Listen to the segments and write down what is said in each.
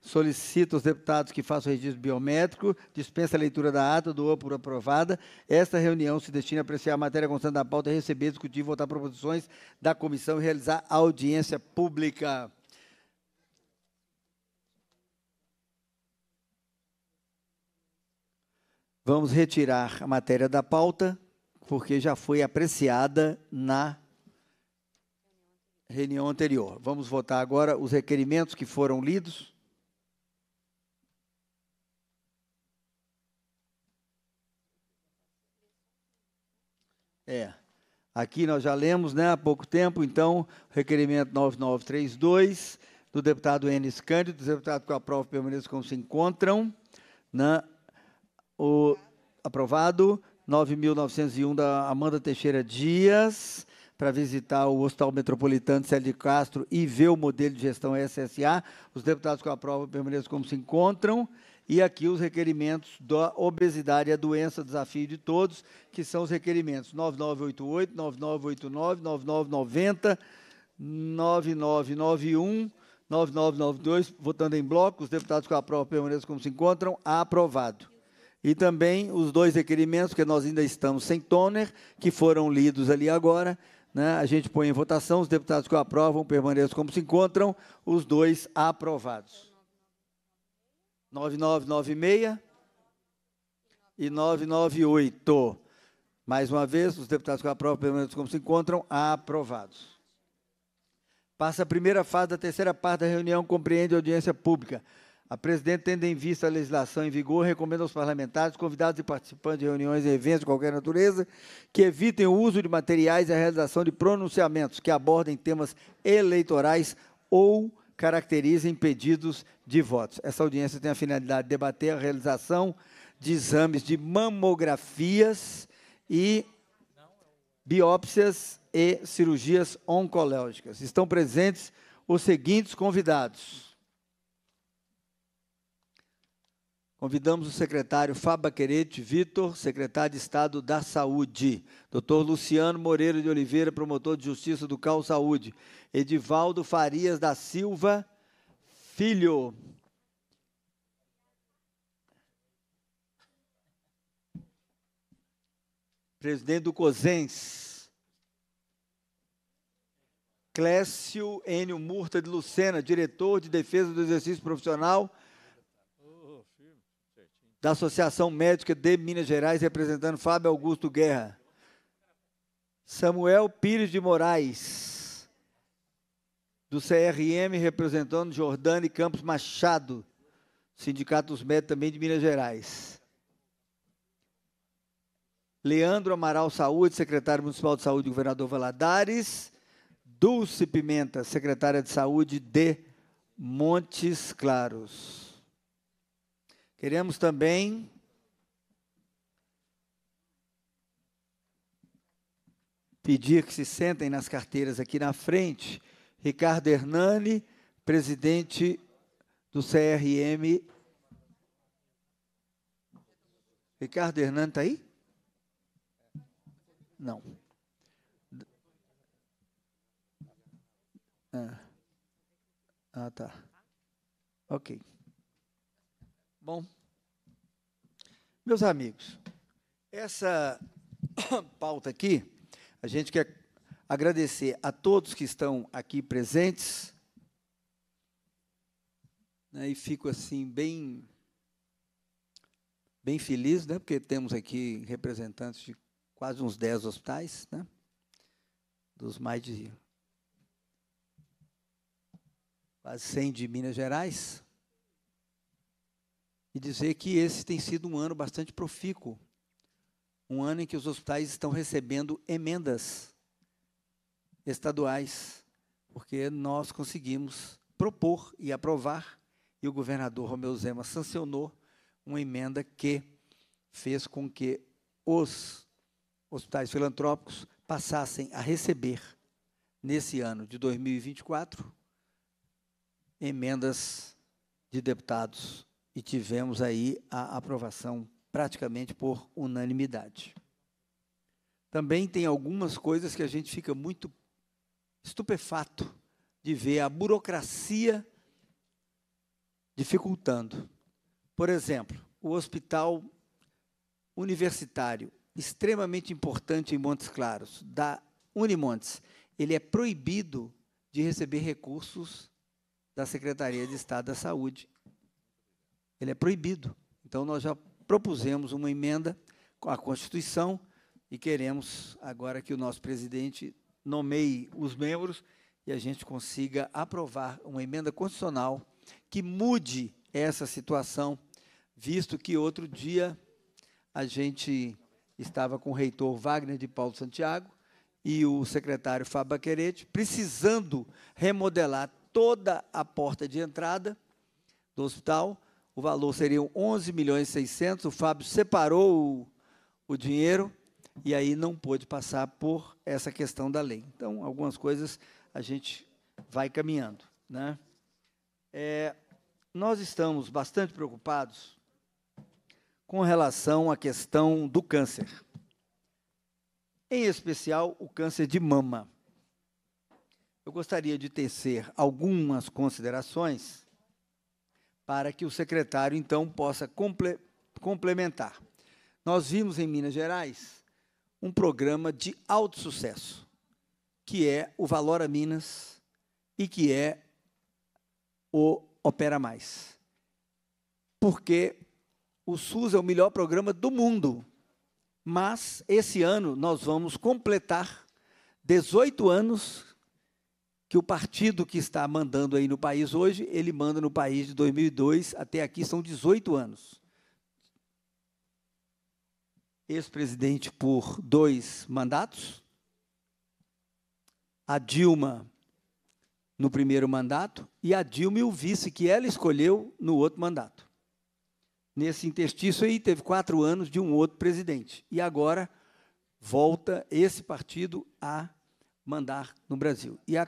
solicita aos deputados que façam o registro biométrico, dispensa a leitura da ata, doa por aprovada. Esta reunião se destina a apreciar a matéria constante da pauta, receber, discutir, votar proposições da comissão e realizar audiência pública. Vamos retirar a matéria da pauta, porque já foi apreciada na reunião anterior. Vamos votar agora os requerimentos que foram lidos. É. Aqui nós já lemos né, há pouco tempo, então, requerimento 9932 do deputado Enes Cândido, os deputados que aprovam permaneçam como se encontram. Né, o aprovado 9.901 da Amanda Teixeira Dias, para visitar o Hospital Metropolitano Célio de Castro e ver o modelo de gestão SSA. Os deputados que aprovam permaneçam como se encontram. E aqui os requerimentos da obesidade a doença, desafio de todos, que são os requerimentos 9988, 9989, 9990, 9991, 9992, votando em bloco, os deputados que aprovam permaneçam como se encontram, aprovado. E também os dois requerimentos, que nós ainda estamos sem toner, que foram lidos ali agora, né? a gente põe em votação, os deputados que aprovam permaneçam como se encontram, os dois aprovados. 9996 e 998. Mais uma vez, os deputados que aprovam, pelo menos como se encontram, aprovados. Passa a primeira fase da terceira parte da reunião, compreende audiência pública. A presidente, tendo em vista a legislação em vigor, recomenda aos parlamentares, convidados e participantes de reuniões e eventos de qualquer natureza, que evitem o uso de materiais e a realização de pronunciamentos que abordem temas eleitorais ou caracterizem pedidos de votos. Essa audiência tem a finalidade de debater a realização de exames de mamografias e biópsias e cirurgias oncológicas. Estão presentes os seguintes convidados: Convidamos o secretário Fábio Querete Vitor, secretário de Estado da Saúde, doutor Luciano Moreira de Oliveira, promotor de justiça do Cal Saúde, Edivaldo Farias da Silva Filho. Presidente do COSENS. Clécio Enio Murta de Lucena, diretor de Defesa do Exercício Profissional da Associação Médica de Minas Gerais, representando Fábio Augusto Guerra. Samuel Pires de Moraes, do CRM, representando Jordane Campos Machado, Sindicato dos Médicos também de Minas Gerais. Leandro Amaral Saúde, secretário municipal de saúde do governador Valadares. Dulce Pimenta, secretária de saúde de Montes Claros. Queremos também pedir que se sentem nas carteiras aqui na frente. Ricardo Hernani, presidente do CRM. Ricardo Hernani está aí? Não. Ah, ah tá. Ok. Bom, meus amigos, essa pauta aqui, a gente quer agradecer a todos que estão aqui presentes. Né, e fico assim bem bem feliz, né, porque temos aqui representantes de quase uns 10 hospitais, né, dos mais de quase 100 de Minas Gerais e dizer que esse tem sido um ano bastante profícuo. Um ano em que os hospitais estão recebendo emendas estaduais, porque nós conseguimos propor e aprovar, e o governador Romeu Zema sancionou uma emenda que fez com que os hospitais filantrópicos passassem a receber, nesse ano de 2024, emendas de deputados e tivemos aí a aprovação praticamente por unanimidade. Também tem algumas coisas que a gente fica muito estupefato de ver a burocracia dificultando. Por exemplo, o hospital universitário, extremamente importante em Montes Claros, da Unimontes, ele é proibido de receber recursos da Secretaria de Estado da Saúde ele é proibido. Então, nós já propusemos uma emenda à Constituição e queremos agora que o nosso presidente nomeie os membros e a gente consiga aprovar uma emenda constitucional que mude essa situação, visto que outro dia a gente estava com o reitor Wagner de Paulo Santiago e o secretário Fábio Baquerete, precisando remodelar toda a porta de entrada do hospital, o valor seriam 11 milhões e 600, o Fábio separou o, o dinheiro e aí não pôde passar por essa questão da lei. Então, algumas coisas a gente vai caminhando. Né? É, nós estamos bastante preocupados com relação à questão do câncer, em especial o câncer de mama. Eu gostaria de tecer algumas considerações para que o secretário, então, possa comple complementar. Nós vimos em Minas Gerais um programa de alto sucesso, que é o Valora Minas e que é o Opera Mais. Porque o SUS é o melhor programa do mundo, mas esse ano nós vamos completar 18 anos que o partido que está mandando aí no país hoje, ele manda no país de 2002 até aqui, são 18 anos. Ex-presidente por dois mandatos. A Dilma no primeiro mandato e a Dilma e o vice que ela escolheu no outro mandato. Nesse interstício aí, teve quatro anos de um outro presidente. E agora volta esse partido a mandar no Brasil. E a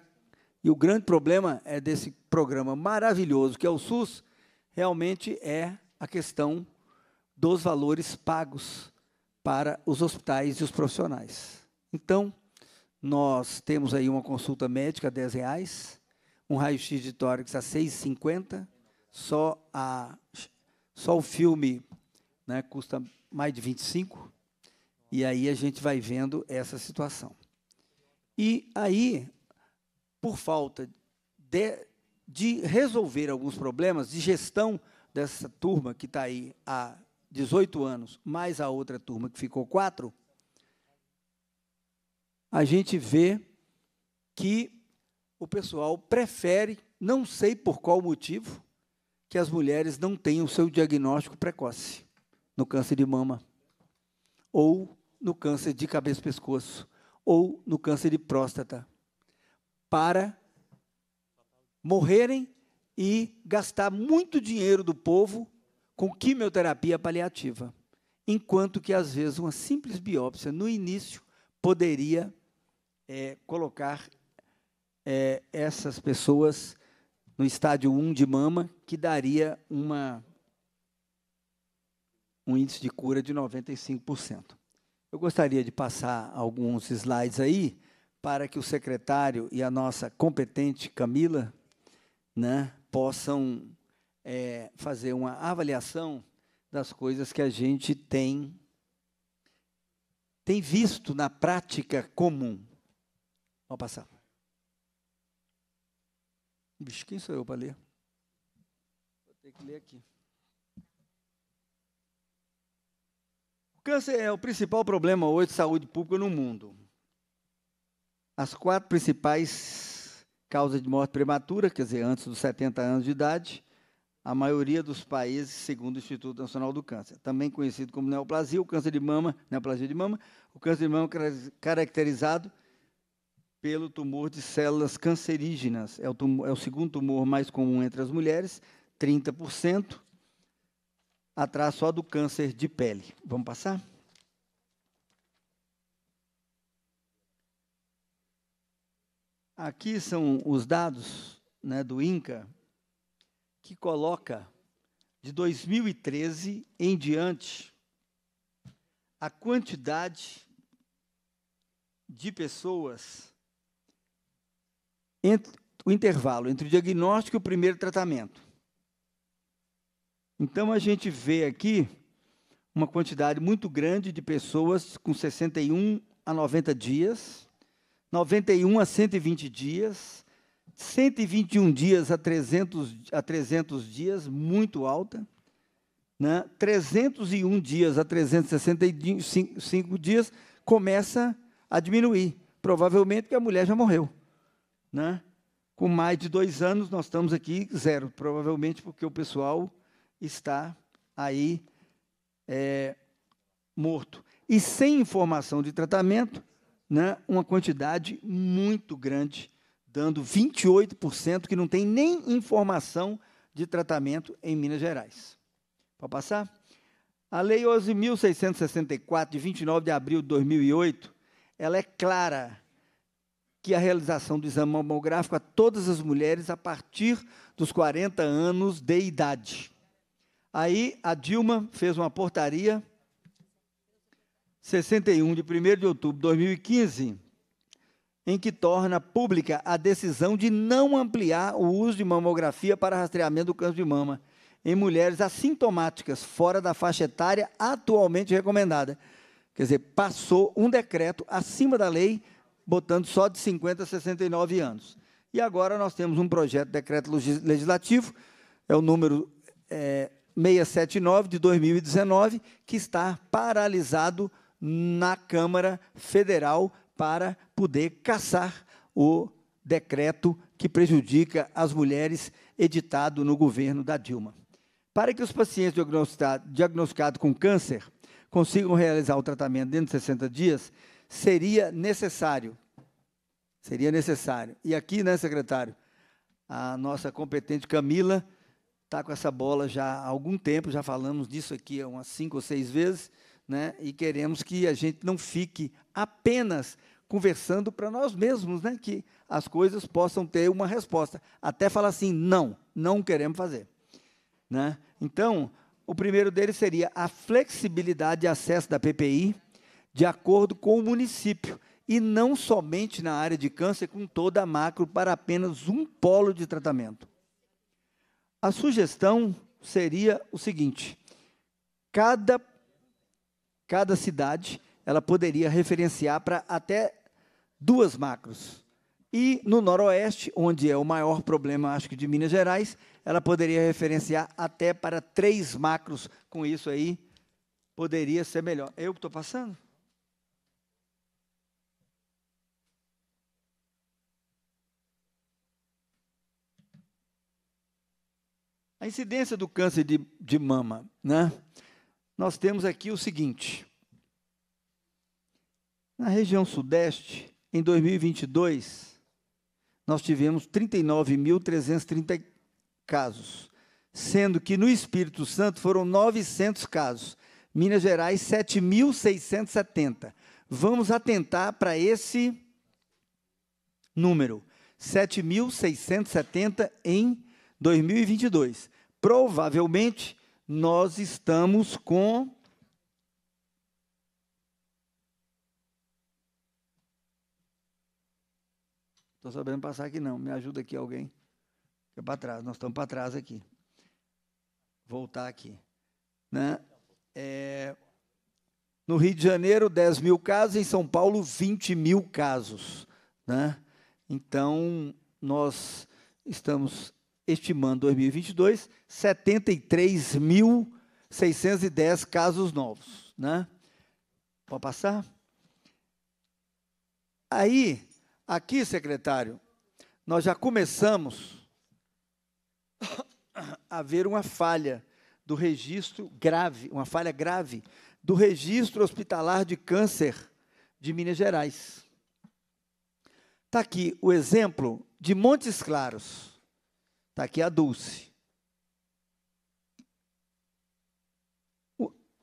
e o grande problema é desse programa maravilhoso que é o SUS, realmente é a questão dos valores pagos para os hospitais e os profissionais. Então, nós temos aí uma consulta médica a 10 reais, um raio-x de tórax a 6,50, só a só o filme, né, custa mais de 25. E aí a gente vai vendo essa situação. E aí por falta de, de resolver alguns problemas de gestão dessa turma que está aí há 18 anos, mais a outra turma que ficou quatro, a gente vê que o pessoal prefere, não sei por qual motivo, que as mulheres não tenham seu diagnóstico precoce no câncer de mama, ou no câncer de cabeça e pescoço, ou no câncer de próstata para morrerem e gastar muito dinheiro do povo com quimioterapia paliativa, enquanto que às vezes uma simples biópsia no início poderia é, colocar é, essas pessoas no estádio 1 de mama, que daria uma, um índice de cura de 95%. Eu gostaria de passar alguns slides aí, para que o secretário e a nossa competente Camila né, possam é, fazer uma avaliação das coisas que a gente tem tem visto na prática comum. Vou passar. Bicho, quem sou eu para ler? Vou ter que ler aqui. O câncer é o principal problema hoje de saúde pública no mundo. As quatro principais causas de morte prematura, quer dizer, antes dos 70 anos de idade, a maioria dos países, segundo o Instituto Nacional do Câncer, também conhecido como neoplasia, o câncer de mama, neoplasia de mama, o câncer de mama caracterizado pelo tumor de células cancerígenas. É o, tumor, é o segundo tumor mais comum entre as mulheres, 30%, atrás só do câncer de pele. Vamos passar? Aqui são os dados né, do INCA que coloca de 2013 em diante a quantidade de pessoas entre o intervalo entre o diagnóstico e o primeiro tratamento. Então a gente vê aqui uma quantidade muito grande de pessoas com 61 a 90 dias 91 a 120 dias, 121 dias a 300, a 300 dias, muito alta. Né? 301 dias a 365 dias começa a diminuir. Provavelmente que a mulher já morreu. Né? Com mais de dois anos, nós estamos aqui zero. Provavelmente porque o pessoal está aí é, morto. E sem informação de tratamento, né, uma quantidade muito grande, dando 28% que não tem nem informação de tratamento em Minas Gerais. Pode passar? A Lei 11.664, de 29 de abril de 2008, ela é clara que a realização do exame mamográfico a todas as mulheres a partir dos 40 anos de idade. Aí a Dilma fez uma portaria 61, de 1 de outubro de 2015, em que torna pública a decisão de não ampliar o uso de mamografia para rastreamento do câncer de mama em mulheres assintomáticas, fora da faixa etária atualmente recomendada. Quer dizer, passou um decreto acima da lei, botando só de 50 a 69 anos. E agora nós temos um projeto de decreto legislativo, é o número é, 679 de 2019, que está paralisado na Câmara Federal para poder caçar o decreto que prejudica as mulheres editado no governo da Dilma. Para que os pacientes diagnosticados com câncer consigam realizar o tratamento dentro de 60 dias, seria necessário, seria necessário, e aqui, né, secretário, a nossa competente Camila está com essa bola já há algum tempo, já falamos disso aqui umas cinco ou seis vezes, né? E queremos que a gente não fique apenas conversando para nós mesmos, né? Que as coisas possam ter uma resposta. Até falar assim, não, não queremos fazer, né? Então, o primeiro deles seria a flexibilidade de acesso da PPI de acordo com o município e não somente na área de câncer, com toda a macro para apenas um polo de tratamento. A sugestão seria o seguinte: cada Cada cidade ela poderia referenciar para até duas macros. E no Noroeste, onde é o maior problema, acho que, de Minas Gerais, ela poderia referenciar até para três macros. Com isso aí, poderia ser melhor. Eu que estou passando? A incidência do câncer de, de mama, né? nós temos aqui o seguinte: na região Sudeste, em 2022, nós tivemos 39.330 casos, sendo que no Espírito Santo foram 900 casos, Minas Gerais 7.670. Vamos atentar para esse número, 7.670 em 2022. Provavelmente nós estamos com Estou sabendo passar aqui não. Me ajuda aqui alguém. É para trás. Nós estamos para trás aqui. Voltar aqui. Né? É, no Rio de Janeiro, 10 mil casos. Em São Paulo, 20 mil casos. Né? Então, nós estamos estimando 2022, 73.610 casos novos. Né? Pode passar? Aí, aqui, secretário, nós já começamos a ver uma falha do registro grave, uma falha grave do registro hospitalar de câncer de Minas Gerais. Está aqui o exemplo de Montes Claros. Está aqui a Dulce.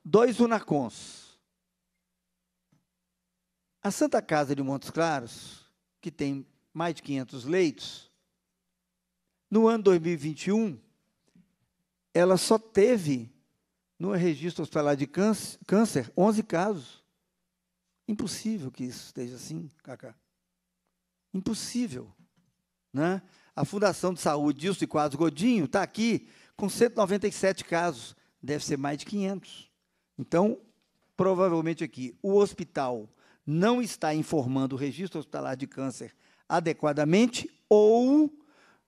Dois Unacons. A Santa Casa de Montes Claros, que tem mais de 500 leitos, no ano 2021, ela só teve, no registro hospitalar de câncer, 11 casos. Impossível que isso esteja assim, Cacá. Impossível. Né? a Fundação de Saúde Dilson e Quadros Godinho está aqui com 197 casos, deve ser mais de 500. Então, provavelmente aqui, o hospital não está informando o registro hospitalar de câncer adequadamente ou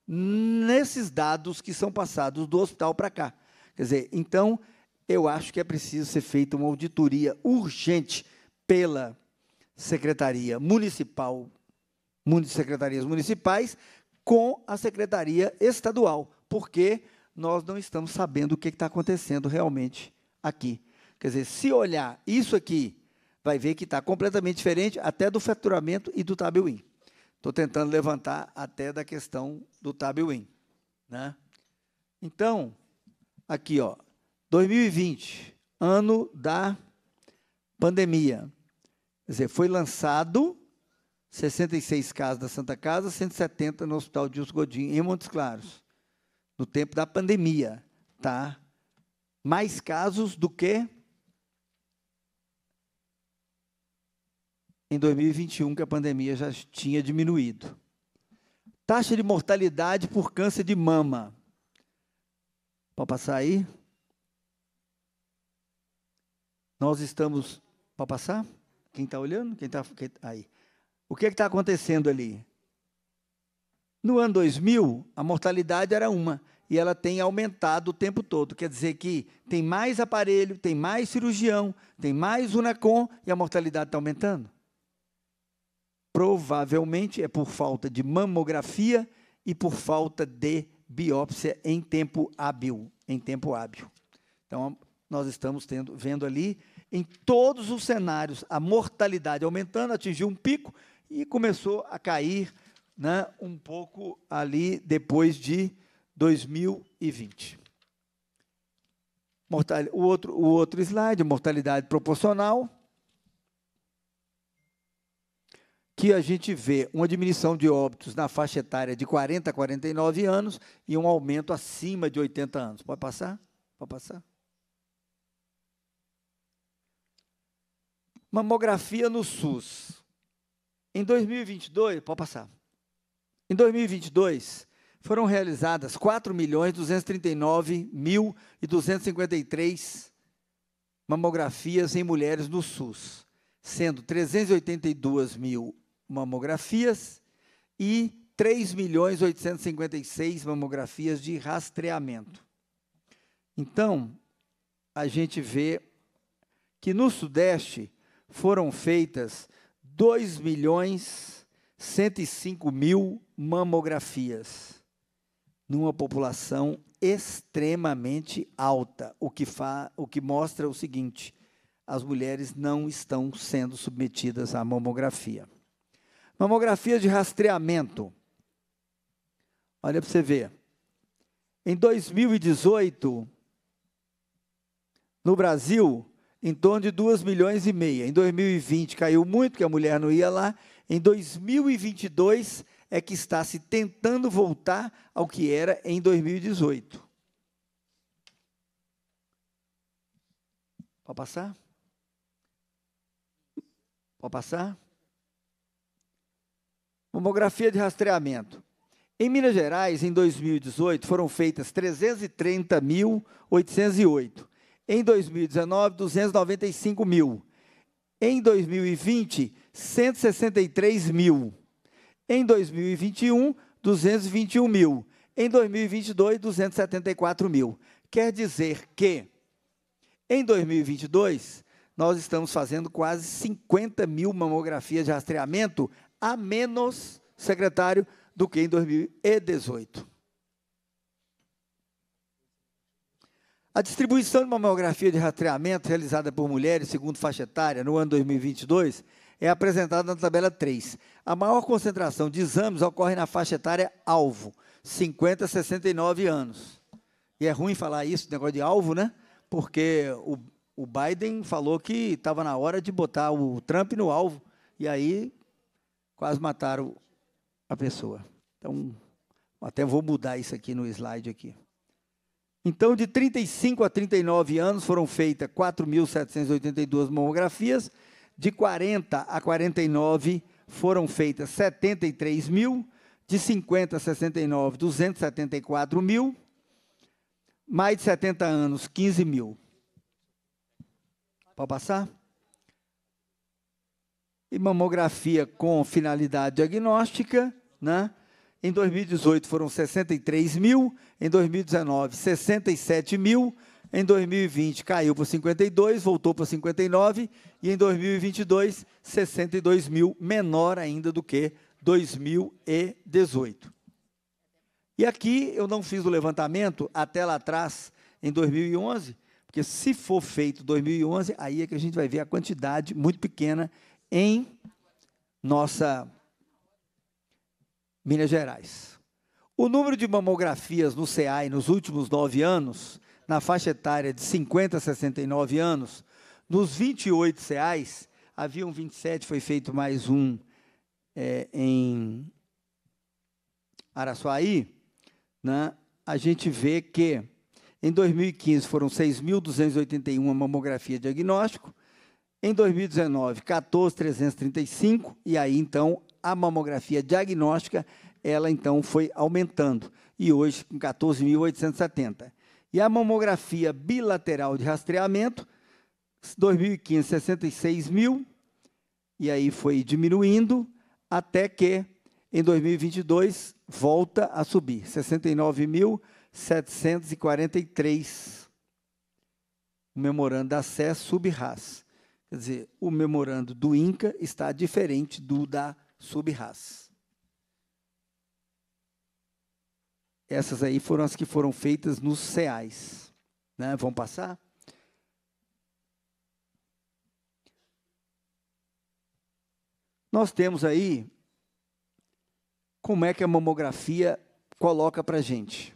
nesses dados que são passados do hospital para cá. Quer dizer, então, eu acho que é preciso ser feita uma auditoria urgente pela Secretaria Municipal, secretarias municipais, com a Secretaria Estadual, porque nós não estamos sabendo o que está acontecendo realmente aqui. Quer dizer, se olhar isso aqui, vai ver que está completamente diferente até do faturamento e do Tabuin. Estou tentando levantar até da questão do Tabuin. Né? Então, aqui, ó, 2020, ano da pandemia. Quer dizer, foi lançado 66 casos da Santa Casa, 170 no Hospital Dilson Godinho, em Montes Claros, no tempo da pandemia, tá? Mais casos do que em 2021, que a pandemia já tinha diminuído. Taxa de mortalidade por câncer de mama. Pode passar aí? Nós estamos. Pode passar? Quem está olhando? Quem está. aí. O que é está acontecendo ali? No ano 2000, a mortalidade era uma e ela tem aumentado o tempo todo. Quer dizer que tem mais aparelho, tem mais cirurgião, tem mais Unacom e a mortalidade está aumentando. Provavelmente é por falta de mamografia e por falta de biópsia em tempo hábil, em tempo hábil. Então nós estamos tendo, vendo ali em todos os cenários a mortalidade aumentando, atingiu um pico e começou a cair né, um pouco ali depois de 2020. Mortal, o, outro, o outro slide, mortalidade proporcional, que a gente vê uma diminuição de óbitos na faixa etária de 40 a 49 anos e um aumento acima de 80 anos. Pode passar? Pode passar? Mamografia no SUS. Em 2022, pode passar. Em 2022, foram realizadas 4.239.253 mamografias em mulheres no SUS, sendo 382 mil mamografias e 3.856 mamografias de rastreamento. Então, a gente vê que no Sudeste foram feitas 2 milhões 105 mil mamografias numa população extremamente alta, o que, fa, o que mostra o seguinte: as mulheres não estão sendo submetidas à mamografia. Mamografia de rastreamento. Olha para você ver. Em 2018, no Brasil, em torno de 2 milhões e meia. Em 2020 caiu muito, porque a mulher não ia lá. Em 2022 é que está se tentando voltar ao que era em 2018. Pode passar? Pode passar? Mamografia de rastreamento. Em Minas Gerais, em 2018, foram feitas 330.808. Em 2019, 295 mil. Em 2020, 163 mil. Em 2021, 221 mil. Em 2022, 274 mil. Quer dizer que, em 2022, nós estamos fazendo quase 50 mil mamografias de rastreamento a menos, secretário, do que em 2018. A distribuição de mamografia de rastreamento realizada por mulheres segundo faixa etária no ano 2022 é apresentada na tabela 3. A maior concentração de exames ocorre na faixa etária alvo, 50 a 69 anos. E é ruim falar isso, negócio de alvo, né? Porque o, o Biden falou que estava na hora de botar o Trump no alvo. E aí quase mataram a pessoa. Então, até vou mudar isso aqui no slide aqui. Então, de 35 a 39 anos foram feitas 4.782 mamografias, de 40 a 49 foram feitas 73 mil, de 50 a 69, 274 mil, mais de 70 anos, 15 mil. Pode passar? E mamografia com finalidade diagnóstica, né? em 2018 foram 63 mil, em 2019 67 mil, em 2020 caiu para 52, voltou para 59 e em 2022 62 mil, menor ainda do que 2018. E aqui eu não fiz o levantamento até lá atrás, em 2011, porque se for feito 2011, aí é que a gente vai ver a quantidade muito pequena em nossa Minas Gerais. O número de mamografias no CEAI nos últimos nove anos, na faixa etária de 50 a 69 anos, nos 28 CEAIs, haviam 27, foi feito mais um é, em Araçuaí, né? a gente vê que em 2015 foram 6.281 mamografia diagnóstico, em 2019, 14.335, e aí então a mamografia diagnóstica, ela então foi aumentando, e hoje com 14.870. E a mamografia bilateral de rastreamento, 2015, 66 mil, e aí foi diminuindo, até que em 2022 volta a subir, 69.743. O memorando da SES sub Quer dizer, o memorando do INCA está diferente do da sub Essas aí foram as que foram feitas nos ceais. Né? Vão passar? Nós temos aí como é que a mamografia coloca para a gente.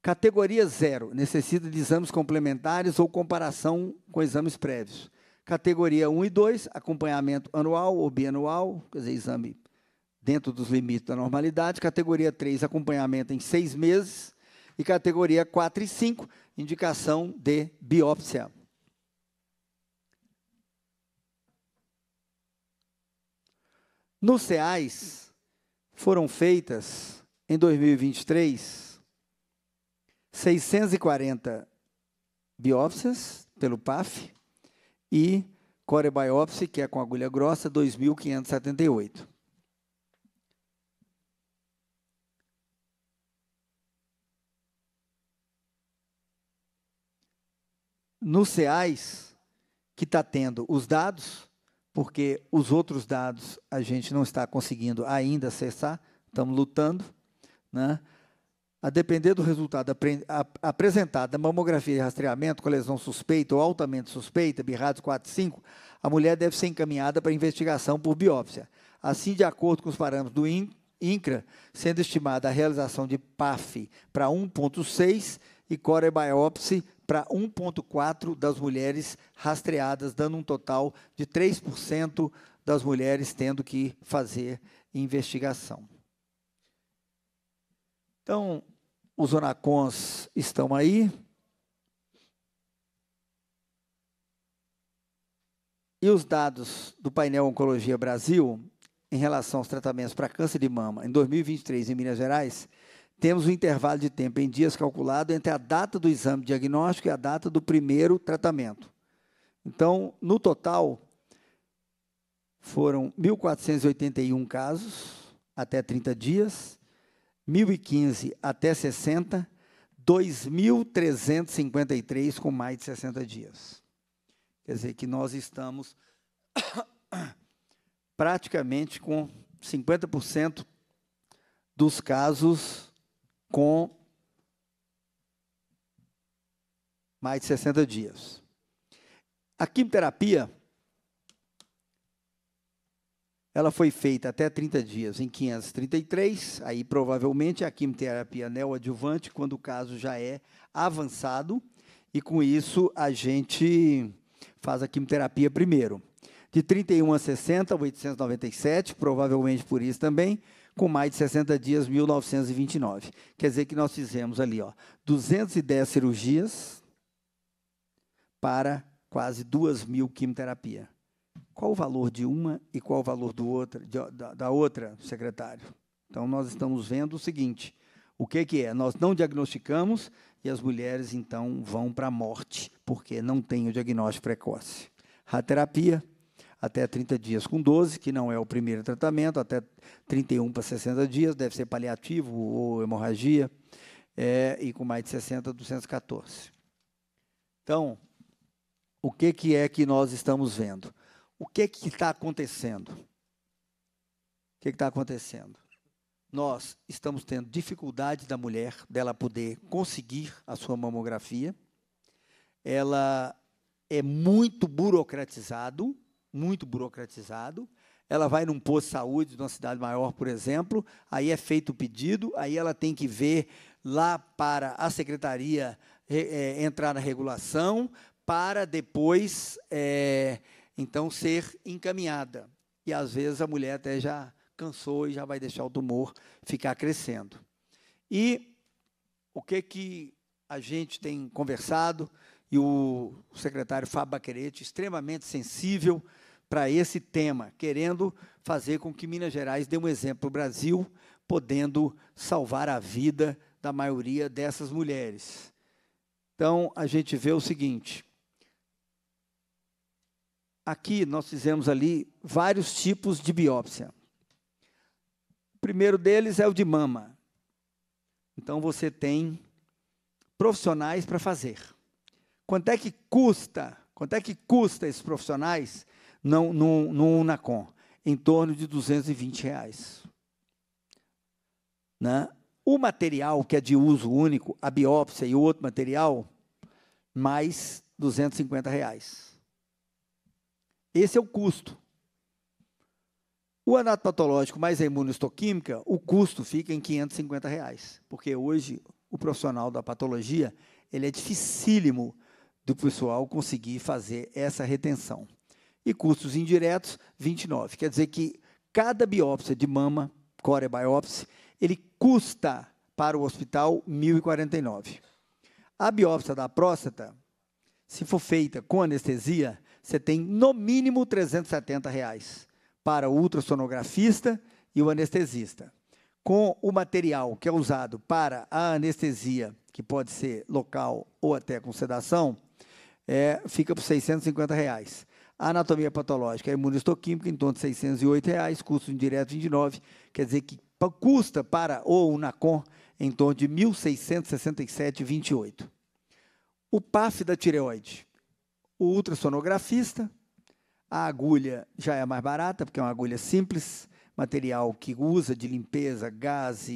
Categoria zero necessita de exames complementares ou comparação com exames prévios. Categoria 1 e 2, acompanhamento anual ou bianual, quer dizer, exame dentro dos limites da normalidade. Categoria 3, acompanhamento em seis meses. E categoria 4 e 5, indicação de biópsia. Nos CEAIS, foram feitas, em 2023, 640 biópsias pelo PAF e corebiópsia, que é com agulha grossa, 2.578. no SEAIS que está tendo os dados, porque os outros dados a gente não está conseguindo ainda acessar, estamos lutando. Né? A depender do resultado apresentado da mamografia e rastreamento com lesão suspeita ou altamente suspeita, BIRADS 5 a mulher deve ser encaminhada para investigação por biópsia. Assim, de acordo com os parâmetros do IN INCRA, sendo estimada a realização de PAF para 1,6 e core biopsy para 1,4% das mulheres rastreadas, dando um total de 3% das mulheres tendo que fazer investigação. Então, os ONACONs estão aí. E os dados do painel Oncologia Brasil, em relação aos tratamentos para câncer de mama, em 2023, em Minas Gerais, temos um intervalo de tempo em dias calculado entre a data do exame diagnóstico e a data do primeiro tratamento. Então, no total, foram 1.481 casos até 30 dias, 1.015 até 60, 2.353 com mais de 60 dias. Quer dizer que nós estamos praticamente com 50% dos casos com mais de 60 dias. A quimioterapia ela foi feita até 30 dias em 533, aí provavelmente a quimioterapia neoadjuvante quando o caso já é avançado, e com isso a gente faz a quimioterapia primeiro. De 31 a 60, 897, provavelmente por isso também, com mais de 60 dias, 1929. Quer dizer que nós fizemos ali, ó, 210 cirurgias para quase 2 mil quimioterapia. Qual o valor de uma e qual o valor do outra, de, da, da outra, secretário? Então, nós estamos vendo o seguinte, o que, que é? Nós não diagnosticamos e as mulheres, então, vão para a morte, porque não tem o diagnóstico precoce. A terapia até 30 dias com 12, que não é o primeiro tratamento, até 31 para 60 dias, deve ser paliativo ou hemorragia, é, e com mais de 60, 214. Então, o que, que é que nós estamos vendo? O que que está acontecendo? O que está acontecendo? Nós estamos tendo dificuldade da mulher, dela poder conseguir a sua mamografia. Ela é muito burocratizado, muito burocratizado. Ela vai num posto de saúde de uma cidade maior, por exemplo, aí é feito o pedido, aí ela tem que ver lá para a secretaria é, entrar na regulação, para depois, é, então, ser encaminhada. E às vezes a mulher até já cansou e já vai deixar o tumor ficar crescendo. E o que que a gente tem conversado e o secretário Fábio Baquerete, extremamente sensível para esse tema, querendo fazer com que Minas Gerais dê um exemplo para o Brasil, podendo salvar a vida da maioria dessas mulheres. Então, a gente vê o seguinte: aqui nós fizemos ali vários tipos de biópsia. O primeiro deles é o de mama. Então você tem profissionais para fazer. Quanto é que custa? Quanto é que custa esses profissionais? no, no, no Unacom, em torno de 220 reais. Né? O material que é de uso único, a biópsia e outro material, mais 250 reais. Esse é o custo. O anatopatológico mais a imunohistoquímica, o custo fica em 550 reais, porque hoje o profissional da patologia ele é dificílimo do pessoal conseguir fazer essa retenção e custos indiretos 29. Quer dizer que cada biópsia de mama, core biópsia ele custa para o hospital 1.049. A biópsia da próstata, se for feita com anestesia, você tem no mínimo 370 reais para o ultrassonografista e o anestesista. Com o material que é usado para a anestesia, que pode ser local ou até com sedação, é, fica por 650 reais anatomia patológica, é imunistoquímica, em torno de R$ 608, reais, custo indireto de 29, quer dizer que custa para o UNACOM em torno de R$ 1.667,28. O PAF da tireoide, o ultrassonografista, a agulha já é mais barata, porque é uma agulha simples, material que usa de limpeza, gás,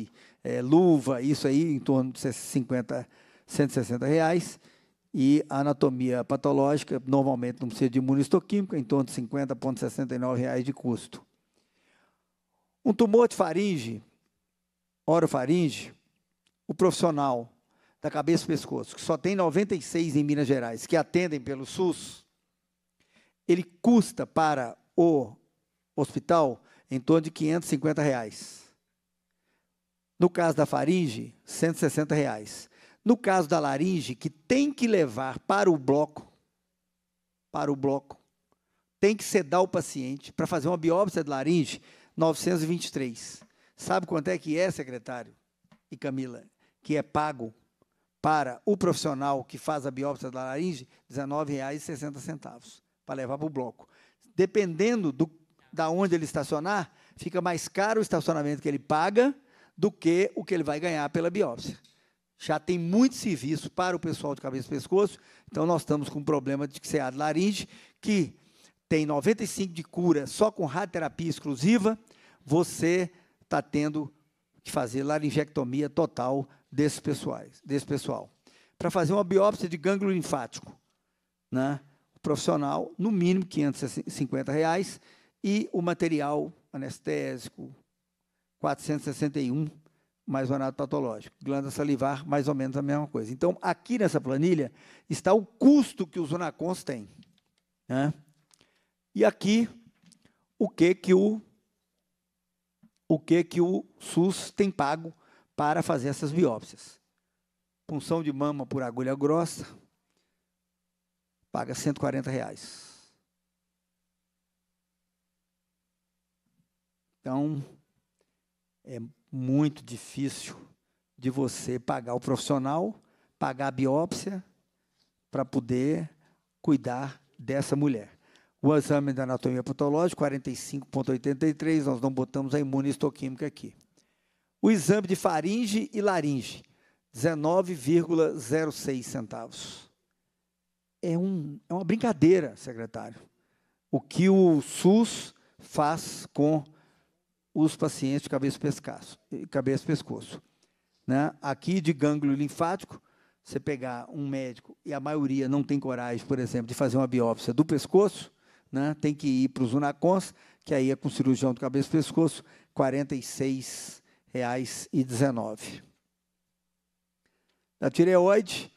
é, luva, isso aí em torno de 50, 160 reais. E a anatomia patológica, normalmente não precisa de imunistoquímica, é em torno de R$ 50,69 de custo. Um tumor de faringe, orofaringe, o profissional da cabeça e pescoço, que só tem 96 em Minas Gerais, que atendem pelo SUS, ele custa para o hospital em torno de 550 reais. No caso da faringe, 160 reais. No caso da laringe, que tem que levar para o bloco, para o bloco, tem que sedar o paciente para fazer uma biópsia de laringe, 923. Sabe quanto é que é, secretário e Camila, que é pago para o profissional que faz a biópsia da laringe? R$ 19,60 para levar para o bloco. Dependendo do, da onde ele estacionar, fica mais caro o estacionamento que ele paga do que o que ele vai ganhar pela biópsia já tem muito serviço para o pessoal de cabeça e pescoço. Então, nós estamos com um problema de de é laringe, que tem 95 de cura só com radioterapia exclusiva. Você está tendo que fazer laringectomia total desses pessoais, desse pessoal. Para fazer uma biópsia de gânglio linfático, né? o profissional, no mínimo 550 reais, e o material anestésico, 461 mais ou anato patológico. Glândula salivar, mais ou menos a mesma coisa. Então, aqui nessa planilha está o custo que os unacons têm. Né? E aqui, o que que o, o que que o SUS tem pago para fazer essas biópsias. Punção de mama por agulha grossa, paga 140 reais. Então, é muito difícil de você pagar o profissional, pagar a biópsia, para poder cuidar dessa mulher. O exame da anatomia patológica, 45,83, nós não botamos a imunistoquímica aqui. O exame de faringe e laringe, 19,06 centavos. É, um, é uma brincadeira, secretário, o que o SUS faz com os pacientes de cabeça, pescoço cabeça pescoço. Né? Aqui, de gânglio linfático, você pegar um médico e a maioria não tem coragem, por exemplo, de fazer uma biópsia do pescoço, né? tem que ir para os UNACONS, que aí é com cirurgião do cabeça e pescoço, R$ 46,19. Da tireoide,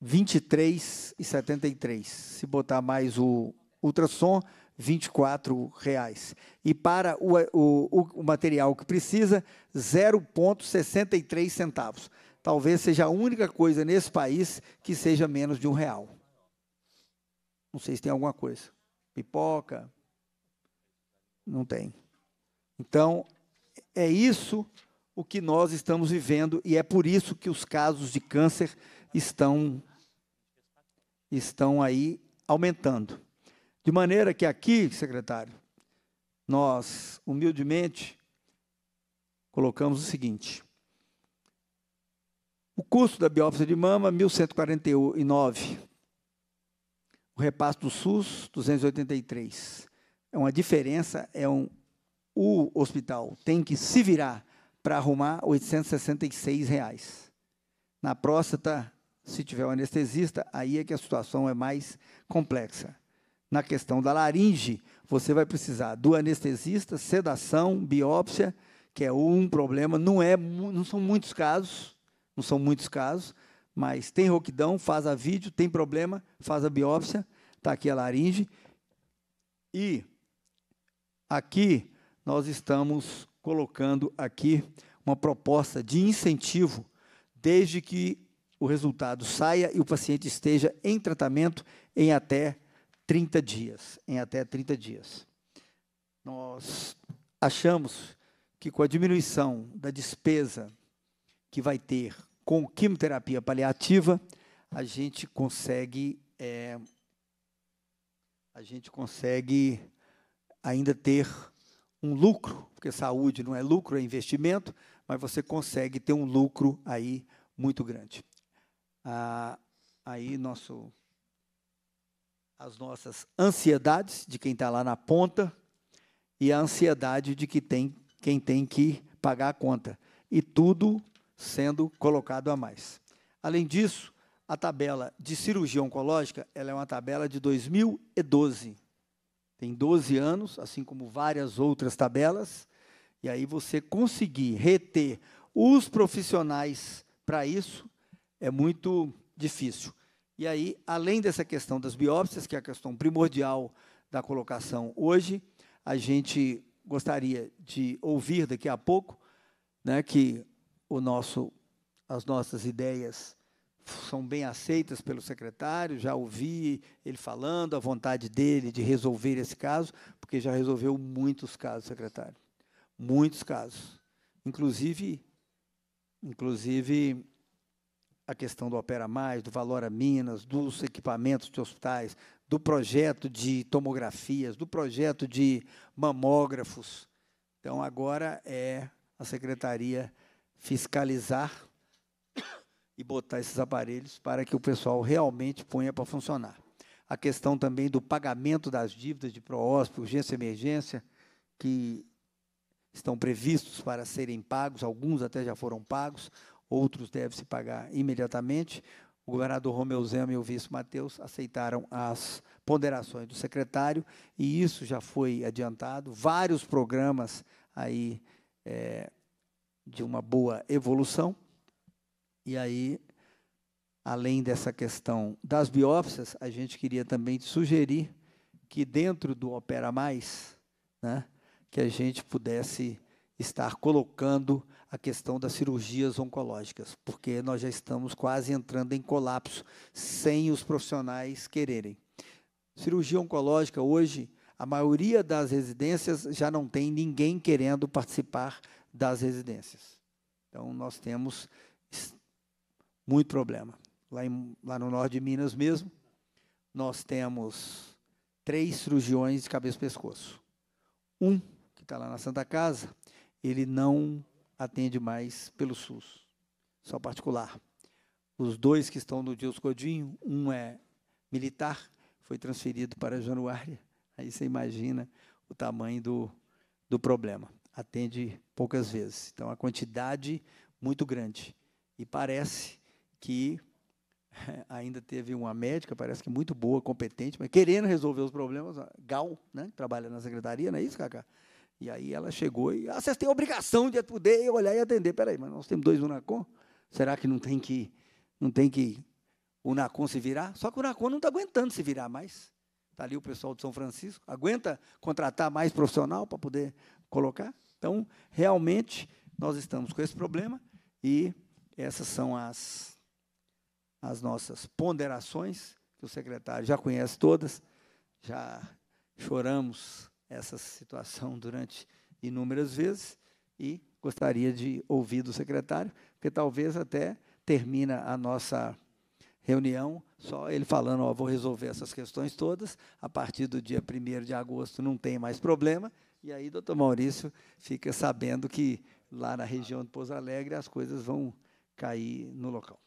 R$ 23,73. Se botar mais o ultrassom, 24 reais. E para o, o, o material que precisa, 0,63 centavos. Talvez seja a única coisa nesse país que seja menos de um real. Não sei se tem alguma coisa. Pipoca? Não tem. Então, é isso o que nós estamos vivendo e é por isso que os casos de câncer estão, estão aí aumentando. De maneira que aqui, secretário, nós humildemente colocamos o seguinte: o custo da biópsia de mama, 1.149. O repasso do SUS, 283. É uma diferença, é um. O hospital tem que se virar para arrumar R$ 866. Reais. Na próstata, se tiver um anestesista, aí é que a situação é mais complexa na questão da laringe, você vai precisar do anestesista, sedação, biópsia, que é um problema, não é, não são muitos casos, não são muitos casos, mas tem roquidão, faz a vídeo, tem problema, faz a biópsia, está aqui a laringe. E aqui nós estamos colocando aqui uma proposta de incentivo, desde que o resultado saia e o paciente esteja em tratamento em até 30 dias, em até 30 dias. Nós achamos que com a diminuição da despesa que vai ter com quimioterapia paliativa, a gente consegue é, a gente consegue ainda ter um lucro, porque saúde não é lucro, é investimento, mas você consegue ter um lucro aí muito grande. Ah, aí nosso as nossas ansiedades de quem está lá na ponta e a ansiedade de que tem quem tem que pagar a conta e tudo sendo colocado a mais. Além disso, a tabela de cirurgia oncológica ela é uma tabela de 2012. Tem 12 anos, assim como várias outras tabelas, e aí você conseguir reter os profissionais para isso é muito difícil. E aí, além dessa questão das biópsias, que é a questão primordial da colocação hoje, a gente gostaria de ouvir daqui a pouco né, que o nosso, as nossas ideias são bem aceitas pelo secretário, já ouvi ele falando, a vontade dele de resolver esse caso, porque já resolveu muitos casos, secretário. Muitos casos. Inclusive, inclusive a questão do Opera Mais, do Valora Minas, dos equipamentos de hospitais, do projeto de tomografias, do projeto de mamógrafos. Então, agora é a secretaria fiscalizar e botar esses aparelhos para que o pessoal realmente ponha para funcionar. A questão também do pagamento das dívidas de PROOSP, urgência e emergência, que estão previstos para serem pagos, alguns até já foram pagos, outros devem se pagar imediatamente. O governador Romeu Zema e o vice Matheus aceitaram as ponderações do secretário e isso já foi adiantado. Vários programas aí é, de uma boa evolução. E aí, além dessa questão das biópsias, a gente queria também sugerir que dentro do Opera Mais, né, que a gente pudesse estar colocando a questão das cirurgias oncológicas, porque nós já estamos quase entrando em colapso sem os profissionais quererem. Cirurgia oncológica hoje, a maioria das residências já não tem ninguém querendo participar das residências. Então nós temos muito problema. Lá, em, lá no norte de Minas mesmo, nós temos três cirurgiões de cabeça e pescoço. Um, que está lá na Santa Casa, ele não atende mais pelo SUS, só particular. Os dois que estão no Dias Godinho, um é militar, foi transferido para Januária. Aí você imagina o tamanho do, do problema. Atende poucas vezes. Então, a quantidade muito grande. E parece que ainda teve uma médica, parece que é muito boa, competente, mas querendo resolver os problemas, Gal, né, que trabalha na secretaria, não é isso, Cacá? E aí ela chegou e, ah, vocês têm a obrigação de poder olhar e atender. Peraí, mas nós temos dois Unacom? Será que não tem que, não tem que o Unacom se virar? Só que o Unacom não está aguentando se virar mais. Está ali o pessoal de São Francisco. Aguenta contratar mais profissional para poder colocar? Então, realmente, nós estamos com esse problema e essas são as, as nossas ponderações, que o secretário já conhece todas, já choramos essa situação durante inúmeras vezes e gostaria de ouvir do secretário, porque talvez até termina a nossa reunião só ele falando, vou resolver essas questões todas, a partir do dia 1 de agosto não tem mais problema, e aí doutor Maurício fica sabendo que lá na região de Pouso Alegre as coisas vão cair no local.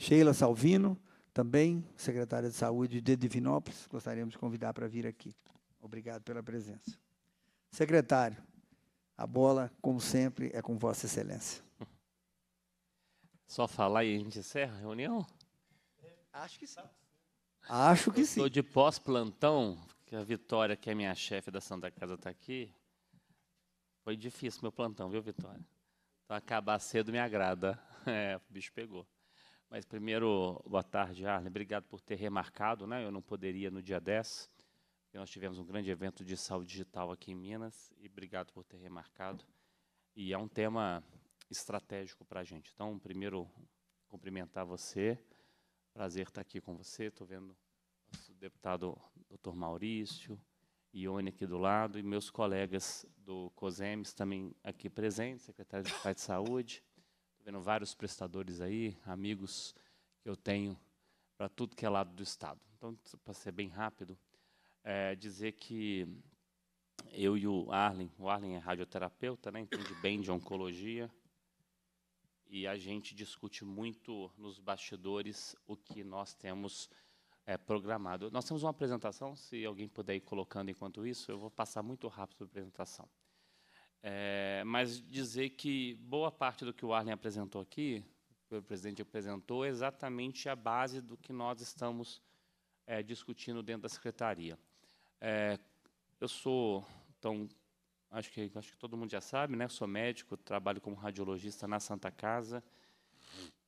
Sheila Salvino, também secretária de Saúde de Divinópolis, gostaríamos de convidar para vir aqui. Obrigado pela presença. Secretário, a bola, como sempre, é com Vossa Excelência. Só falar e a gente encerra a reunião? Acho que sim. Acho que Eu sim. Estou de pós-plantão, porque a Vitória, que é minha chefe da Santa Casa, está aqui. Foi difícil meu plantão, viu, Vitória? Então, acabar cedo me agrada. É, o bicho pegou. Mas primeiro, boa tarde, Arlen. Obrigado por ter remarcado. Né? Eu não poderia no dia 10, porque nós tivemos um grande evento de saúde digital aqui em Minas, e obrigado por ter remarcado. E é um tema estratégico para a gente. Então, primeiro, cumprimentar você. Prazer estar aqui com você. Estou vendo o deputado Dr. Maurício, Ione aqui do lado, e meus colegas do COSEMES também aqui presentes, secretário de de Saúde, Estou vendo vários prestadores aí, amigos que eu tenho para tudo que é lado do Estado. Então, para ser bem rápido, é dizer que eu e o Arlen, o Arlen é radioterapeuta, né, entende bem de oncologia, e a gente discute muito nos bastidores o que nós temos é, programado. Nós temos uma apresentação, se alguém puder ir colocando enquanto isso, eu vou passar muito rápido a apresentação. É, mas dizer que boa parte do que o Arlen apresentou aqui, o presidente apresentou, é exatamente a base do que nós estamos é, discutindo dentro da secretaria. É, eu sou, então, acho que, acho que todo mundo já sabe, né? sou médico, trabalho como radiologista na Santa Casa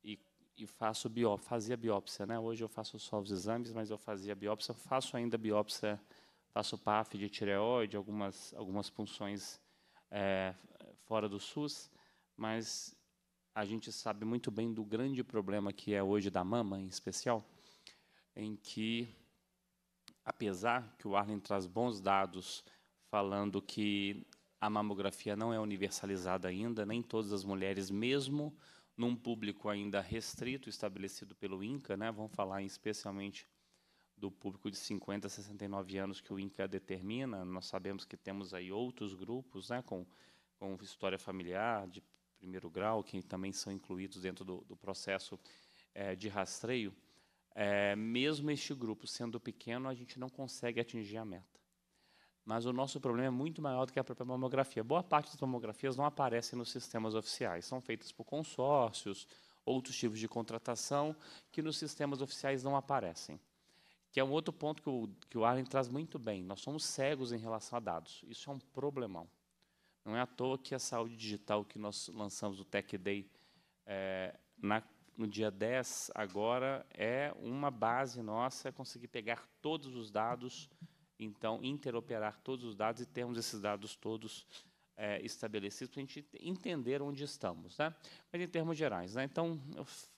e, e faço bió fazia biópsia. Né? Hoje eu faço só os exames, mas eu fazia biópsia, faço ainda biópsia, faço PAF de tireoide, algumas, algumas punções é, fora do SUS, mas a gente sabe muito bem do grande problema que é hoje da mama, em especial, em que, apesar que o Arlen traz bons dados falando que a mamografia não é universalizada ainda, nem todas as mulheres, mesmo num público ainda restrito estabelecido pelo INCA, né, vamos falar especialmente do público de 50 a 69 anos que o INCA determina. Nós sabemos que temos aí outros grupos né, com, com história familiar de primeiro grau, que também são incluídos dentro do, do processo é, de rastreio. É, mesmo este grupo sendo pequeno, a gente não consegue atingir a meta. Mas o nosso problema é muito maior do que a própria mamografia. Boa parte das mamografias não aparecem nos sistemas oficiais, são feitas por consórcios, outros tipos de contratação que nos sistemas oficiais não aparecem que é um outro ponto que o, que o Arlen traz muito bem. Nós somos cegos em relação a dados. Isso é um problemão. Não é à toa que a saúde digital que nós lançamos o Tech Day é, na, no dia 10 agora é uma base nossa é conseguir pegar todos os dados, então interoperar todos os dados e termos esses dados todos é, estabelecidos para a gente entender onde estamos, né? Mas em termos gerais, né? Então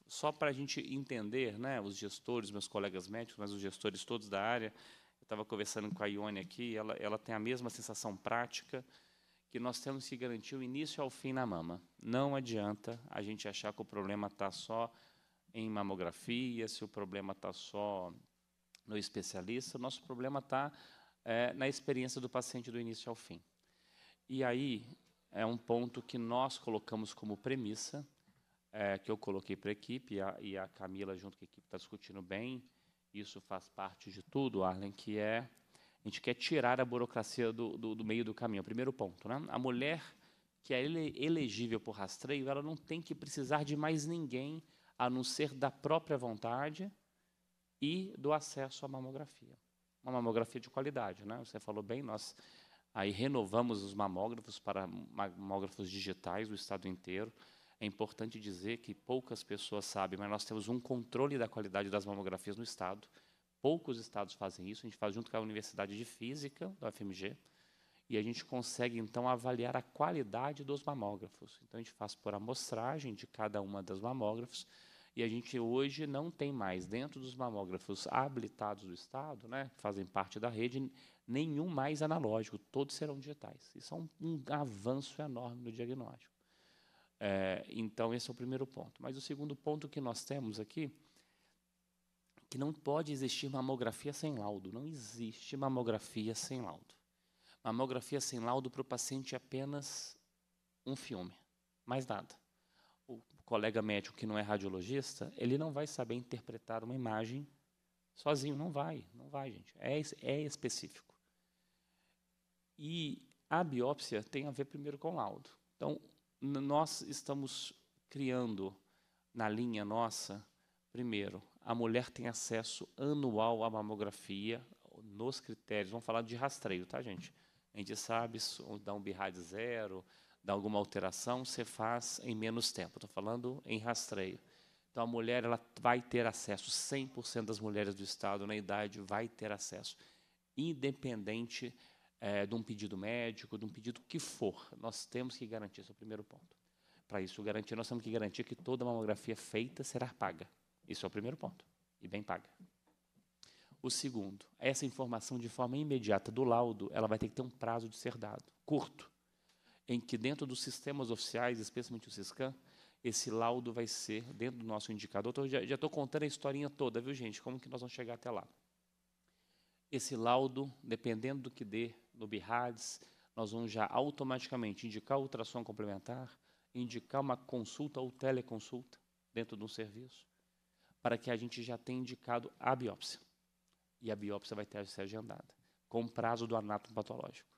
só para a gente entender, né, os gestores, meus colegas médicos, mas os gestores todos da área, eu estava conversando com a Ione aqui, ela, ela tem a mesma sensação prática, que nós temos que garantir o início ao fim na mama. Não adianta a gente achar que o problema está só em mamografia, se o problema está só no especialista, o nosso problema está é, na experiência do paciente do início ao fim. E aí é um ponto que nós colocamos como premissa, é, que eu coloquei para a equipe, e a Camila, junto com a equipe, está discutindo bem, isso faz parte de tudo, Arlen, que é a gente quer tirar a burocracia do, do, do meio do caminho. É o primeiro ponto, né? A mulher que é elegível por rastreio, ela não tem que precisar de mais ninguém a não ser da própria vontade e do acesso à mamografia. Uma mamografia de qualidade, né? Você falou bem, nós aí renovamos os mamógrafos para mamógrafos digitais do estado inteiro. É importante dizer que poucas pessoas sabem, mas nós temos um controle da qualidade das mamografias no Estado. Poucos estados fazem isso. A gente faz junto com a Universidade de Física da UFMG. E a gente consegue, então, avaliar a qualidade dos mamógrafos. Então, a gente faz por amostragem de cada uma das mamógrafos. E a gente hoje não tem mais, dentro dos mamógrafos habilitados do Estado, né, que fazem parte da rede, nenhum mais analógico, todos serão digitais. Isso é um, um avanço enorme no diagnóstico. É, então, esse é o primeiro ponto. Mas o segundo ponto que nós temos aqui que não pode existir mamografia sem laudo. Não existe mamografia sem laudo. Mamografia sem laudo para o paciente é apenas um filme, mais nada. O colega médico que não é radiologista, ele não vai saber interpretar uma imagem sozinho, não vai, não vai, gente. É, é específico. E a biópsia tem a ver primeiro com laudo. Então, nós estamos criando na linha nossa, primeiro, a mulher tem acesso anual à mamografia nos critérios. Vamos falar de rastreio, tá, gente? A gente sabe se dá um BIRAD zero, dá alguma alteração, você faz em menos tempo. Estou falando em rastreio. Então, a mulher ela vai ter acesso, 100% das mulheres do Estado na idade vai ter acesso, independente é, de um pedido médico, de um pedido que for. Nós temos que garantir, esse é o primeiro ponto. Para isso garantir, nós temos que garantir que toda mamografia feita será paga. Isso é o primeiro ponto, e bem paga. O segundo, essa informação de forma imediata do laudo, ela vai ter que ter um prazo de ser dado, curto, em que dentro dos sistemas oficiais, especialmente o Siscan, esse laudo vai ser dentro do nosso indicador. Tô, já estou contando a historinha toda, viu, gente? Como que nós vamos chegar até lá? Esse laudo, dependendo do que dê, no BIHADS, nós vamos já automaticamente indicar ultrassom complementar, indicar uma consulta ou teleconsulta dentro de um serviço, para que a gente já tenha indicado a biópsia. E a biópsia vai ter a ser agendada, com prazo do anátomo patológico.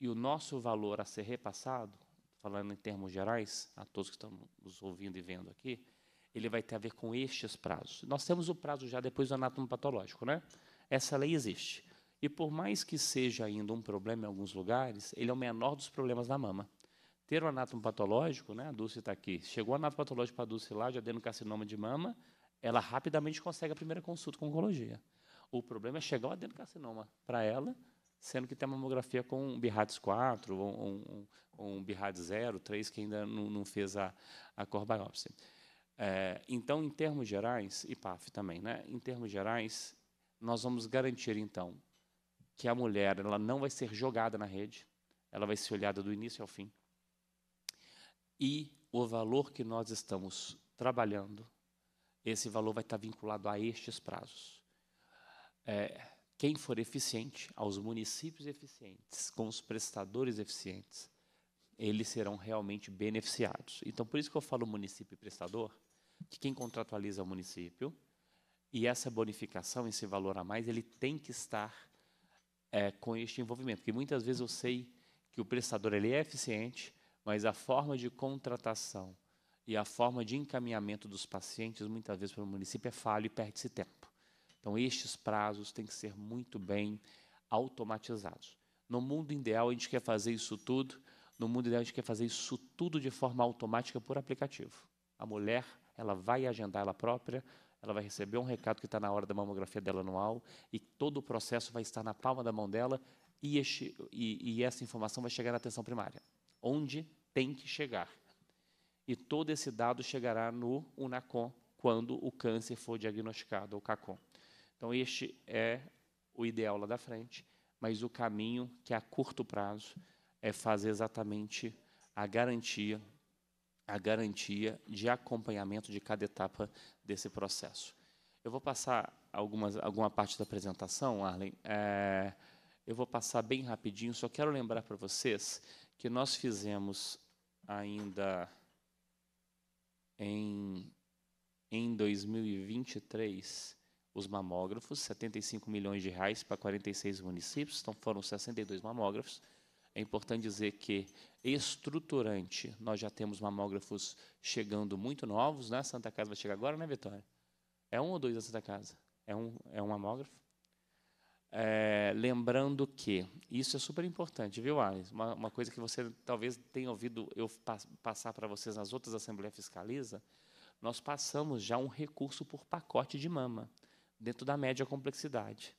E o nosso valor a ser repassado, falando em termos gerais, a todos que estão nos ouvindo e vendo aqui, ele vai ter a ver com estes prazos. Nós temos o prazo já depois do anátomo patológico, né? Essa lei existe. E por mais que seja ainda um problema em alguns lugares, ele é o menor dos problemas da mama. Ter o um anátomo patológico, né, a Dulce está aqui, chegou o anátomo patológico para a Dulce lá, de adenocarcinoma de mama, ela rapidamente consegue a primeira consulta com oncologia. O problema é chegar o adenocarcinoma para ela, sendo que tem uma mamografia com um BIRADS 4 ou um, um, um 0, 3, que ainda não, não fez a, a core biópsia. É, então, em termos gerais, e PAF também, né, em termos gerais, nós vamos garantir, então, que a mulher ela não vai ser jogada na rede, ela vai ser olhada do início ao fim. E o valor que nós estamos trabalhando, esse valor vai estar vinculado a estes prazos. É, quem for eficiente, aos municípios eficientes, com os prestadores eficientes, eles serão realmente beneficiados. Então, por isso que eu falo município e prestador, que quem contratualiza é o município, e essa bonificação, esse valor a mais, ele tem que estar é, com este envolvimento. Porque muitas vezes eu sei que o prestador ele é eficiente, mas a forma de contratação e a forma de encaminhamento dos pacientes, muitas vezes, para o município é falho e perde-se tempo. Então, estes prazos têm que ser muito bem automatizados. No mundo ideal, a gente quer fazer isso tudo. No mundo ideal, a gente quer fazer isso tudo de forma automática por aplicativo. A mulher, ela vai agendar ela própria, ela vai receber um recado que está na hora da mamografia dela anual e todo o processo vai estar na palma da mão dela e, este, e, e essa informação vai chegar na atenção primária, onde tem que chegar. E todo esse dado chegará no UNACOM quando o câncer for diagnosticado, ou CACOM. Então, este é o ideal lá da frente, mas o caminho que a curto prazo é fazer exatamente a garantia a garantia de acompanhamento de cada etapa desse processo. Eu vou passar algumas, alguma parte da apresentação, Arlen. É, eu vou passar bem rapidinho, só quero lembrar para vocês que nós fizemos ainda em, em 2023 os mamógrafos, 75 milhões de reais para 46 municípios, então foram 62 mamógrafos. É importante dizer que estruturante, nós já temos mamógrafos chegando muito novos, né? Santa Casa vai chegar agora, né, Vitória? É um ou dois da Santa Casa? É um, é um mamógrafo? É, lembrando que, isso é super importante, viu, Alice? Uma, uma, coisa que você talvez tenha ouvido eu pa passar para vocês nas outras Assembleias Fiscaliza, nós passamos já um recurso por pacote de mama, dentro da média complexidade.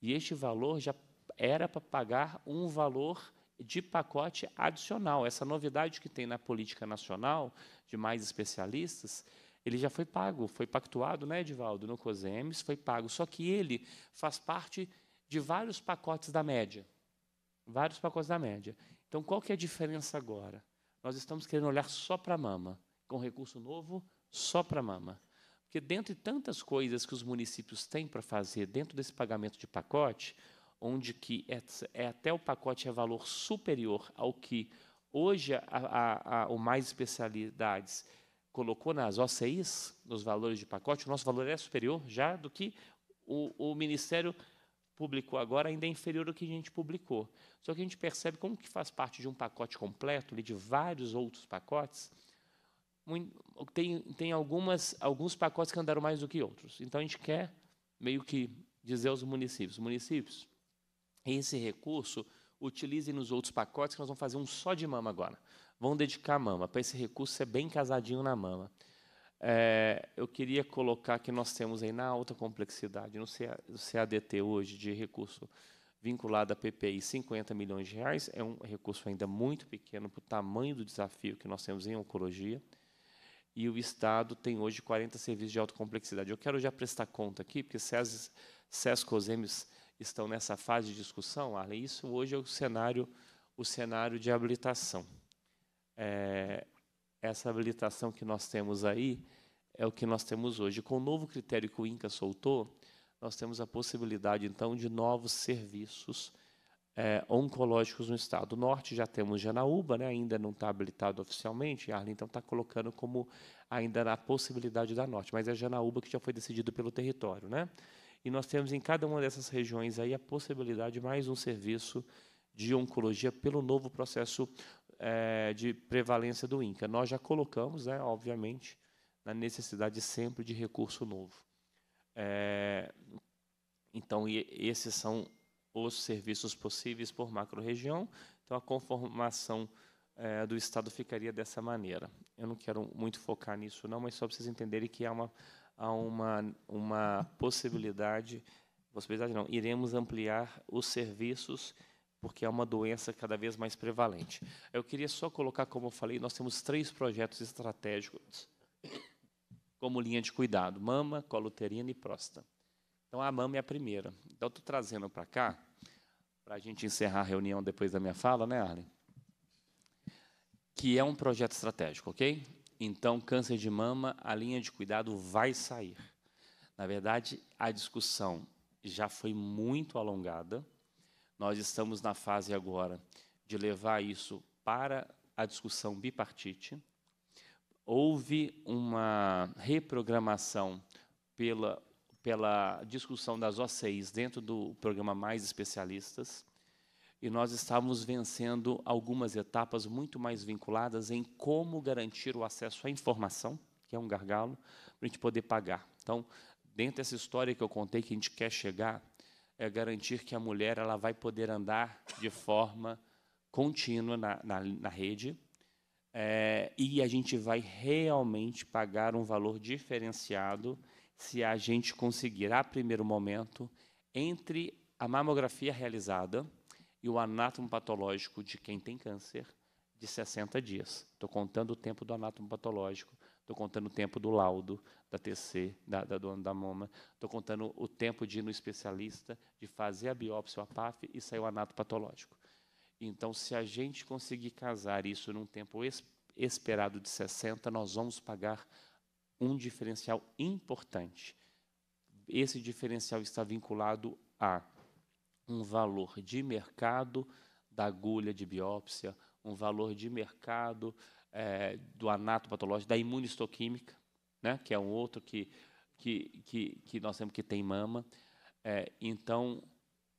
E este valor já era para pagar um valor de pacote adicional. Essa novidade que tem na política nacional, de mais especialistas, ele já foi pago, foi pactuado, né, Edivaldo, no COSEMES, foi pago. Só que ele faz parte de vários pacotes da média. Vários pacotes da média. Então, qual que é a diferença agora? Nós estamos querendo olhar só para a mama, com recurso novo, só para a mama. Porque, dentre tantas coisas que os municípios têm para fazer dentro desse pagamento de pacote, onde que é, é até o pacote é valor superior ao que hoje a, a, a, o mais especialidades colocou nas OCIs, nos valores de pacote, o nosso valor é superior já do que o, o Ministério publicou agora, ainda é inferior ao que a gente publicou. Só que a gente percebe como que faz parte de um pacote completo, de vários outros pacotes, tem, tem algumas, alguns pacotes que andaram mais do que outros. Então, a gente quer meio que dizer aos municípios, municípios, esse recurso utilizem nos outros pacotes, que nós vamos fazer um só de mama agora. Vão dedicar a mama, para esse recurso ser bem casadinho na mama. É, eu queria colocar que nós temos aí na alta complexidade, no CADT hoje, de recurso vinculado a PPI, 50 milhões de reais, é um recurso ainda muito pequeno para o tamanho do desafio que nós temos em oncologia, e o Estado tem hoje 40 serviços de alta complexidade. Eu quero já prestar conta aqui, porque SESCOSEMES estão nessa fase de discussão, Arlen, isso hoje é o cenário, o cenário de habilitação. É, essa habilitação que nós temos aí é o que nós temos hoje. Com o novo critério que o INCA soltou, nós temos a possibilidade, então, de novos serviços é, oncológicos no Estado. norte já temos Janaúba, né, ainda não está habilitado oficialmente, Arlen, então, está colocando como ainda na possibilidade da Norte, mas é Janaúba que já foi decidido pelo território. Né? E nós temos em cada uma dessas regiões aí a possibilidade de mais um serviço de oncologia pelo novo processo é, de prevalência do INCA. Nós já colocamos, né, obviamente, na necessidade sempre de recurso novo. É, então, esses são os serviços possíveis por macro-região. Então, a conformação é, do Estado ficaria dessa maneira. Eu não quero muito focar nisso, não, mas só para vocês entenderem que é uma a uma, uma possibilidade, possibilidade não, iremos ampliar os serviços porque é uma doença cada vez mais prevalente. Eu queria só colocar, como eu falei, nós temos três projetos estratégicos como linha de cuidado: mama, colo uterino e próstata. Então a mama é a primeira. Então estou trazendo para cá para a gente encerrar a reunião depois da minha fala, né, Arlen? Que é um projeto estratégico, ok? Então, câncer de mama, a linha de cuidado vai sair. Na verdade, a discussão já foi muito alongada. Nós estamos na fase agora de levar isso para a discussão bipartite. Houve uma reprogramação pela, pela discussão das OCIs dentro do programa Mais Especialistas e nós estávamos vencendo algumas etapas muito mais vinculadas em como garantir o acesso à informação, que é um gargalo, para a gente poder pagar. Então, dentro dessa história que eu contei, que a gente quer chegar, é garantir que a mulher ela vai poder andar de forma contínua na, na, na rede, é, e a gente vai realmente pagar um valor diferenciado se a gente conseguir, a primeiro momento, entre a mamografia realizada, e o anátomo patológico de quem tem câncer de 60 dias. Estou contando o tempo do anátomo patológico, estou contando o tempo do laudo da TC, da, da dona da mama, estou contando o tempo de ir no especialista, de fazer a biópsia, o APAF e sair o anátomo patológico. Então, se a gente conseguir casar isso num tempo es esperado de 60, nós vamos pagar um diferencial importante. Esse diferencial está vinculado a um valor de mercado da agulha de biópsia, um valor de mercado é, do anatopatológico, da imunistoquímica, né, que é um outro que, que, que, que nós temos que tem mama. É, então,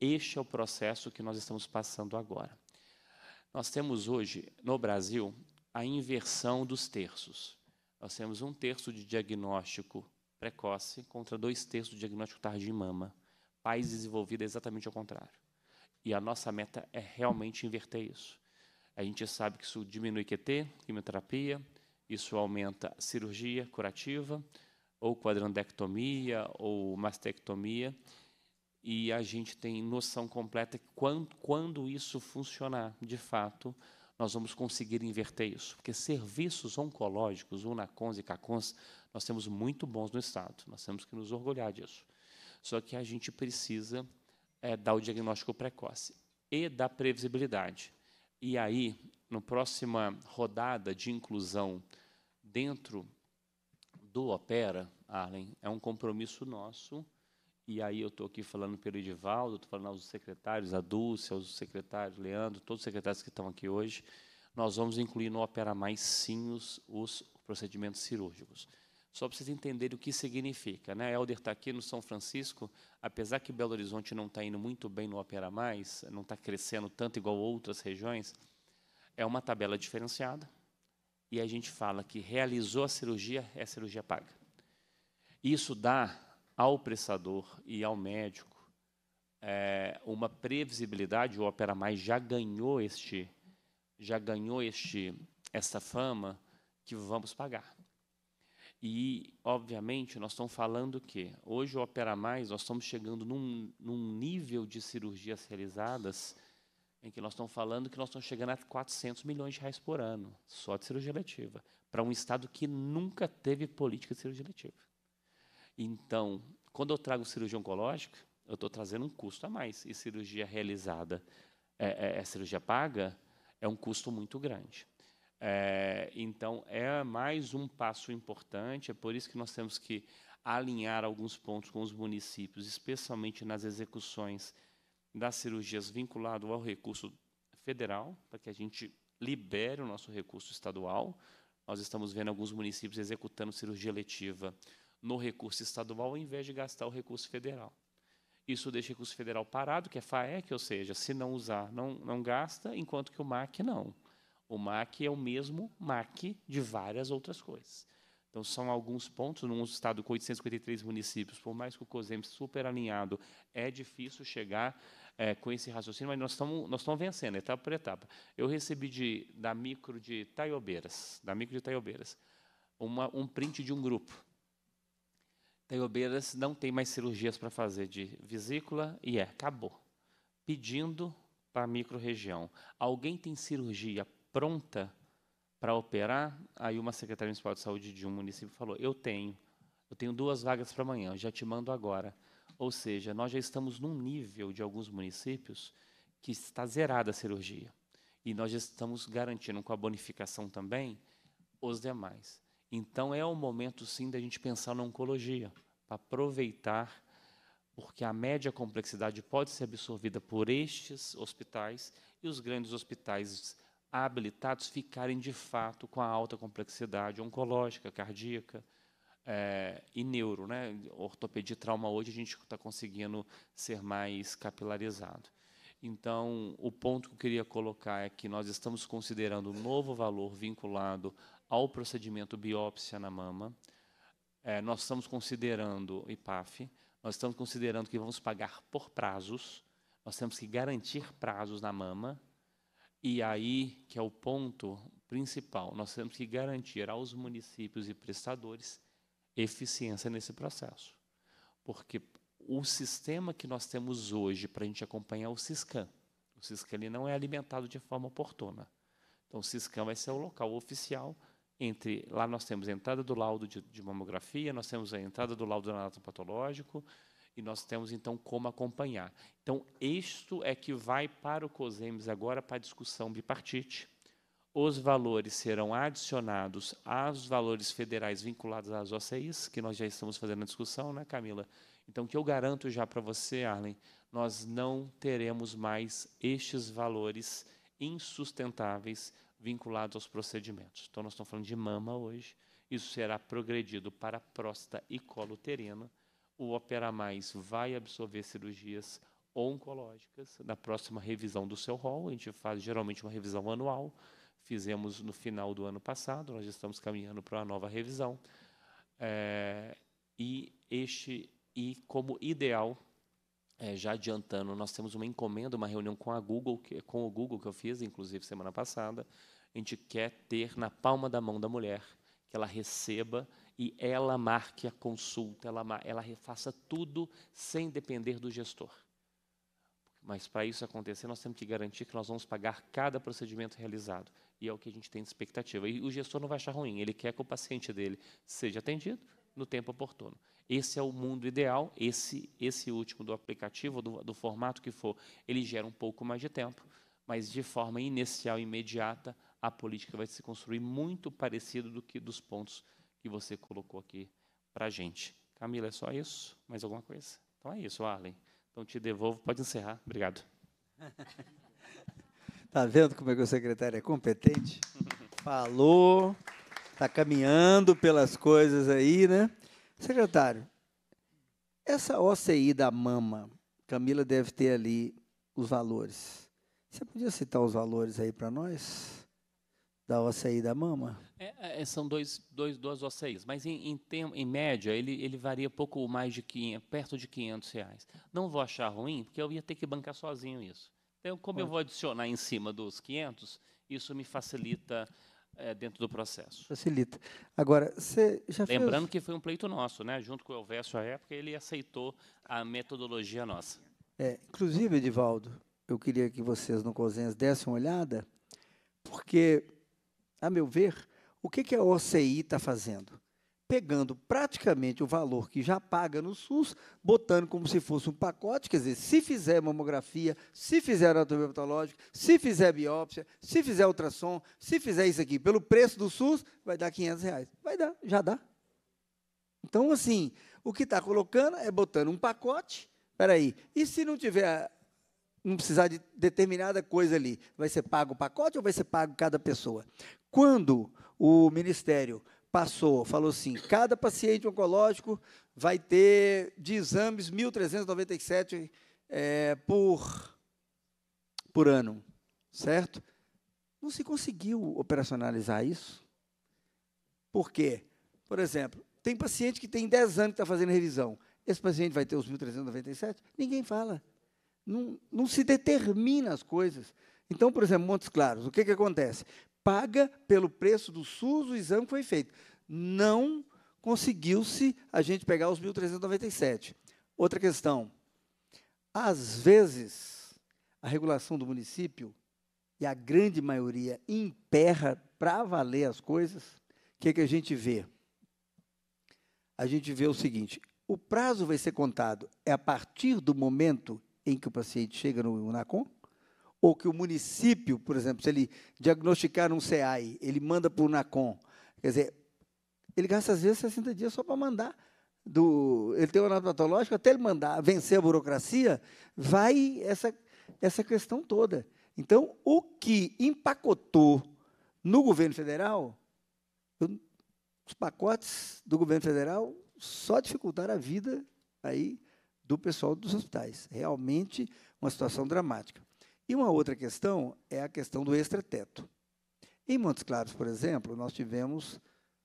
este é o processo que nós estamos passando agora. Nós temos hoje, no Brasil, a inversão dos terços. Nós temos um terço de diagnóstico precoce contra dois terços de diagnóstico tardio de mama. País desenvolvido é exatamente ao contrário. E a nossa meta é realmente inverter isso. A gente sabe que isso diminui QT, quimioterapia, isso aumenta cirurgia curativa, ou quadrandectomia, ou mastectomia, e a gente tem noção completa que quando, quando isso funcionar de fato, nós vamos conseguir inverter isso. Porque serviços oncológicos, Unacons e Cacons, nós temos muito bons no Estado. Nós temos que nos orgulhar disso. Só que a gente precisa é, dar o diagnóstico precoce e da previsibilidade. E aí, na próxima rodada de inclusão dentro do Opera, Arlen, é um compromisso nosso. E aí eu estou aqui falando pelo Edivaldo, estou falando aos secretários, a Dulce, aos secretários, Leandro, todos os secretários que estão aqui hoje. Nós vamos incluir no Opera Mais sim os, os procedimentos cirúrgicos só para vocês entenderem o que significa. Né? Helder está aqui no São Francisco, apesar que Belo Horizonte não está indo muito bem no Opera Mais, não está crescendo tanto igual outras regiões, é uma tabela diferenciada, e a gente fala que realizou a cirurgia, é a cirurgia paga. Isso dá ao prestador e ao médico é, uma previsibilidade, o Opera Mais já ganhou este já ganhou este esta fama que vamos pagar. E, obviamente, nós estamos falando que hoje o Opera Mais, nós estamos chegando num, num nível de cirurgias realizadas em que nós estamos falando que nós estamos chegando a 400 milhões de reais por ano, só de cirurgia letiva, para um Estado que nunca teve política de cirurgia letiva. Então, quando eu trago cirurgia oncológica, eu estou trazendo um custo a mais. E cirurgia realizada, é, é, é cirurgia paga, é um custo muito grande. É, então, é mais um passo importante, é por isso que nós temos que alinhar alguns pontos com os municípios, especialmente nas execuções das cirurgias vinculado ao recurso federal, para que a gente libere o nosso recurso estadual. Nós estamos vendo alguns municípios executando cirurgia letiva no recurso estadual, ao invés de gastar o recurso federal. Isso deixa o recurso federal parado, que é FAEC, ou seja, se não usar, não, não gasta, enquanto que o MAC não. O MAC é o mesmo MAC de várias outras coisas. Então, são alguns pontos. Num estado com 853 municípios, por mais que o COSEM super alinhado, é difícil chegar é, com esse raciocínio, mas nós estamos nós estamos vencendo, etapa por etapa. Eu recebi de, da micro de Taiobeiras, da micro de Taiobeiras, uma, um print de um grupo. Taiobeiras não tem mais cirurgias para fazer de vesícula e é, acabou. Pedindo para a região, Alguém tem cirurgia pronta para operar? Aí uma secretária municipal de saúde de um município falou: Eu tenho, eu tenho duas vagas para amanhã, já te mando agora. Ou seja, nós já estamos num nível de alguns municípios que está zerada a cirurgia. E nós já estamos garantindo com a bonificação também os demais. Então é o momento sim da gente pensar na oncologia, para aproveitar, porque a média complexidade pode ser absorvida por estes hospitais e os grandes hospitais habilitados ficarem de fato com a alta complexidade oncológica, cardíaca é, e neuro. Né? Ortopedia e trauma hoje a gente está conseguindo ser mais capilarizado. Então, o ponto que eu queria colocar é que nós estamos considerando um novo valor vinculado ao procedimento biópsia na mama. É, nós estamos considerando IPAF, nós estamos considerando que vamos pagar por prazos, nós temos que garantir prazos na mama, e aí que é o ponto principal, nós temos que garantir aos municípios e prestadores eficiência nesse processo. Porque o sistema que nós temos hoje para a gente acompanhar é o Siscan, o Siscan ele não é alimentado de forma oportuna. Então, o Siscan vai ser o local oficial entre lá nós temos a entrada do laudo de, de mamografia, nós temos a entrada do laudo anatopatológico patológico, e nós temos então como acompanhar. Então, isto é que vai para o COSEMES agora para a discussão bipartite. Os valores serão adicionados aos valores federais vinculados às OCIs, que nós já estamos fazendo a discussão, né, Camila? Então, que eu garanto já para você, Arlen, nós não teremos mais estes valores insustentáveis vinculados aos procedimentos. Então, nós estamos falando de mama hoje, isso será progredido para próstata e colo uterina, o Opera Mais vai absorver cirurgias oncológicas na próxima revisão do seu rol. A gente faz geralmente uma revisão anual. Fizemos no final do ano passado, nós estamos caminhando para uma nova revisão. É, e este e como ideal é, já adiantando, nós temos uma encomenda, uma reunião com a Google, que, com o Google que eu fiz, inclusive semana passada. A gente quer ter na palma da mão da mulher que ela receba e ela marque a consulta, ela, ela refaça tudo sem depender do gestor. Mas para isso acontecer, nós temos que garantir que nós vamos pagar cada procedimento realizado. E é o que a gente tem de expectativa. E o gestor não vai achar ruim, ele quer que o paciente dele seja atendido no tempo oportuno. Esse é o mundo ideal, esse, esse último do aplicativo, do, do formato que for, ele gera um pouco mais de tempo, mas de forma inicial, imediata, a política vai se construir muito parecido do que dos pontos que você colocou aqui para a gente. Camila, é só isso? Mais alguma coisa? Então é isso, Arlen. Então te devolvo, pode encerrar. Obrigado. Está vendo como é que o secretário é competente? Falou, está caminhando pelas coisas aí, né? Secretário, essa OCI da mama, Camila deve ter ali os valores. Você podia citar os valores aí para nós? da OCI da mama? É, é, é, são dois, dois, duas OCIs, mas em, em, tem, em média ele, ele varia pouco mais de 500, perto de 500 reais. Não vou achar ruim, porque eu ia ter que bancar sozinho isso. Então, como eu vou adicionar em cima dos 500, isso me facilita é, dentro do processo. Facilita. Agora, você já Lembrando fez... que foi um pleito nosso, né? junto com o Elvésio, à época, ele aceitou a metodologia nossa. É, inclusive, Edivaldo, eu queria que vocês no cozinhas dessem uma olhada, porque a meu ver, o que, que a OCI está fazendo? Pegando praticamente o valor que já paga no SUS, botando como se fosse um pacote, quer dizer, se fizer mamografia, se fizer anatomia patológica, se fizer biópsia, se fizer ultrassom, se fizer isso aqui, pelo preço do SUS, vai dar 500 reais. Vai dar, já dá. Então, assim, o que está colocando é botando um pacote, peraí, e se não tiver não precisar de determinada coisa ali. Vai ser pago o pacote ou vai ser pago cada pessoa? Quando o Ministério passou, falou assim: cada paciente oncológico vai ter de exames 1.397 é, eh, por, por ano, certo? Não se conseguiu operacionalizar isso. Por quê? Por exemplo, tem paciente que tem 10 anos que está fazendo revisão. Esse paciente vai ter os 1.397? Ninguém fala não, não se determina as coisas. Então, por exemplo, Montes Claros, o que, que acontece? Paga pelo preço do SUS o exame que foi feito. Não conseguiu-se a gente pegar os 1.397. Outra questão. Às vezes, a regulação do município, e a grande maioria, emperra para valer as coisas. O que, que a gente vê? A gente vê o seguinte: o prazo vai ser contado é a partir do momento em que o paciente chega no UNACOM, ou que o município, por exemplo, se ele diagnosticar um CAI, ele manda para o UNACOM. Quer dizer, ele gasta às vezes 60 dias só para mandar. Do, ele tem o anatopatológico, até ele mandar vencer a burocracia, vai essa, essa questão toda. Então, o que empacotou no governo federal, os pacotes do governo federal só dificultaram a vida aí do pessoal dos hospitais. Realmente uma situação dramática. E uma outra questão é a questão do extrateto. Em Montes Claros, por exemplo, nós tivemos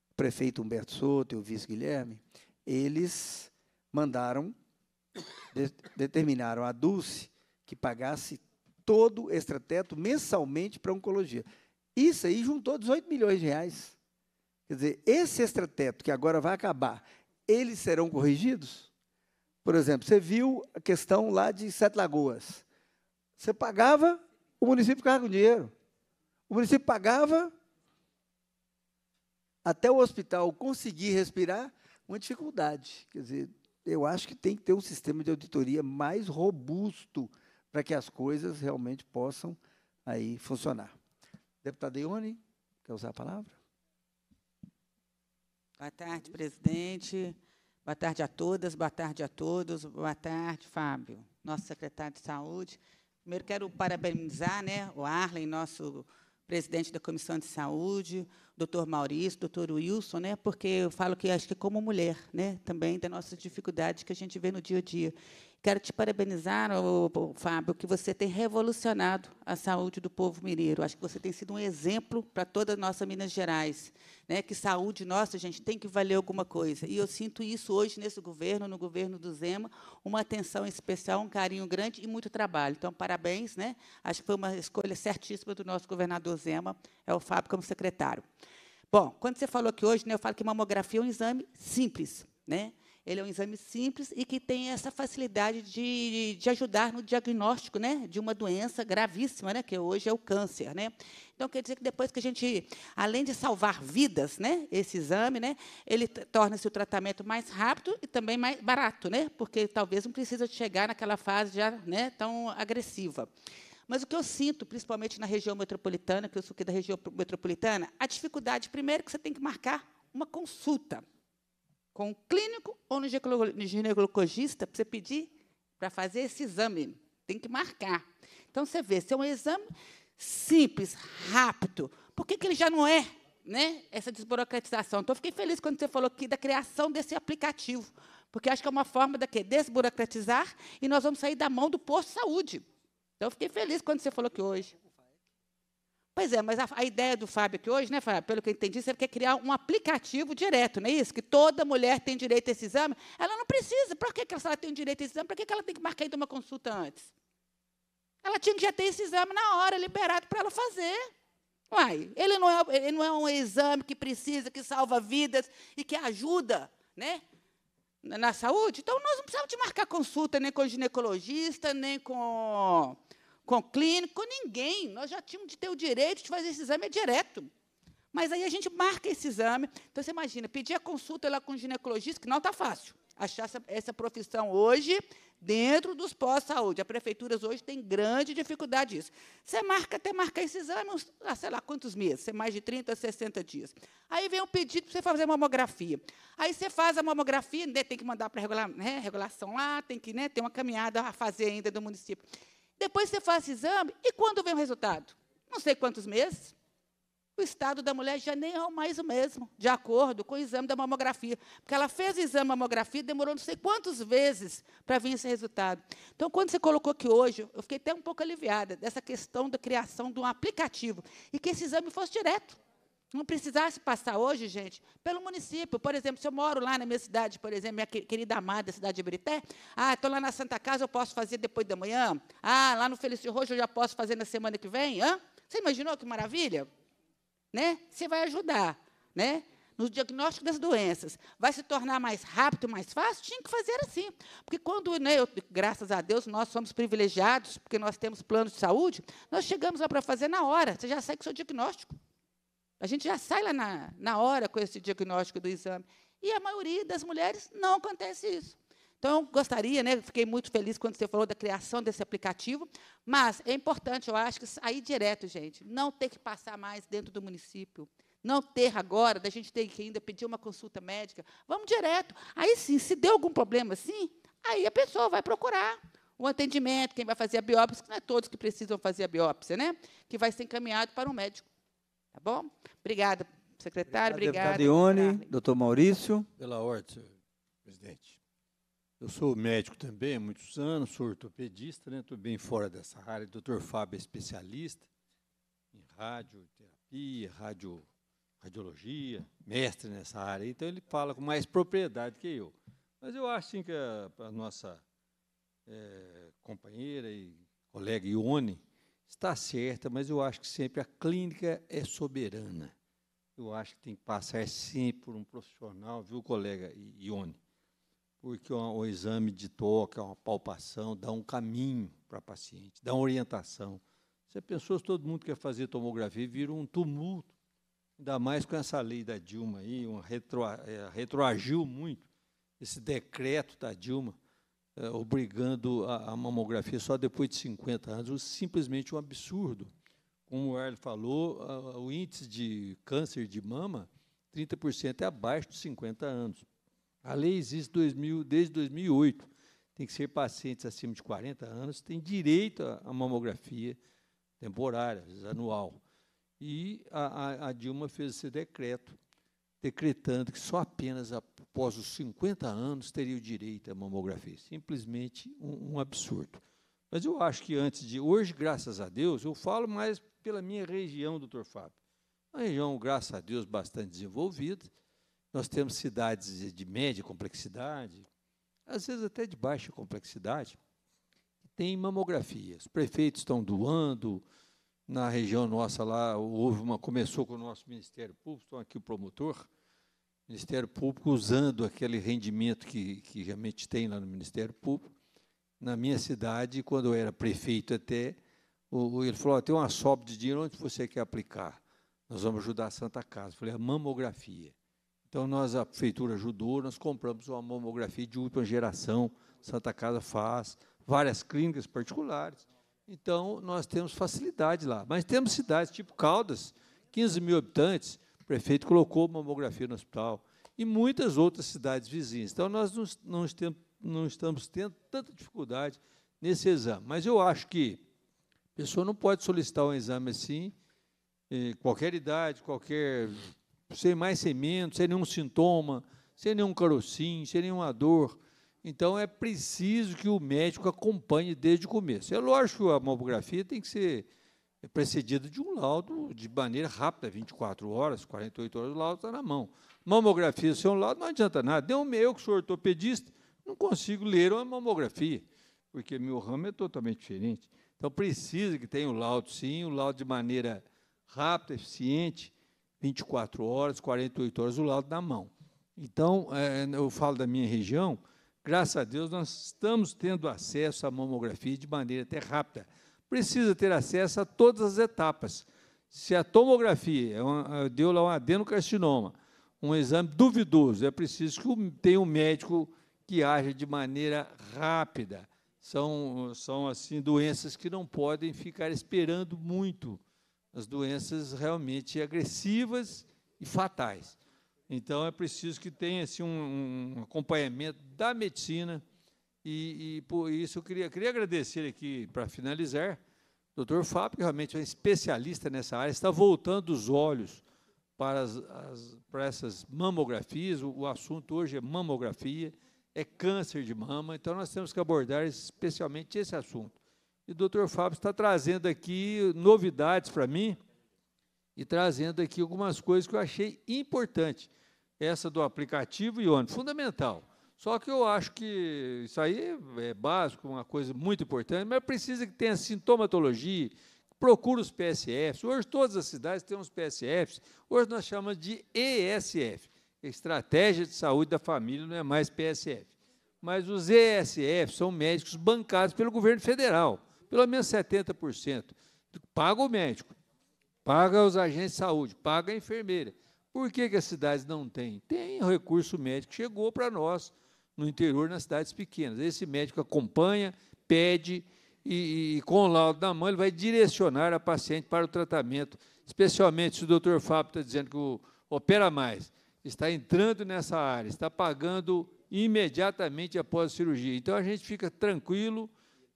o prefeito Humberto Soto e o vice Guilherme, eles mandaram, de, determinaram a Dulce que pagasse todo o extrateto mensalmente para a oncologia. Isso aí juntou 18 milhões de reais. Quer dizer, esse extrateto que agora vai acabar, eles serão corrigidos? Por exemplo, você viu a questão lá de Sete Lagoas. Você pagava, o município ficava com dinheiro. O município pagava até o hospital conseguir respirar, uma dificuldade. Quer dizer, eu acho que tem que ter um sistema de auditoria mais robusto para que as coisas realmente possam aí funcionar. Deputada Ione, quer usar a palavra? Boa tarde, presidente. Boa tarde a todas, boa tarde a todos. Boa tarde, Fábio, nosso secretário de Saúde. Primeiro, quero parabenizar né, o Arlen, nosso presidente da Comissão de Saúde, doutor Maurício, doutor Wilson, né, porque eu falo que acho que como mulher, né, também das nossas dificuldades que a gente vê no dia a dia. Quero te parabenizar, ô, ô, Fábio, que você tem revolucionado a saúde do povo mineiro. Acho que você tem sido um exemplo para toda a nossa Minas Gerais. Né? Que saúde nossa, gente, tem que valer alguma coisa. E eu sinto isso hoje nesse governo, no governo do Zema, uma atenção especial, um carinho grande e muito trabalho. Então, parabéns. Né? Acho que foi uma escolha certíssima do nosso governador Zema, é o Fábio como secretário. Bom, quando você falou que hoje, né, eu falo que mamografia é um exame simples. Né? Ele é um exame simples e que tem essa facilidade de, de ajudar no diagnóstico né, de uma doença gravíssima, né, que hoje é o câncer. Né? Então, quer dizer que depois que a gente, além de salvar vidas, né, esse exame, né, ele torna-se o tratamento mais rápido e também mais barato, né, porque talvez não precisa chegar naquela fase já né, tão agressiva. Mas o que eu sinto, principalmente na região metropolitana, que eu sou aqui da região metropolitana, a dificuldade, primeiro, é que você tem que marcar uma consulta com um clínico ou no ginecologista para você pedir para fazer esse exame. Tem que marcar. Então, você vê, se é um exame simples, rápido, por que, que ele já não é? Né? Essa desburocratização. Então, fiquei feliz quando você falou aqui da criação desse aplicativo, porque acho que é uma forma da que desburocratizar e nós vamos sair da mão do posto de saúde. Então, fiquei feliz quando você falou que hoje. Pois é, mas a, a ideia do Fábio aqui hoje, né, Fábio, pelo que eu entendi, você quer criar um aplicativo direto, não é isso? Que toda mulher tem direito a esse exame. Ela não precisa. Por que, que ela tem direito a esse exame? Por que, que ela tem que marcar ainda uma consulta antes? Ela tinha que já ter esse exame na hora, liberado para ela fazer. Uai, ele não, é, ele não é um exame que precisa, que salva vidas e que ajuda, né? na saúde, então nós não precisamos de marcar consulta nem com ginecologista, nem com com clínico, com ninguém. Nós já tínhamos de ter o direito de fazer esse exame é direto. Mas aí a gente marca esse exame. Então, você imagina, pedir a consulta lá com o ginecologista, que não está fácil. Achar essa, essa profissão hoje dentro dos pós-saúde. As prefeituras hoje têm grande dificuldade disso. Você marca até marcar esse exame, uns, ah, sei lá quantos meses, é mais de 30, 60 dias. Aí vem um pedido para você fazer mamografia. Aí você faz a mamografia, né, tem que mandar para a regula, né, regulação lá, tem que né, ter uma caminhada a fazer ainda do município. Depois você faz exame e quando vem o resultado? Não sei quantos meses. O estado da mulher já nem é mais o mesmo, de acordo com o exame da mamografia. Porque ela fez o exame da mamografia, demorou não sei quantas vezes para vir esse resultado. Então, quando você colocou aqui hoje, eu fiquei até um pouco aliviada dessa questão da criação de um aplicativo e que esse exame fosse direto não precisasse passar hoje, gente, pelo município. Por exemplo, se eu moro lá na minha cidade, por exemplo, minha querida amada cidade de Brité, ah, estou lá na Santa Casa, eu posso fazer depois da manhã. Ah, lá no Felício Rojo eu já posso fazer na semana que vem. Hã? Você imaginou que maravilha? Né? Você vai ajudar, né? No diagnóstico das doenças, vai se tornar mais rápido, mais fácil? Tinha que fazer assim. Porque quando, né, eu, graças a Deus, nós somos privilegiados, porque nós temos plano de saúde, nós chegamos lá para fazer na hora. Você já segue o seu diagnóstico. A gente já sai lá na, na hora com esse diagnóstico do exame. E a maioria das mulheres não acontece isso. Então, eu gostaria, né, fiquei muito feliz quando você falou da criação desse aplicativo, mas é importante, eu acho, que sair direto, gente, não ter que passar mais dentro do município. Não ter agora, da gente ter que ainda pedir uma consulta médica. Vamos direto. Aí sim, se deu algum problema assim, aí a pessoa vai procurar o atendimento, quem vai fazer a biópsia, que não é todos que precisam fazer a biópsia, né? Que vai ser encaminhado para um médico. Tá bom? Obrigada, secretário. Obrigada, obrigada Ione, doutor Maurício. Pela ordem, senhor presidente. Eu sou médico também há muitos anos, sou ortopedista, estou né? bem fora dessa área. O doutor Fábio é especialista em radioterapia, radio, radiologia, mestre nessa área. Então, ele fala com mais propriedade que eu. Mas eu acho sim, que a, a nossa é, companheira e colega Ione está certa, mas eu acho que sempre a clínica é soberana. Eu acho que tem que passar sempre por um profissional, viu, colega Ione? Porque o exame de toque, uma palpação, dá um caminho para paciente, dá uma orientação. Se pensou se todo mundo quer fazer tomografia, vira um tumulto. Ainda mais com essa lei da Dilma aí, um retro, é, eh, retroagiu muito esse decreto da Dilma é, obrigando a, a, mamografia só depois de 50 anos, simplesmente um absurdo. Como o Arlen falou, a, o índice de câncer de mama, 30% é abaixo de 50 anos. A lei existe 2000, desde 2008. Tem que ser pacientes acima de 40 anos, tem direito à mamografia temporária, anual. E a, a, a Dilma fez esse decreto decretando que só apenas após os 50 anos teria o direito à mamografia. Simplesmente um, um absurdo. Mas eu acho que antes de hoje, graças a Deus, eu falo mais pela minha região, doutor Fábio. Uma região, graças a Deus, bastante desenvolvida. Nós temos cidades de média complexidade, às vezes até de baixa complexidade, que tem mamografia. Os prefeitos estão doando, na região nossa lá, houve uma, começou com o nosso Ministério Público, estão aqui o promotor, Ministério Público usando aquele rendimento que, que realmente tem lá no Ministério Público. Na minha cidade, quando eu era prefeito até, o, ele falou, tem uma sobra de dinheiro, onde você quer aplicar? Nós vamos ajudar a Santa Casa. Eu falei, a mamografia. Então, nós, a prefeitura ajudou, nós compramos uma mamografia de última geração, Santa Casa faz, várias clínicas particulares. Então, nós temos facilidade lá. Mas temos cidades tipo Caldas, 15 mil habitantes, o prefeito colocou mamografia no hospital, e muitas outras cidades vizinhas. Então, nós não, não estamos tendo tanta dificuldade nesse exame. Mas eu acho que a pessoa não pode solicitar um exame assim, eh, qualquer idade, qualquer. sem mais, sem menos, sem nenhum sintoma, sem nenhum carocinho, sem nenhuma dor. Então é preciso que o médico acompanhe desde o começo. É lógico que a mamografia tem que ser precedida de um laudo de maneira rápida, 24 horas, 48 horas, o laudo está na mão. Mamografia sem um laudo não adianta nada. Deu um meu que sou ortopedista, não consigo ler uma mamografia, porque meu ramo é totalmente diferente. Então precisa que tenha o laudo, sim, o laudo de maneira rápida, eficiente, 24 horas, 48 horas, o laudo na mão. Então, é, eu falo da minha região, Graças a Deus, nós estamos tendo acesso à mamografia de maneira até rápida. Precisa ter acesso a todas as etapas. Se a tomografia é eh, deu lá um adenocarcinoma, um exame duvidoso, é preciso que tenha um médico que haja de maneira rápida. São, são assim doenças que não podem ficar esperando muito. As doenças realmente agressivas e fatais. Então, é preciso que tenha assim, um, um acompanhamento da medicina. E, e, por isso, eu queria, queria agradecer aqui, para finalizar, o doutor Fábio, que realmente é um especialista nessa área, está voltando os olhos para, as, as, para essas mamografias. O, o assunto hoje é mamografia, é câncer de mama, então nós temos que abordar especialmente esse assunto. E o doutor Fábio está trazendo aqui novidades para mim e trazendo aqui algumas coisas que eu achei importante essa do aplicativo e ônibus, fundamental. Só que eu acho que isso aí é básico, uma coisa muito importante, mas precisa que tenha sintomatologia, procura os PSFs. Hoje todas as cidades têm uns PSFs, hoje nós chamamos de ESF, Estratégia de Saúde da Família, não é mais PSF. Mas os ESF são médicos bancados pelo governo federal, pelo menos 70%. Paga o médico, paga os agentes de saúde, paga a enfermeira. Por que, que as cidades não têm? Tem o recurso médico, chegou para nós no interior, nas cidades pequenas. Esse médico acompanha, pede, e, e, com o laudo na mão, ele vai direcionar a paciente para o tratamento, especialmente se o doutor Fábio está dizendo que o, opera mais, está entrando nessa área, está pagando imediatamente após a cirurgia. Então, a gente fica tranquilo,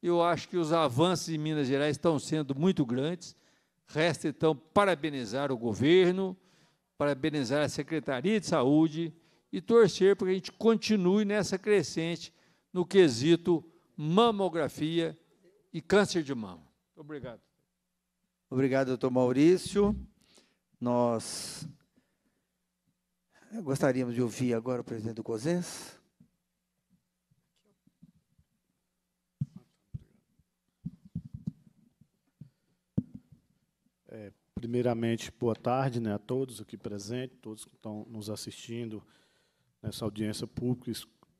eu acho que os avanços em Minas Gerais estão sendo muito grandes, resta, então, parabenizar o governo, parabenizar a Secretaria de Saúde e torcer para que a gente continue nessa crescente no quesito mamografia e câncer de mama. Obrigado. Obrigado, doutor Maurício. Nós gostaríamos de ouvir agora o presidente do COSENS. Primeiramente, boa tarde né, a todos aqui presentes, todos que estão nos assistindo nessa audiência pública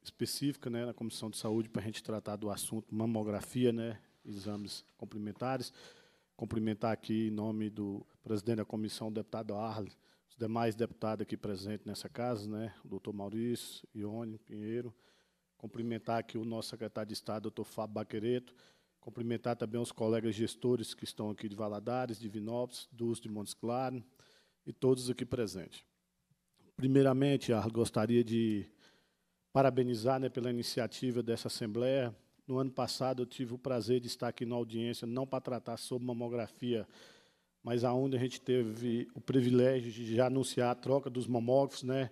específica né, na Comissão de Saúde para a gente tratar do assunto mamografia, né, exames complementares. Cumprimentar aqui, em nome do presidente da comissão, o deputado Arle, os demais deputados aqui presentes nessa casa, né, o doutor Maurício, Ione, Pinheiro. Cumprimentar aqui o nosso secretário de Estado, doutor Fábio Baquereto, Cumprimentar também os colegas gestores que estão aqui de Valadares, de Divinópolis, dos de Montes Claros e todos aqui presentes. Primeiramente, gostaria de parabenizar né, pela iniciativa dessa Assembleia. No ano passado, eu tive o prazer de estar aqui na audiência, não para tratar sobre mamografia, mas aonde a gente teve o privilégio de já anunciar a troca dos mamógrafos, né,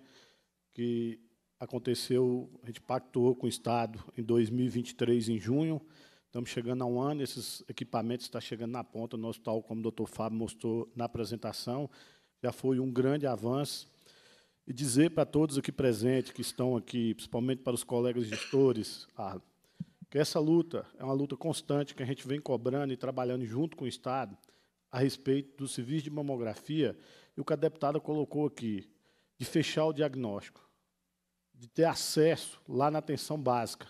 que aconteceu, a gente pactuou com o Estado em 2023, em junho, Estamos chegando a um ano, esses equipamentos estão chegando na ponta. no nosso hospital, como o doutor Fábio mostrou na apresentação, já foi um grande avanço. E dizer para todos aqui presentes, que estão aqui, principalmente para os colegas gestores, ah, que essa luta é uma luta constante que a gente vem cobrando e trabalhando junto com o Estado a respeito do serviço de mamografia e o que a deputada colocou aqui, de fechar o diagnóstico, de ter acesso lá na atenção básica,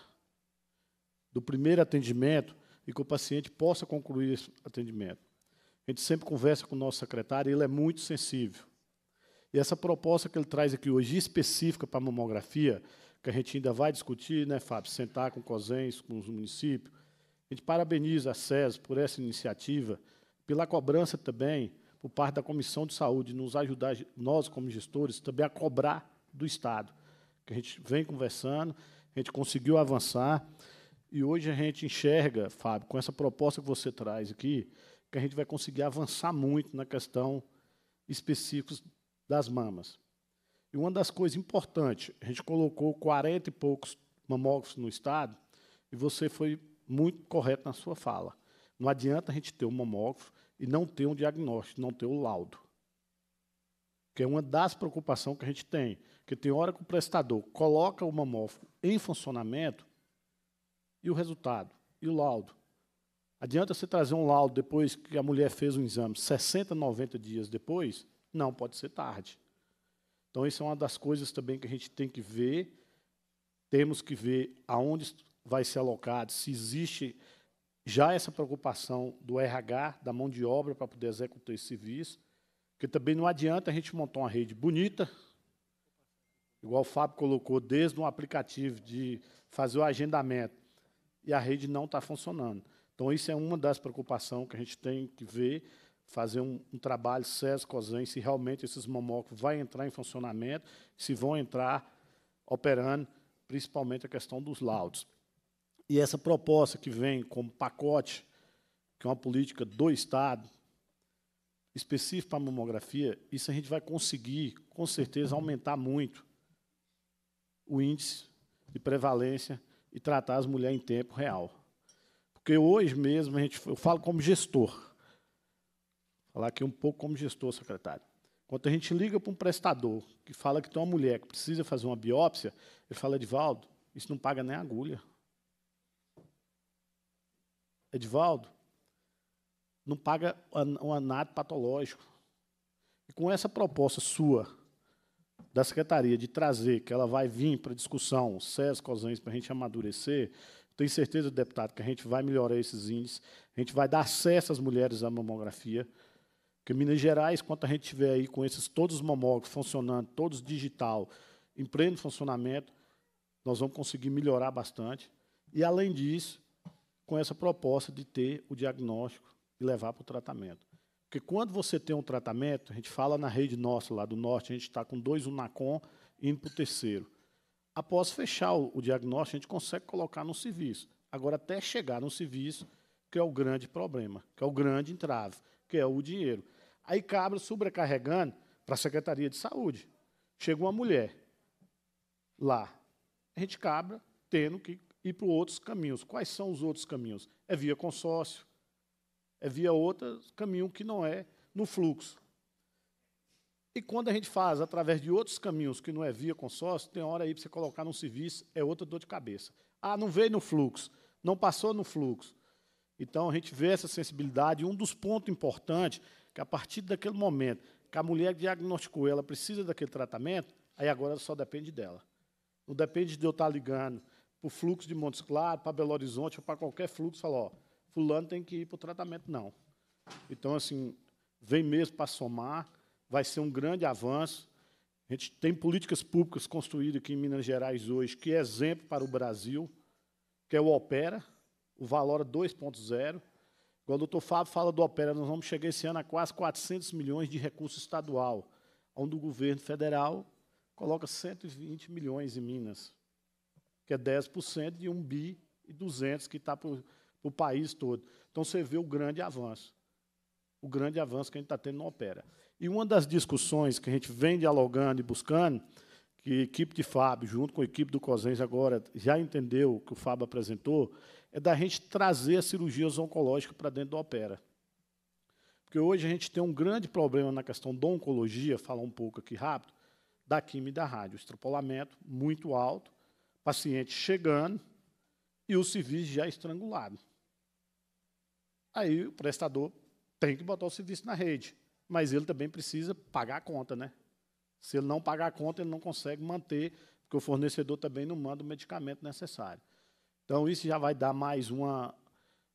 do primeiro atendimento e que o paciente possa concluir esse atendimento. A gente sempre conversa com o nosso secretário, ele é muito sensível. E essa proposta que ele traz aqui hoje, específica para a mamografia, que a gente ainda vai discutir, né, Fábio? Sentar com o COSENS, com os municípios. A gente parabeniza a SES por essa iniciativa, pela cobrança também, por parte da Comissão de Saúde, nos ajudar, nós como gestores, também a cobrar do Estado. Que a gente vem conversando, a gente conseguiu avançar. E hoje a gente enxerga, Fábio, com essa proposta que você traz aqui, que a gente vai conseguir avançar muito na questão específica das mamas. E uma das coisas importantes, a gente colocou 40 e poucos mamógrafos no Estado, e você foi muito correto na sua fala. Não adianta a gente ter um mamógrafo e não ter um diagnóstico, não ter o laudo. Que é uma das preocupações que a gente tem. Que tem hora que o prestador coloca o mamógrafo em funcionamento e o resultado? E o laudo? Adianta você trazer um laudo depois que a mulher fez um exame, 60, 90 dias depois? Não, pode ser tarde. Então, isso é uma das coisas também que a gente tem que ver. Temos que ver aonde vai ser alocado, se existe já essa preocupação do RH, da mão de obra, para poder executar esse serviço. Porque também não adianta a gente montar uma rede bonita, igual o Fábio colocou, desde um aplicativo de fazer o agendamento e a rede não está funcionando. Então, isso é uma das preocupações que a gente tem que ver, fazer um, um trabalho SES, COSEN, se realmente esses mamóculos vão entrar em funcionamento, se vão entrar operando, principalmente a questão dos laudos. E essa proposta que vem como pacote, que é uma política do Estado, específica para a mamografia, isso a gente vai conseguir, com certeza, aumentar muito o índice de prevalência e tratar as mulheres em tempo real. Porque hoje mesmo a gente, eu falo como gestor. Vou falar aqui um pouco como gestor, secretário. Quando a gente liga para um prestador que fala que tem uma mulher que precisa fazer uma biópsia, ele fala, Edivaldo, isso não paga nem agulha. Edivaldo, não paga um anato patológico. E com essa proposta sua, da secretaria de trazer, que ela vai vir para discussão, SES, COSENS, para a gente amadurecer, tenho certeza, deputado, que a gente vai melhorar esses índices, a gente vai dar acesso às mulheres à mamografia, porque Minas Gerais, quanto a gente tiver aí com esses todos os mamógrafos funcionando, todos digital, em pleno funcionamento, nós vamos conseguir melhorar bastante. E, além disso, com essa proposta de ter o diagnóstico e levar para o tratamento. Porque quando você tem um tratamento, a gente fala na rede nossa lá do norte, a gente está com dois UNACOM indo para o terceiro. Após fechar o, o diagnóstico, a gente consegue colocar no serviço. Agora, até chegar no serviço, que é o grande problema, que é o grande entrave, que é o dinheiro. Aí cabra sobrecarregando para a Secretaria de Saúde. Chega uma mulher lá. A gente cabra tendo que ir para outros caminhos. Quais são os outros caminhos? É via consórcio, é via outro caminho que não é no fluxo. E quando a gente faz através de outros caminhos que não é via consórcio, tem hora aí para você colocar num serviço, é outra dor de cabeça. Ah, não veio no fluxo, não passou no fluxo. Então a gente vê essa sensibilidade. Um dos pontos importantes que a partir daquele momento que a mulher diagnosticou, ela precisa daquele tratamento, aí agora só depende dela. Não depende de eu estar tá ligando para o fluxo de Montes Claros, para Belo Horizonte ou para qualquer fluxo, falar, ó, fulano tem que ir para o tratamento, não. Então, assim, vem mesmo para somar, vai ser um grande avanço. A gente tem políticas públicas construídas aqui em Minas Gerais hoje, que é exemplo para o Brasil, que é o Opera, o Valora 2.0. Quando o doutor Fábio fala do Opera, nós vamos chegar esse ano a quase 400 milhões de recurso estadual, onde o governo federal coloca 120 milhões em Minas, que é 10% de 1 bi e 200 que está para o país todo. Então você vê o grande avanço. O grande avanço que a gente está tendo no Opera. E uma das discussões que a gente vem dialogando e buscando, que a equipe de Fábio, junto com a equipe do COSENS agora, já entendeu que o Fábio apresentou, é da gente trazer as cirurgias oncológicas para dentro do Opera. Porque hoje a gente tem um grande problema na questão da oncologia, falar um pouco aqui rápido, da química e da rádio. O extrapolamento muito alto, paciente chegando e o civis já estrangulado. Aí o prestador tem que botar o serviço na rede, mas ele também precisa pagar a conta, né? Se ele não pagar a conta, ele não consegue manter, porque o fornecedor também não manda o medicamento necessário. Então, isso já vai dar mais uma,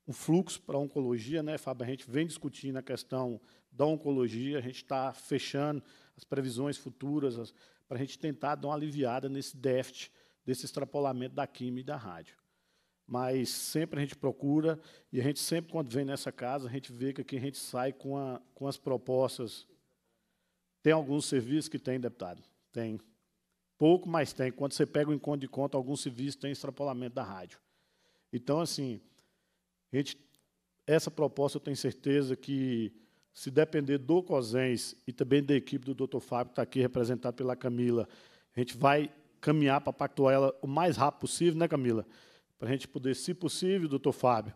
um fluxo para a oncologia, né, Fábio? A gente vem discutindo a questão da oncologia, a gente está fechando as previsões futuras para a gente tentar dar uma aliviada nesse déficit, desse extrapolamento da química e da rádio mas sempre a gente procura e a gente sempre, quando vem nessa casa, a gente vê que aqui a gente sai com, a, com as propostas. Tem alguns serviços que tem, deputado? Tem. Pouco, mas tem. Quando você pega o encontro de conta, alguns serviços têm extrapolamento da rádio. Então, assim, a gente, essa proposta eu tenho certeza que, se depender do COSENS e também da equipe do Dr. Fábio, que está aqui representado pela Camila, a gente vai caminhar para pactuar ela o mais rápido possível, né, Camila? para a gente poder, se possível, doutor Fábio,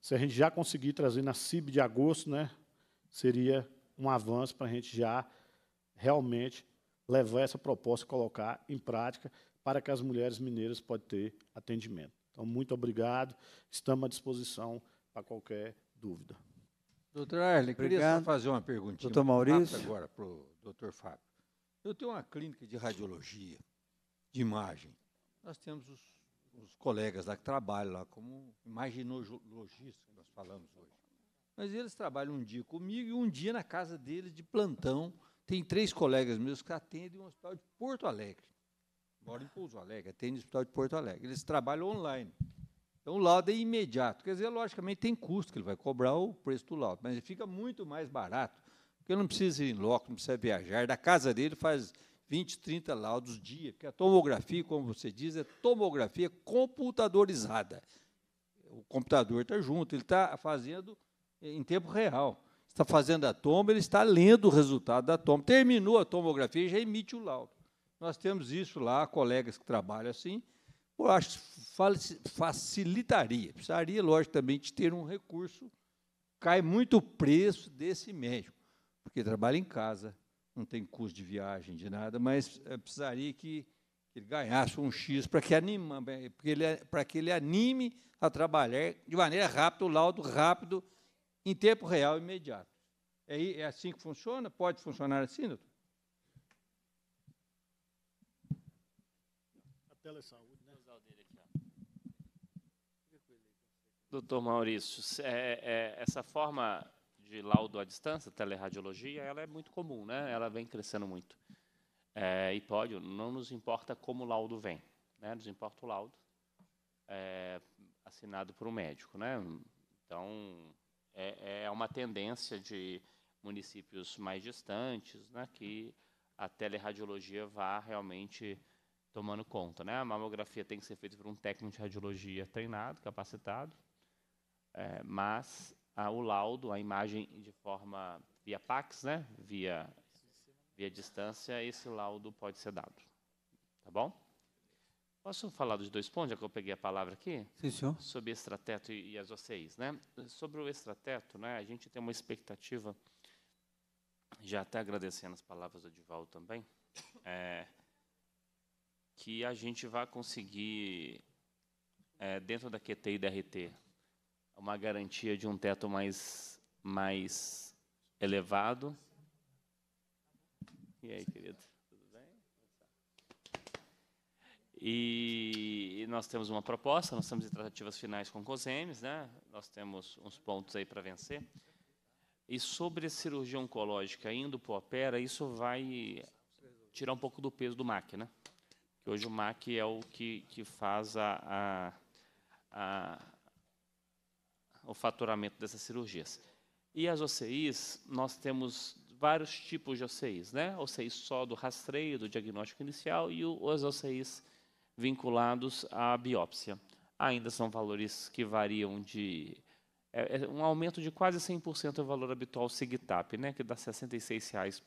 se a gente já conseguir trazer na CIB de agosto, né, seria um avanço para a gente já realmente levar essa proposta e colocar em prática para que as mulheres mineiras possam ter atendimento. Então, muito obrigado. Estamos à disposição para qualquer dúvida. Doutor Arley, obrigado. queria só fazer uma perguntinha. Doutor Maurício. Agora para o doutor Fábio. Eu tenho uma clínica de radiologia, de imagem. Nós temos os os colegas lá que trabalham lá, como imaginologista que nós falamos hoje. Mas eles trabalham um dia comigo e um dia na casa deles de plantão. Tem três colegas meus que atendem um hospital de Porto Alegre. Moram em Pouso Alegre, atendem o hospital de Porto Alegre. Eles trabalham online. Então, o laudo é imediato. Quer dizer, logicamente, tem custo, que ele vai cobrar o preço do laudo, mas ele fica muito mais barato, porque ele não precisa ir em loco, não precisa viajar. Da casa dele faz 20, 30 laudos dia, porque a tomografia, como você diz, é tomografia computadorizada. O computador está junto, ele está fazendo em tempo real. Está fazendo a toma, ele está lendo o resultado da toma. Terminou a tomografia, e já emite o laudo. Nós temos isso lá, colegas que trabalham assim. Eu acho que facilitaria. Precisaria, logicamente, ter um recurso. Cai muito o preço desse médico, porque trabalha em casa, não tem custo de viagem, de nada, mas eh, precisaria que ele ganhasse um X para que, anima, para que ele anime a trabalhar de maneira rápida, o laudo rápido, em tempo real imediato. É, é assim que funciona? Pode funcionar assim, doutor? telesaúde, né? Doutor Maurício, é, é, essa forma de laudo à distância, teleradiologia, ela é muito comum, né? ela vem crescendo muito. É, e pode, não nos importa como o laudo vem, né? nos importa o laudo é, assinado por um médico. Né? Então, é, é uma tendência de municípios mais distantes né? que a teleradiologia vá realmente tomando conta. Né? A mamografia tem que ser feita por um técnico de radiologia treinado, capacitado, é, mas ah, o laudo, a imagem de forma via Pax, né? Via via distância, esse laudo pode ser dado. Tá bom? Posso falar dos dois pontos, já que eu peguei a palavra aqui? Sim, senhor. Sobre extrateto e, e as OCIs, né? Sobre o extrateto, né, a gente tem uma expectativa, já até agradecendo as palavras do Divaldo também, é, que a gente vai conseguir, é, dentro da QT e DRT, uma garantia de um teto mais, mais elevado. E aí, querido? Tudo bem? E, e nós temos uma proposta, nós estamos em tratativas finais com COSEMES, né? nós temos uns pontos aí para vencer. E sobre a cirurgia oncológica indo para o Opera, isso vai tirar um pouco do peso do MAC, né? Que hoje o MAC é o que, que faz a, a o faturamento dessas cirurgias. E as OCIs, nós temos vários tipos de OCIs, né? OCIs só do rastreio, do diagnóstico inicial e os OCIs vinculados à biópsia. Ainda são valores que variam de é, é um aumento de quase 100% do é valor habitual SIGTAP, né, que dá R$ 66,00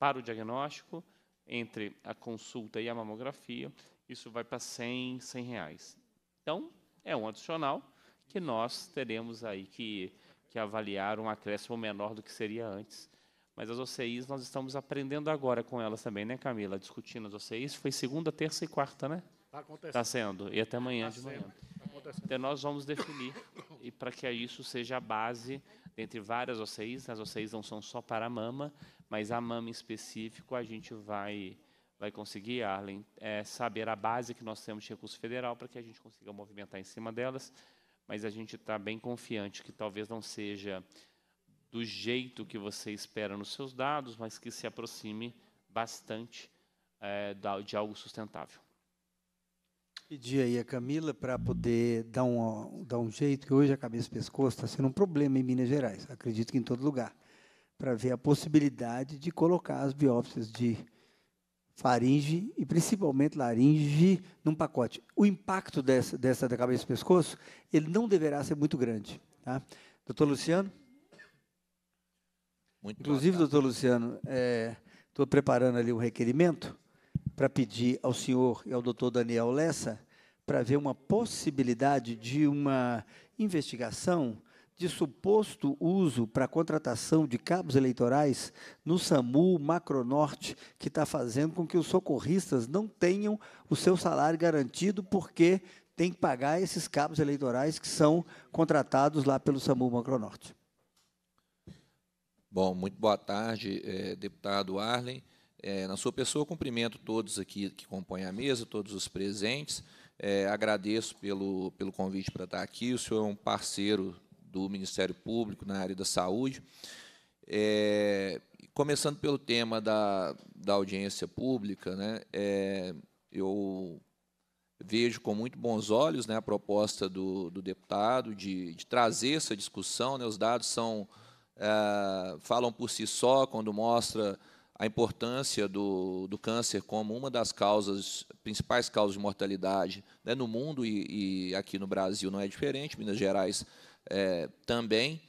para o diagnóstico, entre a consulta e a mamografia, isso vai para 100, 100 reais. Então, é um adicional que nós teremos aí que, que avaliar um acréscimo menor do que seria antes. Mas as OCIs nós estamos aprendendo agora com elas também, né, Camila? Discutindo as OCIs. Foi segunda, terça e quarta, né? Está acontecendo. Está sendo. E até amanhã tá de manhã. Tá então, nós vamos definir, e para que isso seja a base, entre várias OCIs, né? as OCIs não são só para a mama, mas a mama em específico a gente vai vai conseguir, Arlen, é saber a base que nós temos de recurso federal para que a gente consiga movimentar em cima delas mas a gente está bem confiante que talvez não seja do jeito que você espera nos seus dados, mas que se aproxime bastante é, de algo sustentável. Pedir aí a Camila para poder dar um, dar um jeito, que hoje a cabeça e pescoço está sendo um problema em Minas Gerais, acredito que em todo lugar, para ver a possibilidade de colocar as biópsias de faringe e principalmente laringe num pacote. O impacto dessa, dessa da cabeça e pescoço, ele não deverá ser muito grande. Tá? Doutor Luciano? Muito Inclusive, doutor Luciano, estou é, preparando ali um requerimento para pedir ao senhor e ao doutor Daniel Lessa para ver uma possibilidade de uma investigação de suposto uso para contratação de cabos eleitorais no SAMU Macronorte, que está fazendo com que os socorristas não tenham o seu salário garantido, porque tem que pagar esses cabos eleitorais que são contratados lá pelo SAMU Macronorte. Bom, muito boa tarde, eh, deputado Arlen. Eh, na sua pessoa, cumprimento todos aqui que compõem a mesa, todos os presentes. Eh, agradeço pelo, pelo convite para estar aqui. O senhor é um parceiro do Ministério Público na área da saúde. É, começando pelo tema da, da audiência pública, né, é, eu vejo com muito bons olhos né, a proposta do, do deputado de, de trazer essa discussão. Né, os dados são é, falam por si só quando mostra a importância do, do câncer como uma das causas principais causas de mortalidade né, no mundo e, e aqui no Brasil não é diferente. Minas Gerais é, também.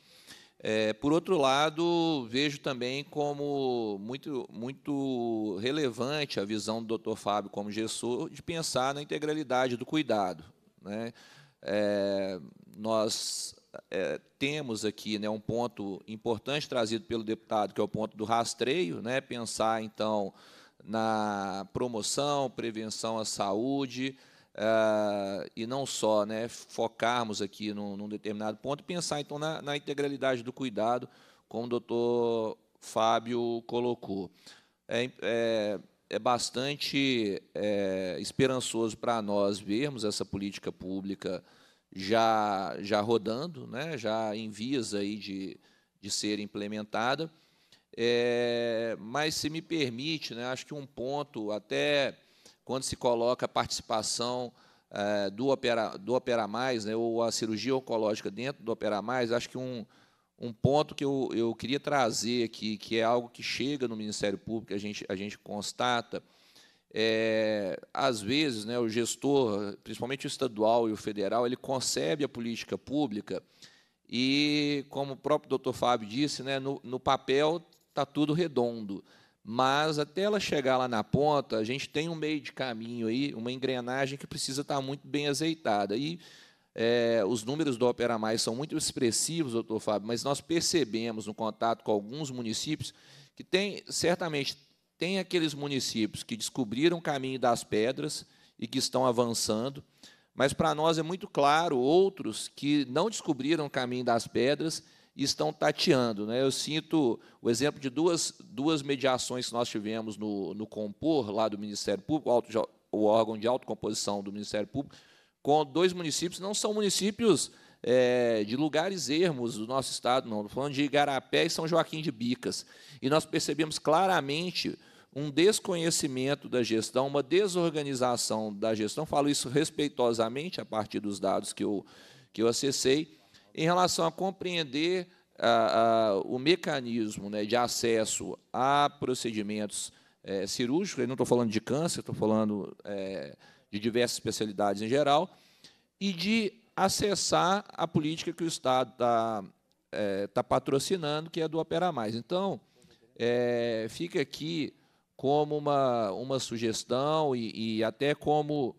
É, por outro lado, vejo também como muito, muito relevante a visão do Dr. Fábio como gestor de pensar na integralidade do cuidado. Né? É, nós é, temos aqui né, um ponto importante trazido pelo deputado, que é o ponto do rastreio, né, pensar, então, na promoção, prevenção à saúde, Uh, e não só né, focarmos aqui num, num determinado ponto, pensar então na, na, integralidade do cuidado, como o doutor Fábio colocou. É, é, é bastante é, esperançoso para nós vermos essa política pública já, já rodando, né, já em vias aí de, de ser implementada. É, mas, se me permite, né, acho que um ponto até quando se coloca a participação é, do, opera, do Opera Mais, né, ou a cirurgia oncológica dentro do Opera Mais, acho que um, um ponto que eu, eu queria trazer aqui, que é algo que chega no Ministério Público, a gente, a gente constata, é, às vezes, né, o gestor, principalmente o estadual e o federal, ele concebe a política pública e, como o próprio doutor Fábio disse, né, no, no papel está tudo redondo mas até ela chegar lá na ponta, a gente tem um meio de caminho aí, uma engrenagem que precisa estar muito bem azeitada. E é, os números do Opera Mais são muito expressivos, doutor Fábio, mas nós percebemos no contato com alguns municípios que tem, certamente, tem aqueles municípios que descobriram o caminho das pedras e que estão avançando, mas para nós é muito claro outros que não descobriram o caminho das pedras estão tateando. Né? Eu sinto o exemplo de duas, duas mediações que nós tivemos no, no Compor, lá do Ministério Público, o órgão de autocomposição do Ministério Público, com dois municípios, não são municípios é, de lugares ermos do nosso Estado, não. Estou falando de Igarapé e São Joaquim de Bicas. E nós percebemos claramente um desconhecimento da gestão, uma desorganização da gestão. Falo isso respeitosamente, a partir dos dados que eu, que eu acessei, em relação a compreender a, a, o mecanismo né, de acesso a procedimentos é, cirúrgicos, eu não estou falando de câncer, estou falando é, de diversas especialidades em geral, e de acessar a política que o Estado está é, tá patrocinando, que é do Operar Mais. Então, é, fica aqui como uma, uma sugestão e, e até como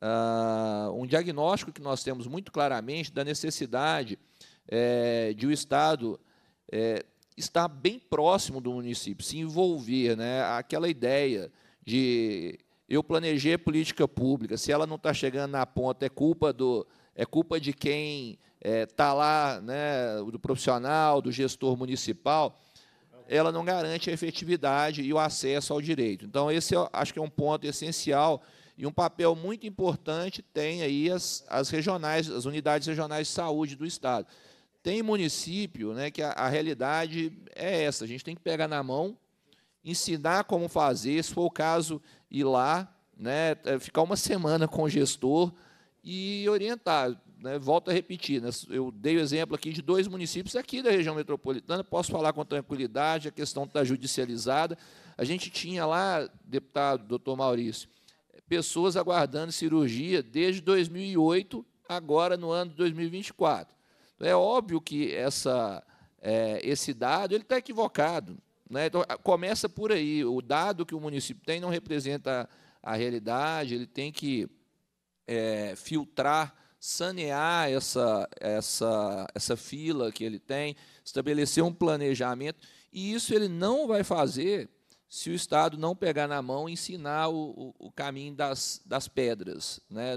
uh, um diagnóstico que nós temos muito claramente da necessidade é, de o Estado é, estar bem próximo do município, se envolver, né? Aquela ideia de eu planejei política pública, se ela não está chegando na ponta, é culpa do é culpa de quem está eh, é, lá, né, do profissional, do gestor municipal, ela não garante a efetividade e o acesso ao direito. Então, esse acho que é um ponto essencial e um papel muito importante tem aí as, as regionais, as unidades regionais de saúde do Estado. Tem município né, que a, a realidade é essa, a gente tem que pegar na mão, ensinar como fazer, se for o caso, ir lá, né, é, ficar uma semana com o gestor e orientar. Né, volto a repetir, né, eu dei o exemplo aqui de dois municípios aqui da região metropolitana, posso falar com tranquilidade, a questão está judicializada. A gente tinha lá, deputado, doutor Maurício, pessoas aguardando cirurgia desde 2008, agora no ano de 2024. Então, é óbvio que essa, é, esse dado ele está equivocado. Né? Então, começa por aí. O dado que o município tem não representa a, a realidade, ele tem que é, filtrar, sanear essa, essa, essa fila que ele tem, estabelecer um planejamento. E isso ele não vai fazer se o Estado não pegar na mão e ensinar o, o, o caminho das, das pedras. Né?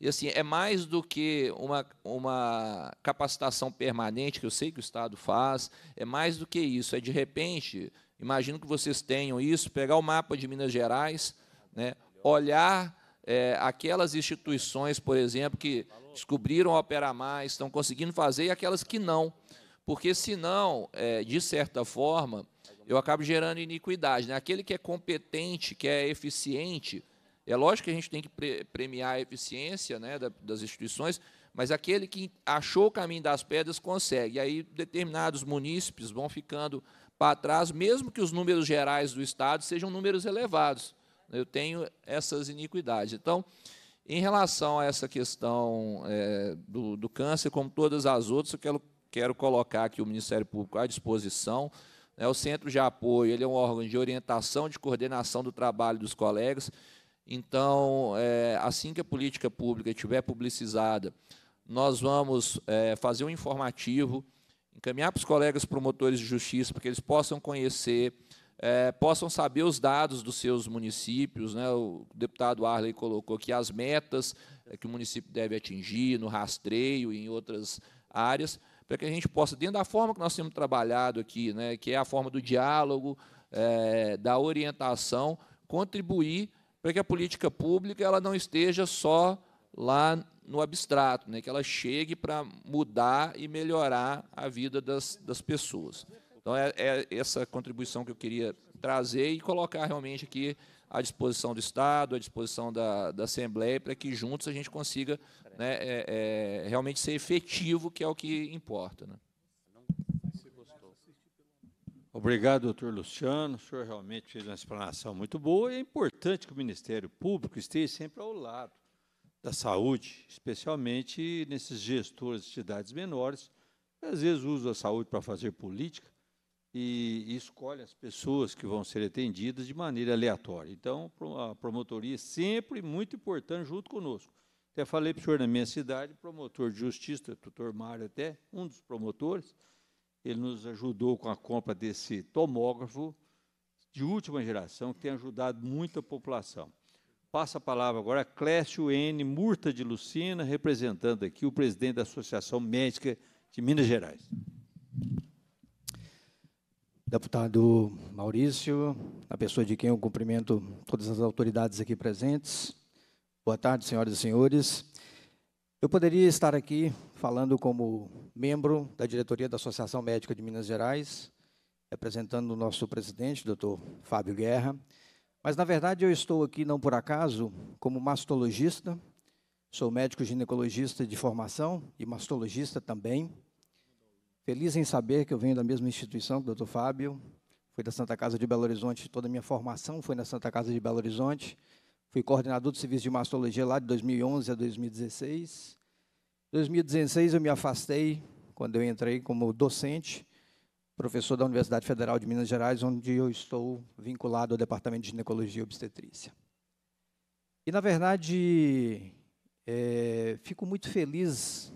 e assim, é mais do que uma, uma capacitação permanente, que eu sei que o Estado faz, é mais do que isso. É de repente, imagino que vocês tenham isso, pegar o mapa de Minas Gerais, né, olhar é, aquelas instituições, por exemplo, que descobriram operar mais, estão conseguindo fazer, e aquelas que não. Porque, senão, é, de certa forma, eu acabo gerando iniquidade. Né? Aquele que é competente, que é eficiente, é lógico que a gente tem que pre premiar a eficiência né, da, das instituições, mas aquele que achou o caminho das pedras consegue. E aí determinados munícipes vão ficando para trás, mesmo que os números gerais do Estado sejam números elevados. Eu tenho essas iniquidades. Então, em relação a essa questão é, do, do câncer, como todas as outras, eu quero, quero colocar aqui o Ministério Público à disposição. É o centro de apoio ele é um órgão de orientação, de coordenação do trabalho dos colegas. Então, é, assim que a política pública estiver publicizada, nós vamos é, fazer um informativo, encaminhar para os colegas promotores de justiça, para que eles possam conhecer, é, possam saber os dados dos seus municípios. Né? O deputado Arley colocou aqui as metas é, que o município deve atingir no rastreio e em outras áreas para que a gente possa, dentro da forma que nós temos trabalhado aqui, né, que é a forma do diálogo, é, da orientação, contribuir para que a política pública ela não esteja só lá no abstrato, né, que ela chegue para mudar e melhorar a vida das, das pessoas. Então, é, é essa contribuição que eu queria trazer e colocar realmente aqui à disposição do Estado, à disposição da, da Assembleia, para que juntos a gente consiga né, é, é, realmente ser efetivo, que é o que importa. Né? Obrigado, doutor Luciano. O senhor realmente fez uma explanação muito boa e é importante que o Ministério Público esteja sempre ao lado da saúde, especialmente nesses gestores de cidades menores, que às vezes usam a saúde para fazer política e, escolhe as pessoas que vão ser atendidas de maneira aleatória. Então, a promotoria é sempre muito importante junto conosco. Até falei para o senhor na minha cidade, promotor de justiça, tutor Mário até, um dos promotores, ele nos ajudou com a compra desse tomógrafo de última geração, que tem ajudado muito a população. Passa a palavra agora a Clécio N. Murta de Lucina, representando aqui o presidente da Associação Médica de Minas Gerais deputado Maurício, a pessoa de quem eu cumprimento todas as autoridades aqui presentes. Boa tarde, senhoras e senhores. Eu poderia estar aqui falando como membro da diretoria da Associação Médica de Minas Gerais, representando o nosso presidente, doutor Fábio Guerra, mas, na verdade, eu estou aqui não por acaso como mastologista, sou médico ginecologista de formação e mastologista também, Feliz em saber que eu venho da mesma instituição que o Dr. Fábio, fui da Santa Casa de Belo Horizonte, toda a minha formação foi na Santa Casa de Belo Horizonte. Fui coordenador do serviço de mastologia lá de 2011 a 2016. Em 2016 eu me afastei quando eu entrei como docente, professor da Universidade Federal de Minas Gerais, onde eu estou vinculado ao Departamento de Ginecologia e Obstetrícia. E, na verdade, é, fico muito feliz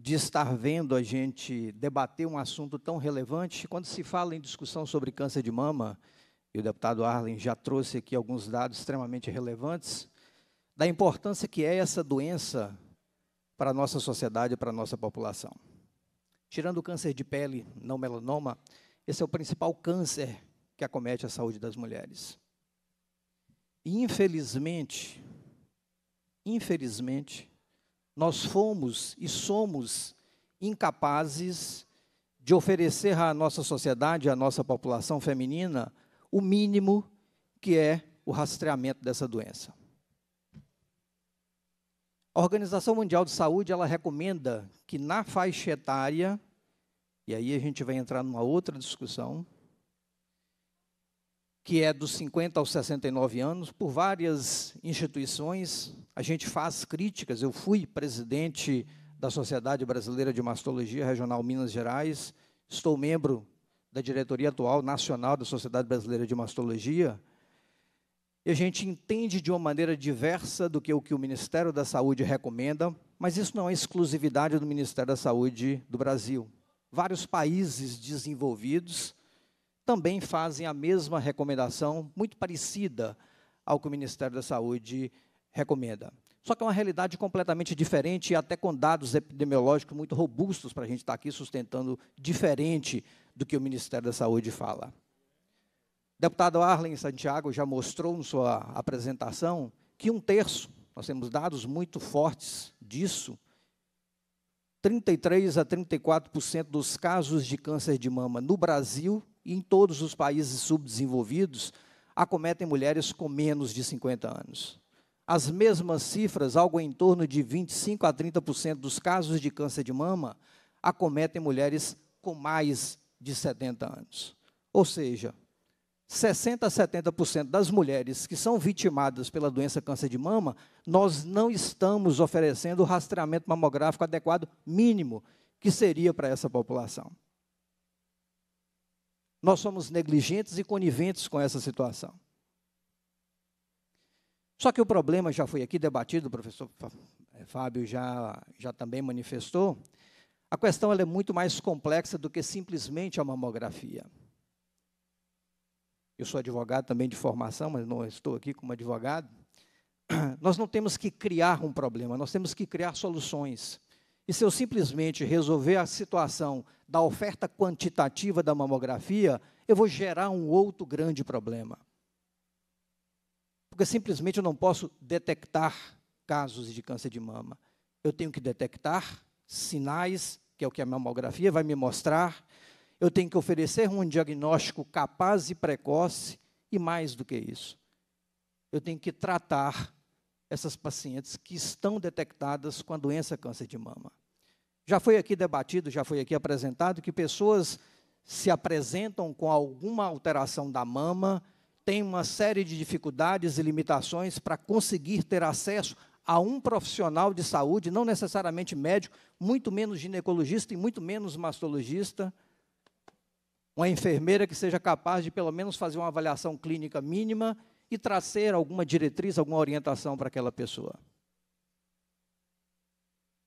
de estar vendo a gente debater um assunto tão relevante. Quando se fala em discussão sobre câncer de mama, e o deputado Arlen já trouxe aqui alguns dados extremamente relevantes, da importância que é essa doença para a nossa sociedade, para a nossa população. Tirando o câncer de pele, não melanoma, esse é o principal câncer que acomete a saúde das mulheres. E, infelizmente, infelizmente, nós fomos e somos incapazes de oferecer à nossa sociedade, à nossa população feminina, o mínimo que é o rastreamento dessa doença. A Organização Mundial de Saúde, ela recomenda que na faixa etária, e aí a gente vai entrar numa outra discussão, que é dos 50 aos 69 anos, por várias instituições, a gente faz críticas. Eu fui presidente da Sociedade Brasileira de Mastologia Regional Minas Gerais, estou membro da diretoria atual nacional da Sociedade Brasileira de Mastologia. E a gente entende de uma maneira diversa do que o que o Ministério da Saúde recomenda, mas isso não é exclusividade do Ministério da Saúde do Brasil. Vários países desenvolvidos também fazem a mesma recomendação, muito parecida ao que o Ministério da Saúde recomenda recomenda. Só que é uma realidade completamente diferente e até com dados epidemiológicos muito robustos para a gente estar tá aqui sustentando diferente do que o Ministério da Saúde fala. O deputado Arlen Santiago já mostrou em sua apresentação que um terço, nós temos dados muito fortes disso, 33 a 34% dos casos de câncer de mama no Brasil e em todos os países subdesenvolvidos acometem mulheres com menos de 50 anos as mesmas cifras, algo em torno de 25 a 30% dos casos de câncer de mama acometem mulheres com mais de 70 anos. Ou seja, 60 a 70% das mulheres que são vitimadas pela doença câncer de mama, nós não estamos oferecendo o rastreamento mamográfico adequado mínimo que seria para essa população. Nós somos negligentes e coniventes com essa situação. Só que o problema já foi aqui debatido, o professor eh, Fábio já, já também manifestou. A questão é muito mais complexa do que simplesmente a mamografia. Eu sou advogado também de formação, mas não estou aqui como advogado. Nós não temos que criar um problema, nós temos que criar soluções. E se eu simplesmente resolver a situação da oferta quantitativa da mamografia, eu vou gerar um outro grande problema. Porque simplesmente eu não posso detectar casos de câncer de mama. Eu tenho que detectar sinais, que é o que a mamografia vai me mostrar. Eu tenho que oferecer um diagnóstico capaz e precoce, e mais do que isso, eu tenho que tratar essas pacientes que estão detectadas com a doença câncer de mama. Já foi aqui debatido, já foi aqui apresentado que pessoas se apresentam com alguma alteração da mama tem uma série de dificuldades e limitações para conseguir ter acesso a um profissional de saúde, não necessariamente médico, muito menos ginecologista e muito menos mastologista, uma enfermeira que seja capaz de pelo menos fazer uma avaliação clínica mínima e trazer alguma diretriz, alguma orientação para aquela pessoa.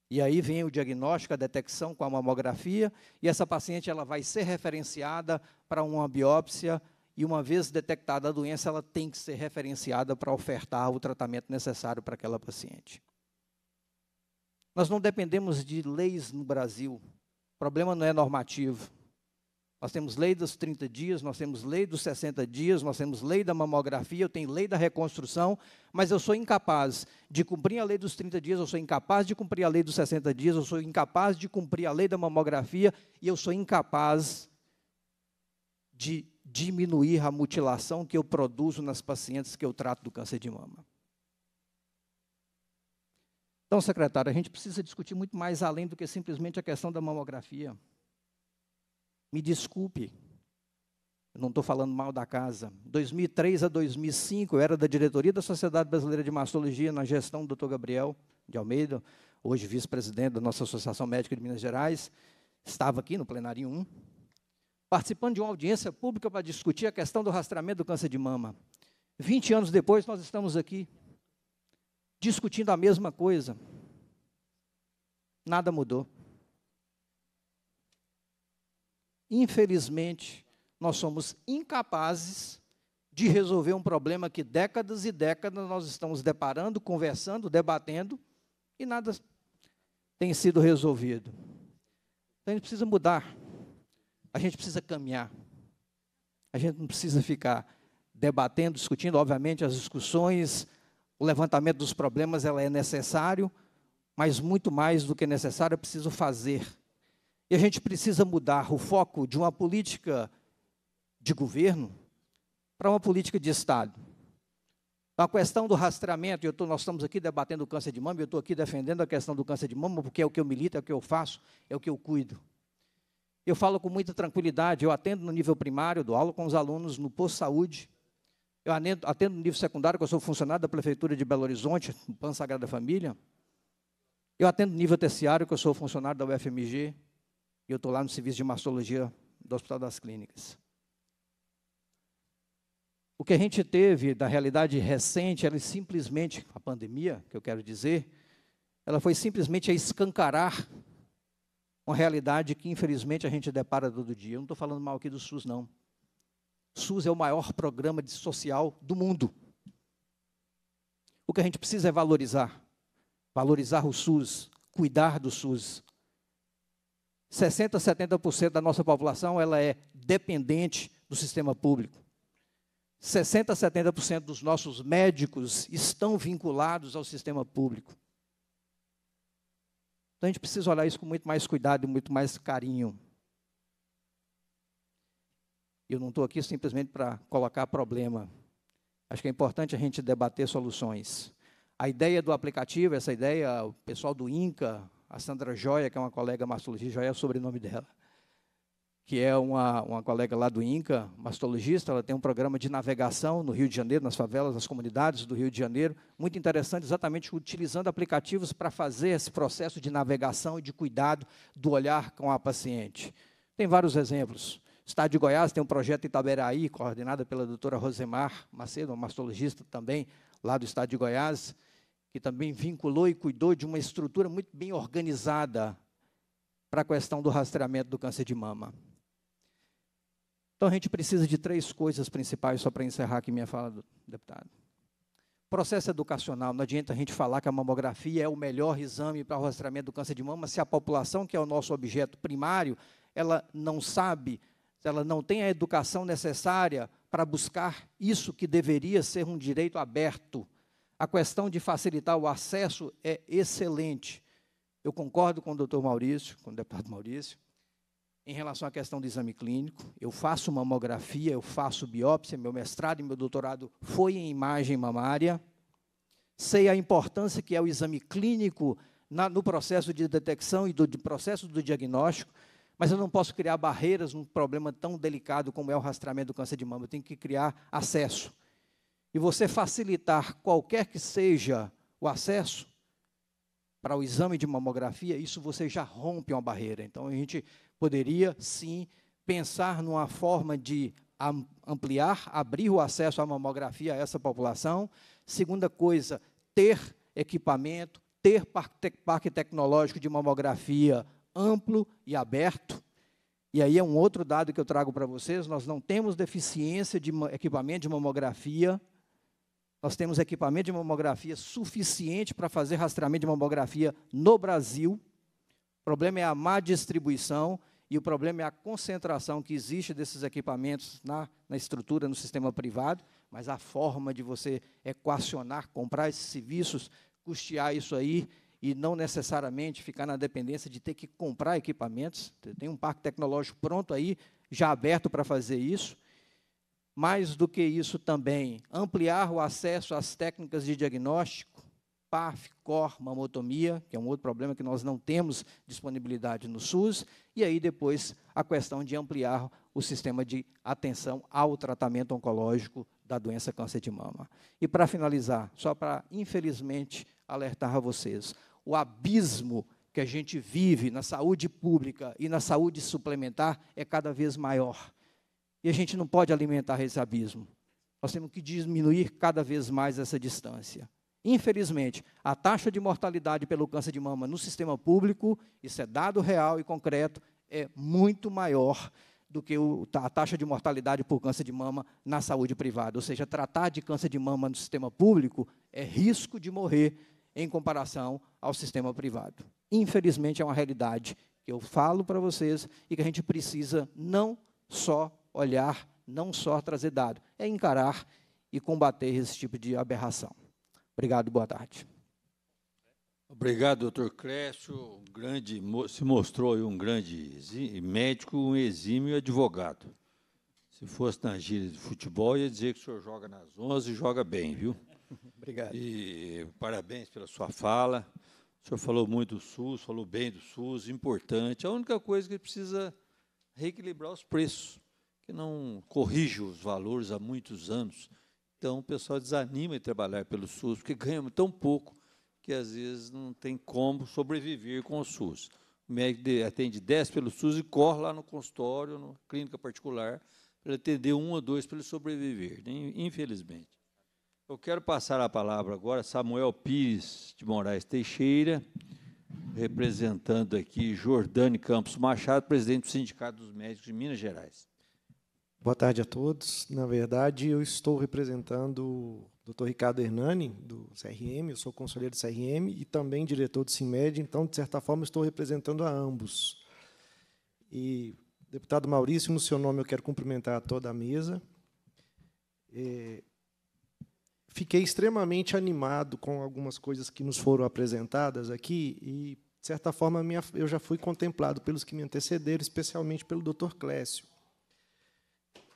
E aí vem o diagnóstico, a detecção com a mamografia, e essa paciente ela vai ser referenciada para uma biópsia e uma vez detectada a doença, ela tem que ser referenciada para ofertar o tratamento necessário para aquela paciente. Nós não dependemos de leis no Brasil. O problema não é normativo. Nós temos lei dos 30 dias, nós temos lei dos 60 dias, nós temos lei da mamografia, eu tenho lei da reconstrução, mas eu sou incapaz de cumprir a lei dos 30 dias, eu sou incapaz de cumprir a lei dos 60 dias, eu sou incapaz de cumprir a lei da mamografia e eu sou incapaz de diminuir a mutilação que eu produzo nas pacientes que eu trato do câncer de mama. Então, secretário, a gente precisa discutir muito mais além do que simplesmente a questão da mamografia. Me desculpe, não estou falando mal da casa. 2003 a 2005, eu era da diretoria da Sociedade Brasileira de Mastologia, na gestão do Dr. Gabriel de Almeida, hoje vice-presidente da nossa Associação Médica de Minas Gerais. Estava aqui no plenário 1, participando de uma audiência pública para discutir a questão do rastreamento do câncer de mama. 20 anos depois, nós estamos aqui discutindo a mesma coisa. Nada mudou. Infelizmente, nós somos incapazes de resolver um problema que décadas e décadas nós estamos deparando, conversando, debatendo e nada tem sido resolvido. Então a gente precisa mudar a gente precisa caminhar. A gente não precisa ficar debatendo, discutindo. Obviamente, as discussões, o levantamento dos problemas, ela é necessário, mas muito mais do que necessário é preciso fazer. E a gente precisa mudar o foco de uma política de governo para uma política de Estado. Então, a questão do rastreamento, eu tô, nós estamos aqui debatendo o câncer de mama, eu estou aqui defendendo a questão do câncer de mama, porque é o que eu milito, é o que eu faço, é o que eu cuido. Eu falo com muita tranquilidade, eu atendo no nível primário, dou aula com os alunos no posto saúde, eu atendo, atendo no nível secundário, que eu sou funcionário da Prefeitura de Belo Horizonte, no PAN Sagrada Família. Eu atendo no nível terciário, que eu sou funcionário da UFMG, e eu estou lá no serviço de mastologia do Hospital das Clínicas. O que a gente teve da realidade recente, ela simplesmente, a pandemia, que eu quero dizer, ela foi simplesmente a escancarar uma realidade que, infelizmente, a gente depara todo dia. Eu não estou falando mal aqui do SUS, não. SUS é o maior programa de social do mundo. O que a gente precisa é valorizar. Valorizar o SUS, cuidar do SUS. 60%, 70% da nossa população ela é dependente do sistema público. 60%, 70% dos nossos médicos estão vinculados ao sistema público. Então a gente precisa olhar isso com muito mais cuidado e muito mais carinho. Eu não estou aqui simplesmente para colocar problema. Acho que é importante a gente debater soluções. A ideia do aplicativo, essa ideia, o pessoal do INCA, a Sandra Joia, que é uma colega mastologista, Joia é o sobrenome dela que é uma, uma colega lá do INCA, mastologista, ela tem um programa de navegação no Rio de Janeiro, nas favelas, nas comunidades do Rio de Janeiro, muito interessante, exatamente utilizando aplicativos para fazer esse processo de navegação e de cuidado do olhar com a paciente. Tem vários exemplos. O Estado de Goiás tem um projeto Itaberaí, coordenado pela doutora Rosemar Macedo, uma mastologista também lá do Estado de Goiás, que também vinculou e cuidou de uma estrutura muito bem organizada para a questão do rastreamento do câncer de mama. Então a gente precisa de três coisas principais, só para encerrar aqui minha fala, deputado. Processo educacional, não adianta a gente falar que a mamografia é o melhor exame para o rastreamento do câncer de mama se a população, que é o nosso objeto primário, ela não sabe, ela não tem a educação necessária para buscar isso que deveria ser um direito aberto. A questão de facilitar o acesso é excelente. Eu concordo com o doutor Maurício, com o deputado Maurício, em relação à questão do exame clínico. Eu faço mamografia, eu faço biópsia, meu mestrado e meu doutorado foi em imagem mamária. Sei a importância que é o exame clínico na, no processo de detecção e do de processo do diagnóstico, mas eu não posso criar barreiras num problema tão delicado como é o rastreamento do câncer de mama. Eu tenho que criar acesso. E você facilitar qualquer que seja o acesso para o exame de mamografia, isso você já rompe uma barreira. Então a gente poderia sim pensar numa forma de ampliar, abrir o acesso à mamografia a essa população. Segunda coisa, ter equipamento, ter parque tecnológico de mamografia amplo e aberto. E aí é um outro dado que eu trago para vocês, nós não temos deficiência de equipamento de mamografia. Nós temos equipamento de mamografia suficiente para fazer rastreamento de mamografia no Brasil. O problema é a má distribuição e o problema é a concentração que existe desses equipamentos na, na estrutura, no sistema privado, mas a forma de você equacionar, comprar esses serviços, custear isso aí e não necessariamente ficar na dependência de ter que comprar equipamentos. Tem um parque tecnológico pronto aí, já aberto para fazer isso. Mais do que isso também, ampliar o acesso às técnicas de diagnóstico, PAF, COR, mamotomia, que é um outro problema que nós não temos disponibilidade no SUS, e aí depois a questão de ampliar o sistema de atenção ao tratamento oncológico da doença câncer de mama. E para finalizar, só para infelizmente alertar a vocês, o abismo que a gente vive na saúde pública e na saúde suplementar é cada vez maior. E a gente não pode alimentar esse abismo. Nós temos que diminuir cada vez mais essa distância. Infelizmente, a taxa de mortalidade pelo câncer de mama no sistema público, isso é dado real e concreto, é muito maior do que a taxa de mortalidade por câncer de mama na saúde privada. Ou seja, tratar de câncer de mama no sistema público é risco de morrer em comparação ao sistema privado. Infelizmente, é uma realidade que eu falo para vocês e que a gente precisa não só olhar, não só trazer dado, é encarar e combater esse tipo de aberração. Obrigado, boa tarde. Obrigado, doutor Clécio. Um grande, se mostrou um grande médico, um exímio advogado. Se fosse na gíria de futebol, ia dizer que o senhor joga nas 11 e joga bem, viu? Obrigado. E parabéns pela sua fala. O senhor falou muito do SUS, falou bem do SUS, importante. A única coisa que precisa reequilibrar os preços, que não corrige os valores há muitos anos. Então, o pessoal desanima em trabalhar pelo SUS, porque ganha tão pouco que, às vezes, não tem como sobreviver com o SUS. O médico atende 10 pelo SUS e corre lá no consultório, na clínica particular, para atender um ou dois para ele sobreviver, né? infelizmente. Eu quero passar a palavra agora a Samuel Pires de Moraes Teixeira, representando aqui Jordane Campos Machado, presidente do Sindicato dos Médicos de Minas Gerais. Boa tarde a todos. Na verdade, eu estou representando o Dr. Ricardo Hernani, do CRM, eu sou conselheiro do CRM e também diretor do CIMED, então, de certa forma, estou representando a ambos. E, deputado Maurício, no seu nome eu quero cumprimentar toda a mesa. É, fiquei extremamente animado com algumas coisas que nos foram apresentadas aqui e, de certa forma, minha, eu já fui contemplado pelos que me antecederam, especialmente pelo Dr. Clécio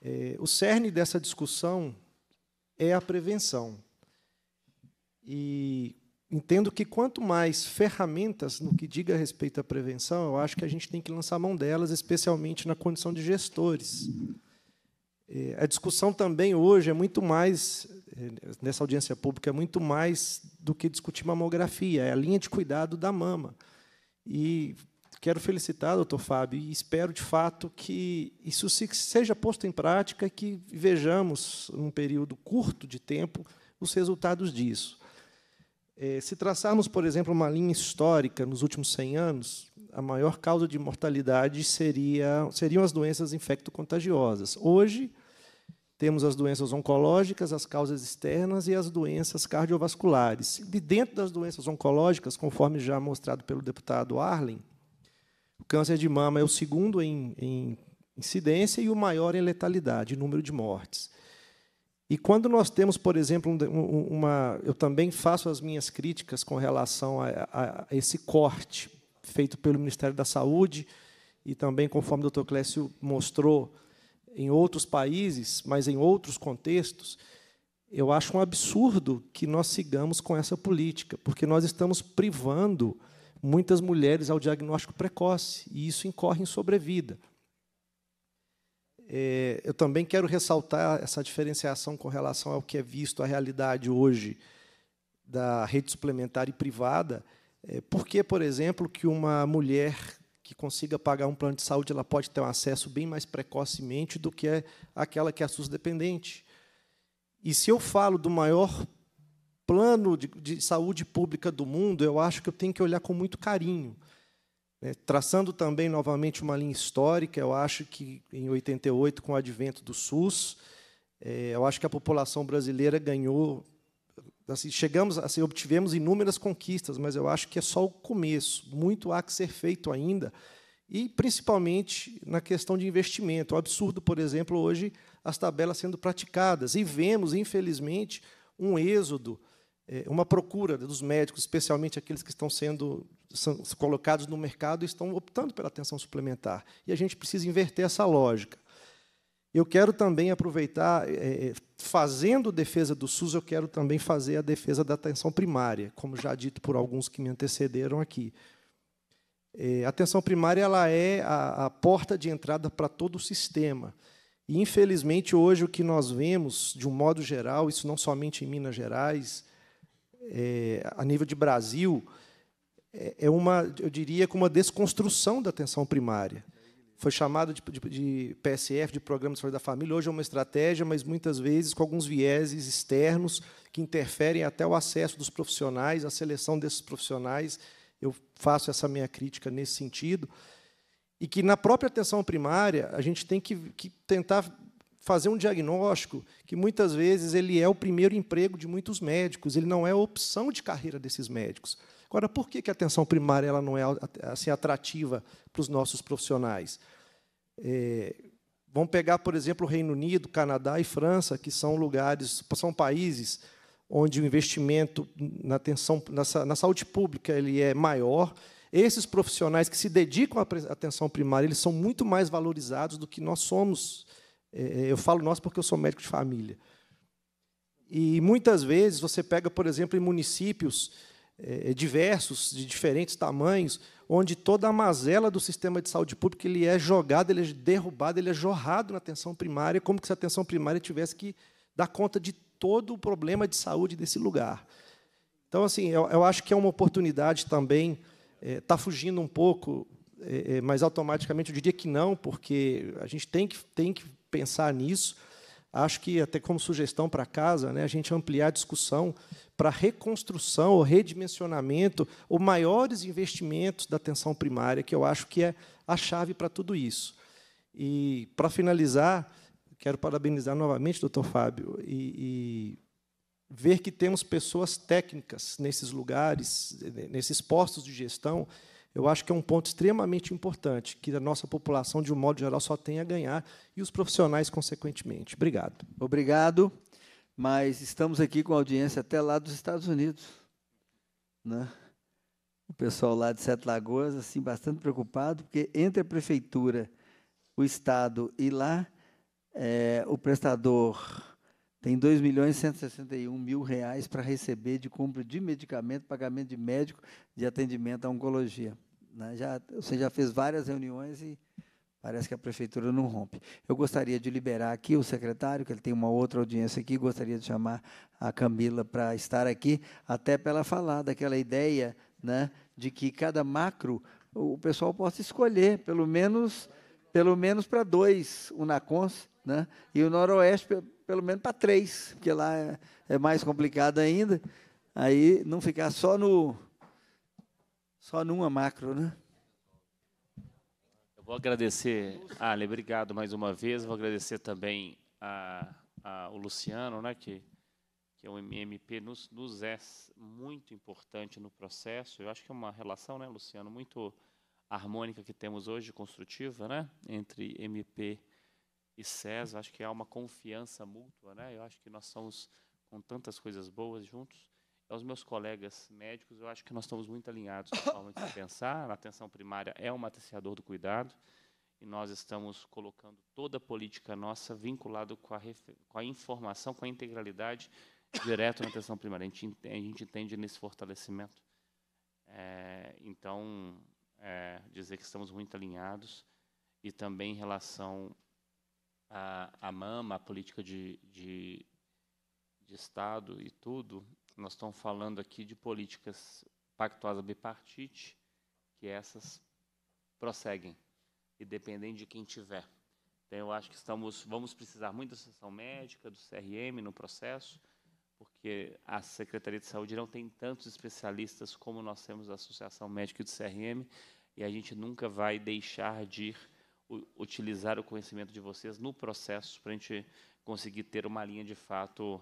é, o cerne dessa discussão é a prevenção. E entendo que quanto mais ferramentas no que diga respeito à prevenção, eu acho que a gente tem que lançar mão delas, especialmente na condição de gestores. É, a discussão também hoje é muito mais, é, nessa audiência pública, é muito mais do que discutir mamografia, é a linha de cuidado da mama. E quero felicitar doutor Fábio e espero de fato que isso seja posto em prática e que vejamos, num período curto de tempo, os resultados disso. É, se traçarmos, por exemplo, uma linha histórica nos últimos 100 anos, a maior causa de mortalidade seria, seriam as doenças infecto-contagiosas. Hoje, temos as doenças oncológicas, as causas externas e as doenças cardiovasculares. De dentro das doenças oncológicas, conforme já mostrado pelo deputado Arlen, o câncer de mama é o segundo em, em incidência e o maior em letalidade, número de mortes. E quando nós temos, por exemplo, uma. Eu também faço as minhas críticas com relação a, a, a, esse corte feito pelo Ministério da Saúde, e também, conforme o doutor Clécio mostrou, em outros países, mas em outros contextos, eu acho um absurdo que nós sigamos com essa política, porque nós estamos privando muitas mulheres ao diagnóstico precoce, e isso incorre em sobrevida. É, eu também quero ressaltar essa diferenciação com relação ao que é visto a realidade hoje da rede suplementar e privada. É, por que, por exemplo, que uma mulher que consiga pagar um plano de saúde, ela pode ter um acesso bem mais precocemente do que é aquela que é SUS dependente. E se eu falo do maior plano de, de, saúde pública do mundo, eu acho que eu tenho que olhar com muito carinho. Né? Traçando também, novamente, uma linha histórica, eu acho que, em 88, com o advento do SUS, é, eu acho que a população brasileira ganhou... Assim, chegamos, assim, obtivemos inúmeras conquistas, mas eu acho que é só o começo. Muito há que ser feito ainda, e principalmente na questão de investimento. O é absurdo, por exemplo, hoje, as tabelas sendo praticadas. E vemos, infelizmente, um êxodo é, uma procura dos médicos, especialmente aqueles que estão sendo são colocados no mercado e estão optando pela atenção suplementar. E a gente precisa inverter essa lógica. Eu quero também aproveitar, é, é, fazendo defesa do SUS, eu quero também fazer a defesa da atenção primária, como já dito por alguns que me antecederam aqui. É, a atenção primária ela é a, a porta de entrada para todo o sistema. E, infelizmente, hoje o que nós vemos, de um modo geral, isso não somente em Minas Gerais, é, a nível de Brasil, é, é uma, eu diria, com uma desconstrução da atenção primária. Foi chamado de, de, de PSF, de Programa de Saúde da Família. Hoje é uma estratégia, mas muitas vezes com alguns vieses externos que interferem até o acesso dos profissionais, a seleção desses profissionais. Eu faço essa minha crítica nesse sentido. E que na própria atenção primária, a gente tem que, que tentar fazer um diagnóstico que muitas vezes ele é o primeiro emprego de muitos médicos, ele não é a opção de carreira desses médicos. Agora, por que a atenção primária ela não é assim atrativa para os nossos profissionais? É, vamos pegar, por exemplo, o Reino Unido, Canadá e França, que são lugares, são países onde o investimento na atenção na, na saúde pública ele é maior. Esses profissionais que se dedicam à atenção primária, eles são muito mais valorizados do que nós somos é, é, eu falo nós porque eu sou médico de família. E muitas vezes você pega, por exemplo, em municípios é, diversos, de diferentes tamanhos, onde toda a mazela do sistema de saúde pública ele é jogado, ele é derrubado, ele é jorrado na atenção primária, como se a atenção primária tivesse que dar conta de todo o problema de saúde desse lugar. Então, assim, eu, eu acho que é uma oportunidade também, está é, tá fugindo um pouco, é, mas automaticamente eu diria que não, porque a gente tem que, tem que pensar nisso. Acho que, até como sugestão para casa, né, a gente ampliar a discussão para reconstrução ou redimensionamento ou maiores investimentos da atenção primária, que eu acho que é a chave para tudo isso. E, para finalizar, quero parabenizar novamente, doutor Fábio, e, e ver que temos pessoas técnicas nesses lugares, nesses postos de gestão, eu acho que é um ponto extremamente importante, que a nossa população, de um modo geral, só tem a ganhar e os profissionais, consequentemente. Obrigado. Obrigado, mas estamos aqui com audiência até lá dos Estados Unidos. Né? O pessoal lá de Sete Lagoas, assim, bastante preocupado, porque entre a prefeitura, o Estado e lá, é, o prestador tem R$ milhões e mil reais para receber de compra de medicamento, pagamento de médico, de atendimento à oncologia. Né? Já, você já fez várias reuniões e parece que a prefeitura não rompe. Eu gostaria de liberar aqui o secretário, que ele tem uma outra audiência aqui, gostaria de chamar a Camila para estar aqui, até para ela falar daquela ideia né, de que cada macro o pessoal possa escolher, pelo menos pelo menos para dois, o Nacons, né, e o Noroeste pelo menos para três, porque lá é, é mais complicado ainda. Aí não ficar só no, só numa macro, né? Eu vou agradecer, Ale, obrigado mais uma vez. Vou agradecer também a, a, o Luciano, né, que, que é um MP, nos, nos é muito importante no processo. Eu acho que é uma relação, né, Luciano, muito harmônica que temos hoje, construtiva, né, entre MP e César. Acho que há uma confiança mútua, né. Eu acho que nós somos com tantas coisas boas juntos aos meus colegas médicos, eu acho que nós estamos muito alinhados na forma de pensar. A atenção primária é o matriciador do cuidado e nós estamos colocando toda a política nossa vinculada com a, com a informação, com a integralidade direto na atenção primária. A gente, entende, a gente entende nesse fortalecimento. É, então, é, dizer que estamos muito alinhados e também em relação à, à mama, à política de, de, de Estado e tudo, nós estamos falando aqui de políticas pactuosa bipartite, que essas prosseguem, independente de quem tiver. Então, eu acho que estamos, vamos precisar muito da sessão médica, do CRM no processo, porque a Secretaria de Saúde não tem tantos especialistas como nós temos da Associação Médica e do CRM, e a gente nunca vai deixar de utilizar o conhecimento de vocês no processo para a gente conseguir ter uma linha de fato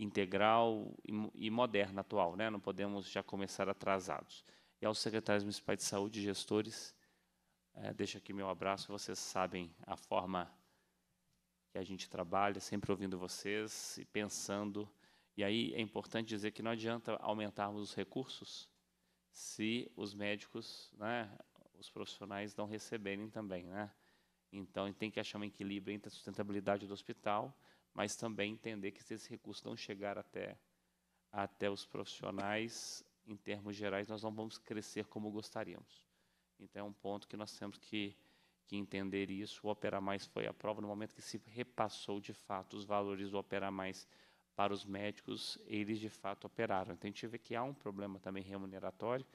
integral e, e moderna atual, né? Não podemos já começar atrasados. E aos secretários municipais de saúde e gestores, é, deixo aqui meu abraço. Vocês sabem a forma que a gente trabalha, sempre ouvindo vocês e pensando. E aí é importante dizer que não adianta aumentarmos os recursos se os médicos, né, os profissionais não receberem também, né? Então, tem que achar um equilíbrio entre a sustentabilidade do hospital mas também entender que se esse recurso não chegar até, até os profissionais, em termos gerais, nós não vamos crescer como gostaríamos. Então, é um ponto que nós temos que, que entender isso. O Opera Mais foi a prova no momento que se repassou, de fato, os valores do Opera Mais para os médicos, eles, de fato, operaram. Então, a gente vê que há um problema também remuneratório,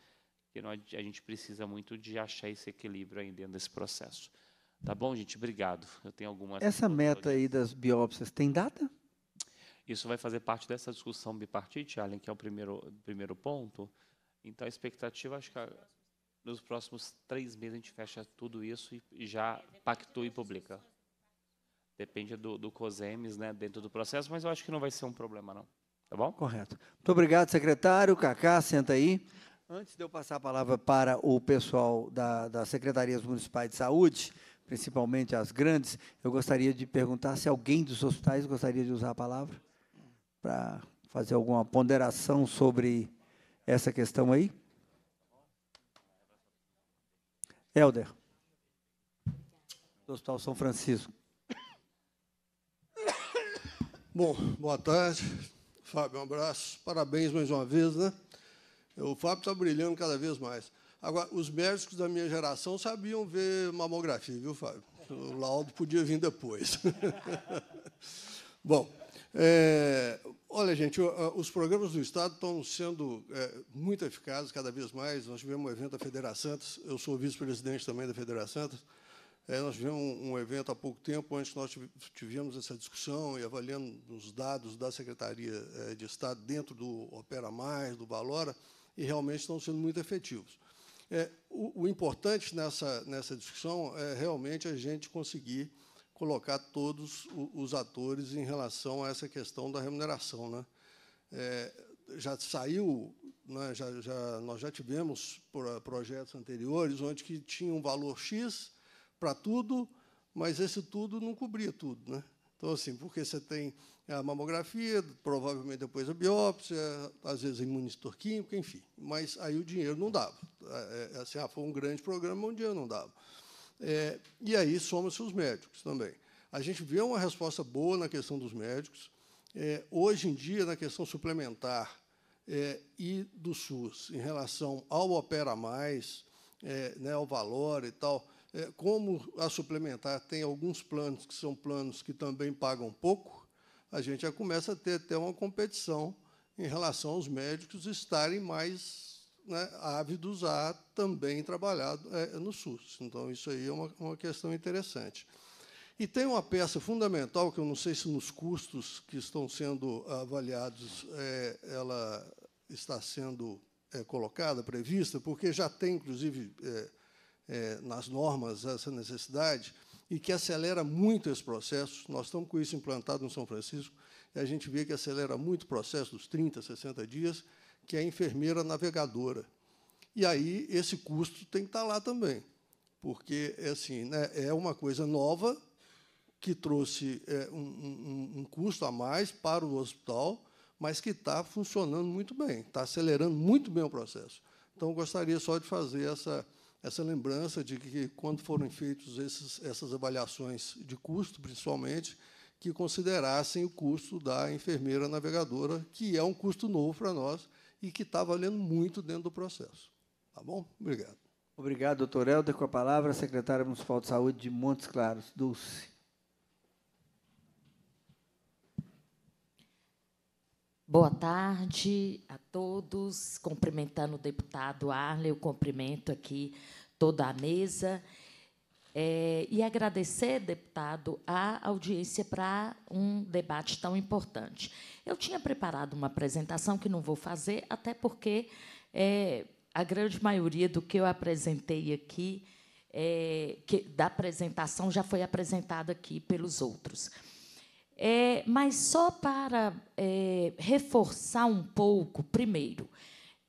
que nós, a gente precisa muito de achar esse equilíbrio ainda dentro desse processo. Tá bom, gente? Obrigado. Eu tenho algumas. Essa meta aí das biópsias tem data? Isso vai fazer parte dessa discussão bipartite, Allen, que é o primeiro, primeiro ponto. Então, a expectativa, acho que ah, nos próximos três meses a gente fecha tudo isso e, e já pactua e publica. Depende do, do COSEMES, né, dentro do processo, mas eu acho que não vai ser um problema, não. Tá bom? Correto. Muito obrigado, secretário. Cacá, senta aí. Antes de eu passar a palavra para o pessoal da, das secretarias municipais de saúde, principalmente as grandes, eu gostaria de perguntar se alguém dos hospitais gostaria de usar a palavra para fazer alguma ponderação sobre essa questão aí. Helder, do Hospital São Francisco. Bom, boa tarde. Fábio, um abraço. Parabéns mais uma vez, né? O Fábio está brilhando cada vez mais. Agora, os médicos da minha geração sabiam ver mamografia, viu, Fábio? O laudo podia vir depois. Bom, é, olha, gente, os programas do Estado estão sendo é, muito eficazes cada vez mais. Nós tivemos um evento da Federação Santos, eu sou vice-presidente também da Federação Santos. É, nós tivemos um, um, evento há pouco tempo, onde nós tivemos essa discussão e avaliando os dados da Secretaria é, de Estado dentro do Opera Mais, do Valora, e realmente estão sendo muito efetivos. É, o, o, importante nessa, nessa discussão é realmente a gente conseguir colocar todos os atores em relação a essa questão da remuneração. Né? É, já saiu, né, já, já, nós já tivemos projetos anteriores onde que tinha um valor X para tudo, mas esse tudo não cobria tudo. Né? Então, assim, porque você tem a mamografia, provavelmente depois a biópsia, às vezes imunitor química, enfim. Mas aí o dinheiro não dava. É, é, é assim, ah, foi um grande programa, mas o dinheiro não dava. É, e aí soma-se os médicos também. A gente vê uma resposta boa na questão dos médicos. É, hoje em dia, na questão suplementar é, e do SUS, em relação ao Opera Mais, é, né, ao valor e tal, é, como a suplementar tem alguns planos que são planos que também pagam pouco, a gente já começa a ter até uma competição em relação aos médicos estarem mais né, ávidos a também trabalhar é, no SUS. Então, isso aí é uma, uma questão interessante. E tem uma peça fundamental, que eu não sei se nos custos que estão sendo avaliados é, ela está sendo é, colocada, prevista, porque já tem, inclusive, é, é, nas normas essa necessidade e que acelera muito esse processo. Nós estamos com isso implantado no São Francisco e a gente vê que acelera muito o processo dos 30, 60 dias, que é a enfermeira navegadora. E aí esse custo tem que estar lá também, porque é assim, né, é uma coisa nova que trouxe é, um, um, um custo a mais para o hospital, mas que está funcionando muito bem, está acelerando muito bem o processo. Então, gostaria só de fazer essa essa lembrança de que, quando foram feitas essas avaliações de custo, principalmente, que considerassem o custo da enfermeira navegadora, que é um custo novo para nós e que está valendo muito dentro do processo. Tá bom? Obrigado. Obrigado, doutor Helder. Com a palavra, a secretária municipal de saúde de Montes Claros, Dulce. Boa tarde a todos. Cumprimentando o deputado Arley, eu cumprimento aqui toda a mesa. É, e agradecer, deputado, a audiência para um debate tão importante. Eu tinha preparado uma apresentação que não vou fazer, até porque é, a grande maioria do que eu apresentei aqui, é, que, da apresentação, já foi apresentada aqui pelos outros. É, mas só para é, reforçar um pouco, primeiro,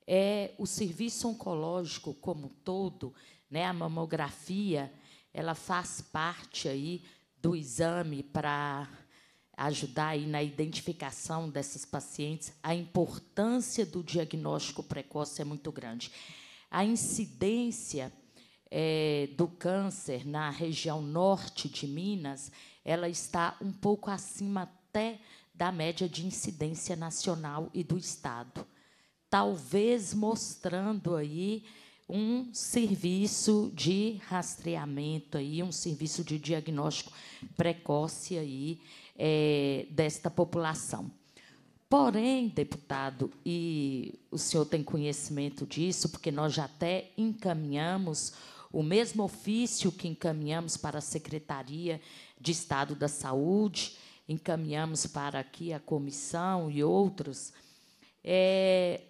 é o serviço oncológico como um todo, né, a mamografia, ela faz parte aí do exame para ajudar aí na identificação dessas pacientes. A importância do diagnóstico precoce é muito grande. A incidência é, do câncer na região norte de Minas ela está um pouco acima até da média de incidência nacional e do Estado, talvez mostrando aí um serviço de rastreamento aí, um serviço de diagnóstico precoce aí é, desta população. Porém, deputado, e o senhor tem conhecimento disso, porque nós já até encaminhamos o mesmo ofício que encaminhamos para a Secretaria de Estado da Saúde, encaminhamos para aqui a comissão e outros, é,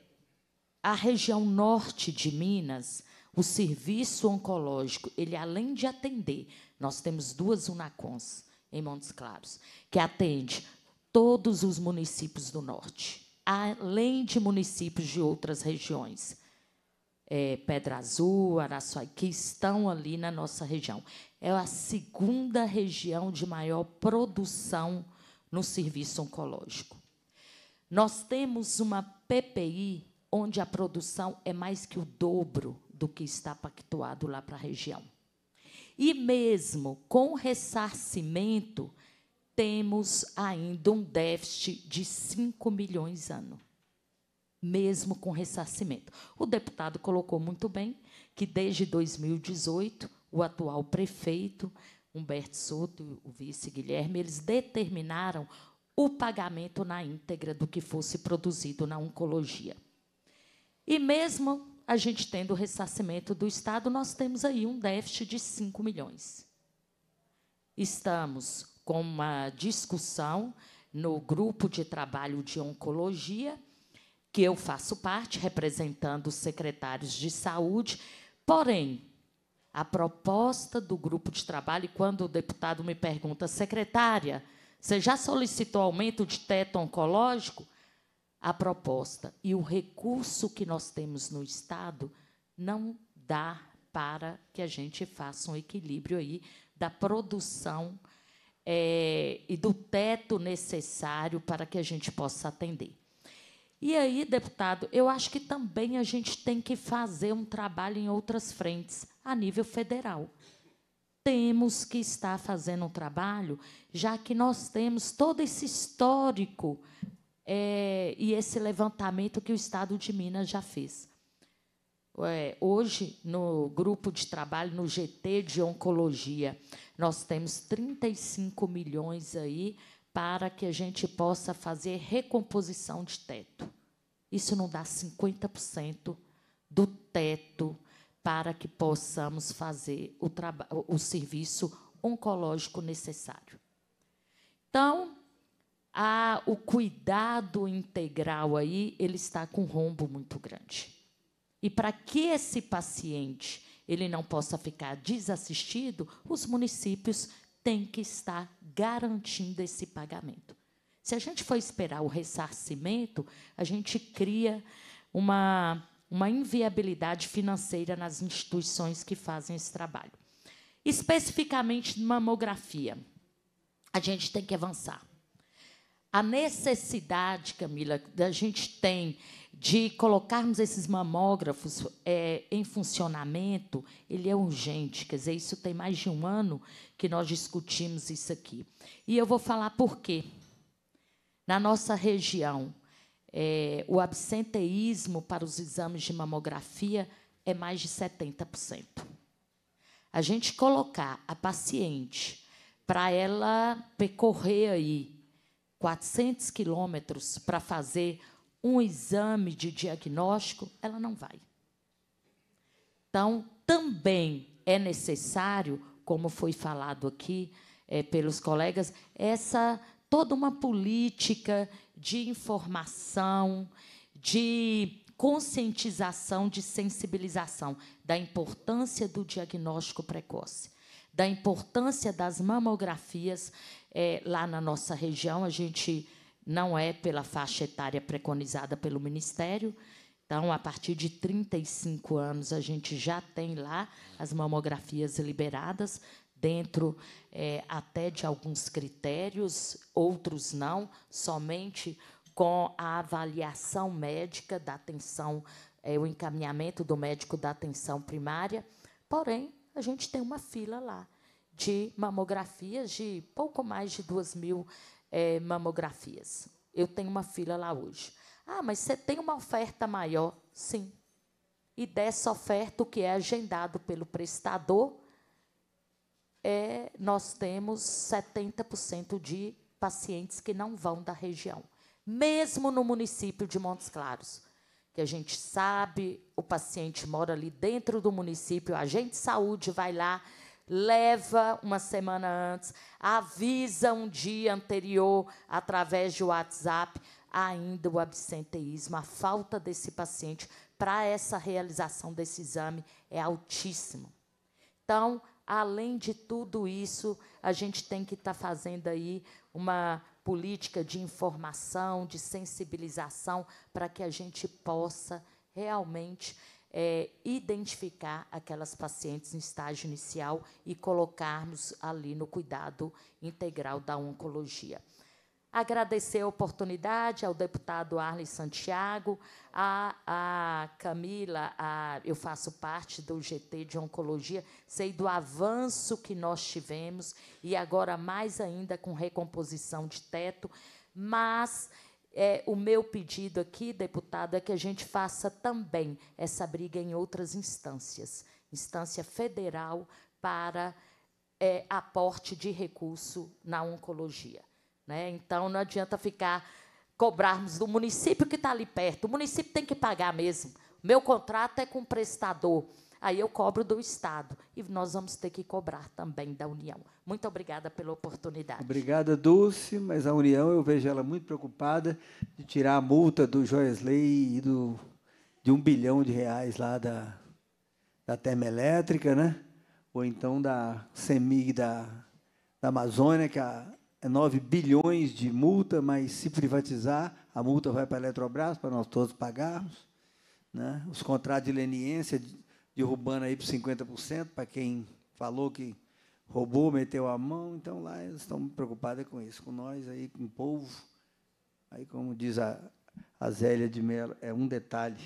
a região norte de Minas, o serviço oncológico, ele além de atender, nós temos duas Unacons em Montes Claros, que atende todos os municípios do norte, além de municípios de outras regiões é, Pedra Azul, Araçuaí, que estão ali na nossa região. É a segunda região de maior produção no serviço oncológico. Nós temos uma PPI onde a produção é mais que o dobro do que está pactuado lá para a região. E mesmo com ressarcimento, temos ainda um déficit de 5 milhões ano mesmo com ressarcimento. O deputado colocou muito bem que desde 2018 o atual prefeito Humberto Souto o vice Guilherme eles determinaram o pagamento na íntegra do que fosse produzido na oncologia. E mesmo a gente tendo o ressarcimento do Estado, nós temos aí um déficit de 5 milhões. Estamos com uma discussão no grupo de trabalho de oncologia que eu faço parte, representando os secretários de saúde. Porém, a proposta do grupo de trabalho, e quando o deputado me pergunta, secretária, você já solicitou aumento de teto oncológico? A proposta e o recurso que nós temos no Estado não dá para que a gente faça um equilíbrio aí da produção é, e do teto necessário para que a gente possa atender. E aí, deputado, eu acho que também a gente tem que fazer um trabalho em outras frentes, a nível federal. Temos que estar fazendo um trabalho, já que nós temos todo esse histórico é, e esse levantamento que o Estado de Minas já fez. É, hoje, no grupo de trabalho, no GT de Oncologia, nós temos 35 milhões aí para que a gente possa fazer recomposição de teto. Isso não dá 50% do teto para que possamos fazer o, o serviço oncológico necessário. Então, a, o cuidado integral aí, ele está com um rombo muito grande. E para que esse paciente ele não possa ficar desassistido, os municípios tem que estar garantindo esse pagamento. Se a gente for esperar o ressarcimento, a gente cria uma, uma inviabilidade financeira nas instituições que fazem esse trabalho. Especificamente mamografia, a gente tem que avançar. A necessidade, Camila, da gente tem de colocarmos esses mamógrafos é, em funcionamento, ele é urgente. Quer dizer, isso tem mais de um ano que nós discutimos isso aqui. E eu vou falar por quê. Na nossa região, é, o absenteísmo para os exames de mamografia é mais de 70%. A gente colocar a paciente para ela percorrer aí 400 quilômetros para fazer um exame de diagnóstico, ela não vai. Então, também é necessário, como foi falado aqui é, pelos colegas, essa toda uma política de informação, de conscientização, de sensibilização da importância do diagnóstico precoce, da importância das mamografias é, lá na nossa região. A gente não é pela faixa etária preconizada pelo Ministério. Então, a partir de 35 anos, a gente já tem lá as mamografias liberadas, dentro é, até de alguns critérios, outros não, somente com a avaliação médica da atenção, é, o encaminhamento do médico da atenção primária. Porém, a gente tem uma fila lá de mamografias de pouco mais de 2 mil é, mamografias. Eu tenho uma fila lá hoje. Ah, mas você tem uma oferta maior? Sim. E dessa oferta, o que é agendado pelo prestador, é, nós temos 70% de pacientes que não vão da região, mesmo no município de Montes Claros, que a gente sabe, o paciente mora ali dentro do município, a gente saúde vai lá, leva uma semana antes, avisa um dia anterior através de WhatsApp, ainda o absenteísmo, a falta desse paciente para essa realização desse exame é altíssimo. Então, além de tudo isso, a gente tem que estar tá fazendo aí uma política de informação, de sensibilização, para que a gente possa realmente é, identificar aquelas pacientes no estágio inicial e colocarmos ali no cuidado integral da oncologia. Agradecer a oportunidade ao deputado Arlen Santiago, a, a Camila, a, eu faço parte do GT de Oncologia, sei do avanço que nós tivemos, e agora mais ainda com recomposição de teto, mas é, o meu pedido aqui, deputado, é que a gente faça também essa briga em outras instâncias instância federal para é, aporte de recurso na oncologia. Né? Então, não adianta ficar cobrarmos do município que está ali perto. O município tem que pagar mesmo. Meu contrato é com o prestador. Aí eu cobro do Estado e nós vamos ter que cobrar também da União. Muito obrigada pela oportunidade. Obrigada, Dulce, mas a União eu vejo ela muito preocupada de tirar a multa do Joesley e do, de um bilhão de reais lá da, da termoelétrica, né? ou então da CEMIG da, da Amazônia, que é 9 bilhões de multa, mas se privatizar, a multa vai para a Eletrobras, para nós todos pagarmos. Né? Os contratos de leniência derrubando aí para 50%, para quem falou que roubou, meteu a mão. Então, lá eles estão preocupados com isso, com nós, aí, com o povo. Aí, como diz a, a Zélia de Mello, é um detalhe.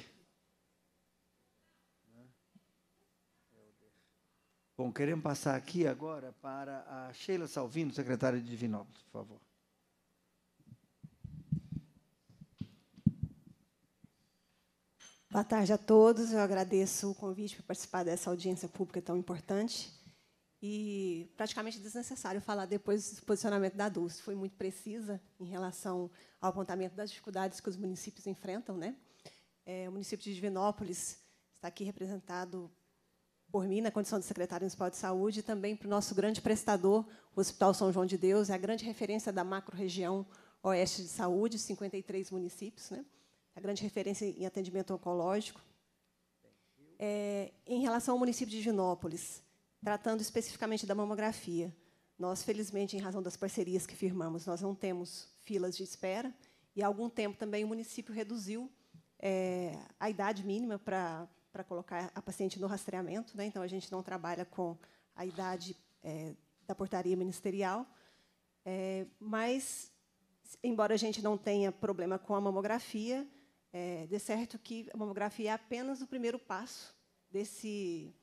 Bom, queremos passar aqui agora para a Sheila Salvino, secretária de Divinópolis, por favor. Boa tarde a todos. Eu agradeço o convite para participar dessa audiência pública tão importante. E praticamente é desnecessário falar depois do posicionamento da Dulce. Foi muito precisa em relação ao apontamento das dificuldades que os municípios enfrentam. Né? É, o município de Divinópolis está aqui representado por mim, na condição de secretário municipal de saúde, e também para o nosso grande prestador, o Hospital São João de Deus, é a grande referência da macro-região oeste de saúde, 53 municípios. Né? a grande referência em atendimento oncológico. É, em relação ao município de Ginópolis, tratando especificamente da mamografia, nós, felizmente, em razão das parcerias que firmamos, nós não temos filas de espera, e há algum tempo também o município reduziu é, a idade mínima para para colocar a paciente no rastreamento, né? então a gente não trabalha com a idade é, da portaria ministerial, é, mas embora a gente não tenha problema com a mamografia, é, de certo que a mamografia é apenas o primeiro passo desse,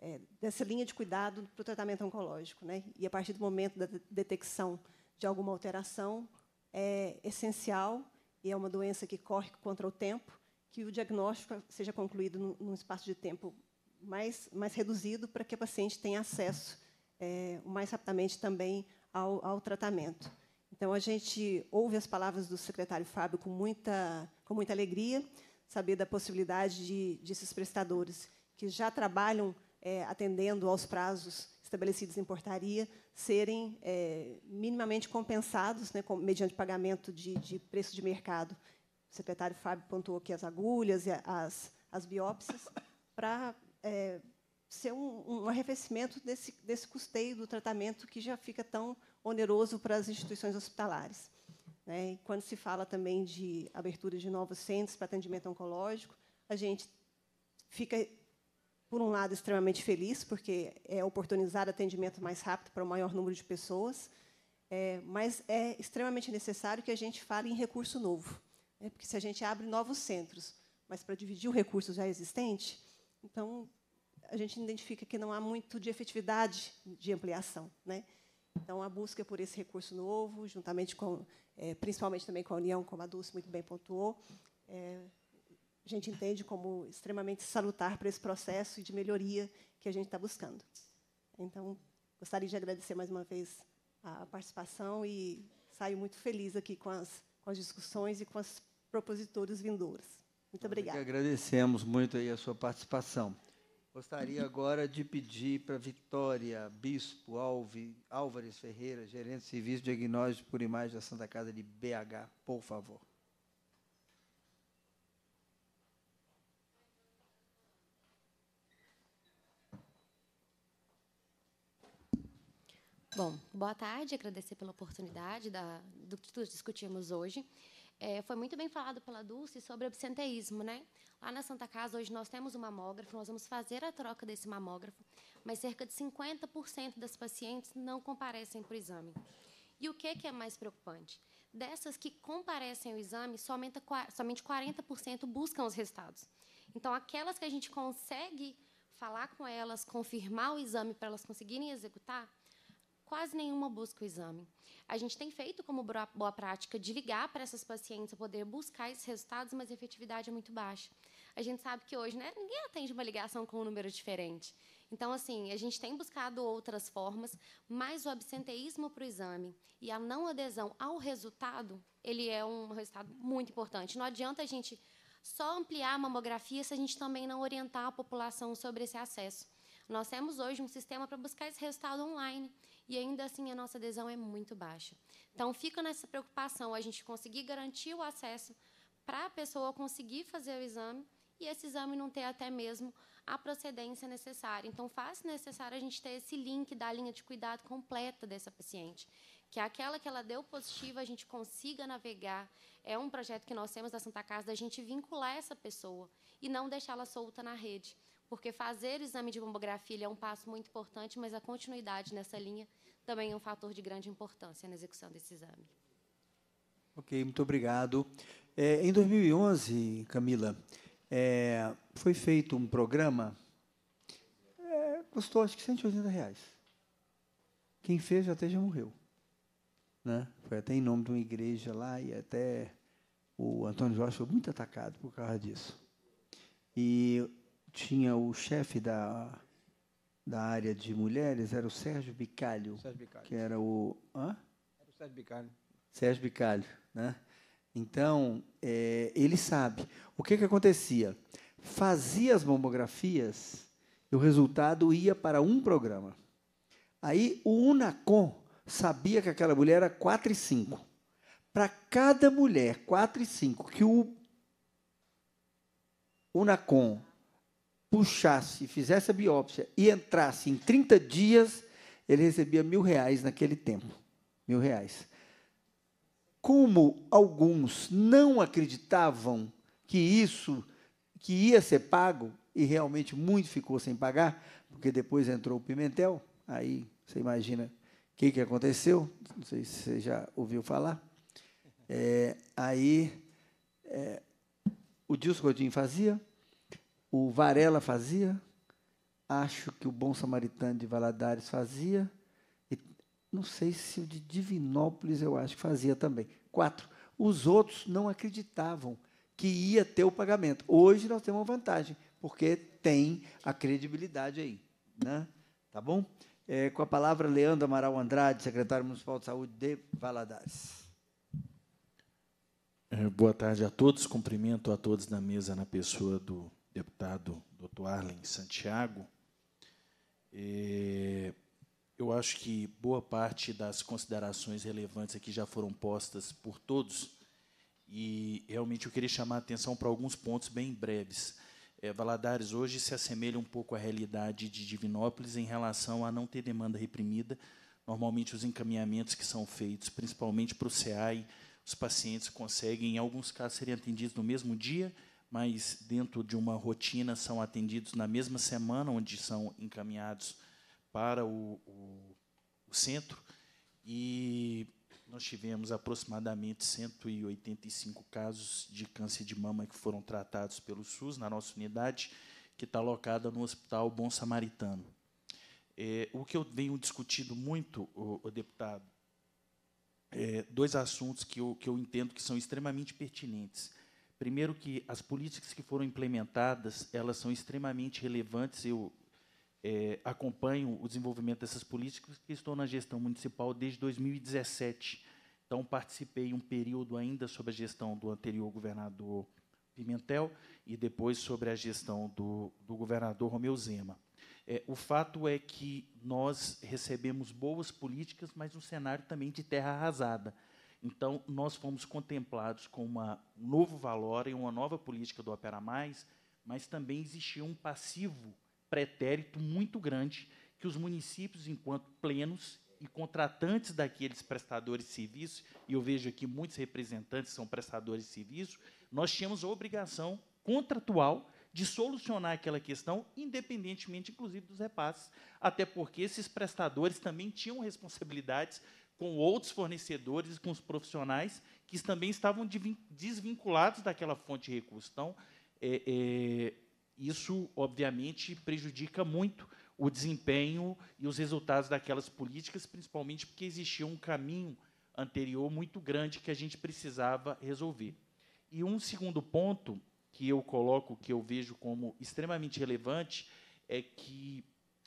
é, dessa linha de cuidado para o tratamento oncológico. Né? E a partir do momento da detecção de alguma alteração, é essencial e é uma doença que corre contra o tempo, que o diagnóstico seja concluído num, num espaço de tempo mais, mais reduzido para que a paciente tenha acesso é, mais rapidamente também ao, ao tratamento. Então, a gente ouve as palavras do secretário Fábio com muita, com muita alegria, saber da possibilidade de, desses prestadores que já trabalham é, atendendo aos prazos estabelecidos em portaria serem é, minimamente compensados né, com, mediante pagamento de, de, preço de mercado. O secretário Fábio pontuou aqui as agulhas e as, as biópsias para é, ser um, um, arrefecimento desse, desse custeio do tratamento que já fica tão oneroso para as instituições hospitalares. Né? Quando se fala também de abertura de novos centros para atendimento oncológico, a gente fica, por um lado, extremamente feliz, porque é oportunizar atendimento mais rápido para o maior número de pessoas, é, mas é extremamente necessário que a gente fale em recurso novo, né? porque se a gente abre novos centros, mas para dividir o recurso já existente, então a gente identifica que não há muito de efetividade de ampliação, né? Então, a busca por esse recurso novo, juntamente com, é, principalmente também com a União, como a Dulce muito bem pontuou, é, a gente entende como extremamente salutar para esse processo de melhoria que a gente está buscando. Então, gostaria de agradecer mais uma vez a participação e saio muito feliz aqui com as, com as discussões e com as propositores vindouras. Muito é obrigada. Agradecemos muito aí a sua participação. Gostaria agora de pedir para Vitória Bispo Alves, Álvares Ferreira, gerente de serviço de diagnóstico por imagem da Santa Casa de BH, por favor. Bom, boa tarde, agradecer pela oportunidade da, do que discutimos hoje. É, foi muito bem falado pela Dulce sobre absenteísmo, né? Lá na Santa Casa, hoje nós temos um mamógrafo, nós vamos fazer a troca desse mamógrafo, mas cerca de 50% das pacientes não comparecem para o exame. E o que, que é mais preocupante? Dessas que comparecem ao exame, somente 40% buscam os resultados. Então, aquelas que a gente consegue falar com elas, confirmar o exame para elas conseguirem executar, quase nenhuma busca o exame. A gente tem feito como boa prática de ligar para essas pacientes, poder buscar esses resultados, mas a efetividade é muito baixa. A gente sabe que hoje né, ninguém atende uma ligação com um número diferente. Então, assim, a gente tem buscado outras formas, mas o absenteísmo para o exame e a não adesão ao resultado, ele é um resultado muito importante. Não adianta a gente só ampliar a mamografia se a gente também não orientar a população sobre esse acesso. Nós temos hoje um sistema para buscar esse resultado online e ainda assim a nossa adesão é muito baixa. Então, fica nessa preocupação a gente conseguir garantir o acesso para a pessoa conseguir fazer o exame e esse exame não ter até mesmo a procedência necessária. Então, faz necessário a gente ter esse link da linha de cuidado completa dessa paciente, que é aquela que ela deu positiva a gente consiga navegar. É um projeto que nós temos da Santa Casa da gente vincular essa pessoa e não deixá-la solta na rede, porque fazer o exame de mamografia é um passo muito importante, mas a continuidade nessa linha também é um fator de grande importância na execução desse exame. Ok, muito obrigado. É, em 2011, Camila, é, foi feito um programa, é, custou acho que 180 reais. Quem fez já até já morreu. Né? Foi até em nome de uma igreja lá e até o Antônio Jorge foi muito atacado por causa disso. E tinha o chefe da da área de mulheres era o Sérgio Bicalho, Sérgio Bicalho. que era o. Hã? Era o Sérgio Bicalho. Sérgio Bicalho, né? Então, é, ele sabe. O que, que acontecia? Fazia as mamografias e o resultado ia para um programa. Aí o Unacom sabia que aquela mulher era 4 e 5. Para cada mulher 4 e 5 que o Unacom puxasse, fizesse a biópsia e entrasse em 30 dias, ele recebia mil reais naquele tempo. Mil reais. Como alguns não acreditavam que isso que ia ser pago, e realmente muito ficou sem pagar, porque depois entrou o Pimentel, aí você imagina o que, que aconteceu, não sei se você já ouviu falar. É, aí é, o Dilson Godinho fazia, o Varela fazia, acho que o Bom Samaritano de Valadares fazia, e não sei se o de Divinópolis eu acho que fazia também. Quatro. Os outros não acreditavam que ia ter o pagamento. Hoje nós temos uma vantagem, porque tem a credibilidade aí. Né? Tá bom? É, com a palavra, Leandro Amaral Andrade, secretário municipal de saúde de Valadares. É, boa tarde a todos. Cumprimento a todos na mesa na pessoa do deputado Dr. Arlen Santiago, é, eu acho que boa parte das considerações relevantes aqui já foram postas por todos, e realmente eu queria chamar a atenção para alguns pontos bem breves. É, Valadares hoje se assemelha um pouco à realidade de Divinópolis em relação a não ter demanda reprimida. Normalmente, os encaminhamentos que são feitos, principalmente para o SEAI, os pacientes conseguem, em alguns casos, serem atendidos no mesmo dia mas dentro de uma rotina são atendidos na mesma semana, onde são encaminhados para o, o, o centro. E nós tivemos aproximadamente 185 casos de câncer de mama que foram tratados pelo SUS na nossa unidade, que está alocada no Hospital Bom Samaritano. É, o que eu venho discutindo muito, o, o deputado, é, dois assuntos que eu, que eu entendo que são extremamente pertinentes. Primeiro que as políticas que foram implementadas, elas são extremamente relevantes. Eu é, acompanho o desenvolvimento dessas políticas que estou na gestão municipal desde 2017. Então, participei um período ainda sobre a gestão do anterior governador Pimentel e depois sobre a gestão do, do governador Romeu Zema. É, o fato é que nós recebemos boas políticas, mas um cenário também de terra arrasada. Então, nós fomos contemplados com uma, um novo valor e uma nova política do Opera Mais, mas também existia um passivo pretérito muito grande que os municípios, enquanto plenos e contratantes daqueles prestadores de serviço, e eu vejo aqui muitos representantes são prestadores de serviço, nós tínhamos a obrigação contratual de solucionar aquela questão, independentemente, inclusive, dos repasses, até porque esses prestadores também tinham responsabilidades com outros fornecedores e com os profissionais que também estavam desvinculados daquela fonte de recursos. Então, é, é, isso, obviamente, prejudica muito o desempenho e os resultados daquelas políticas, principalmente porque existia um caminho anterior muito grande que a gente precisava resolver. E um segundo ponto que eu coloco, que eu vejo como extremamente relevante, é que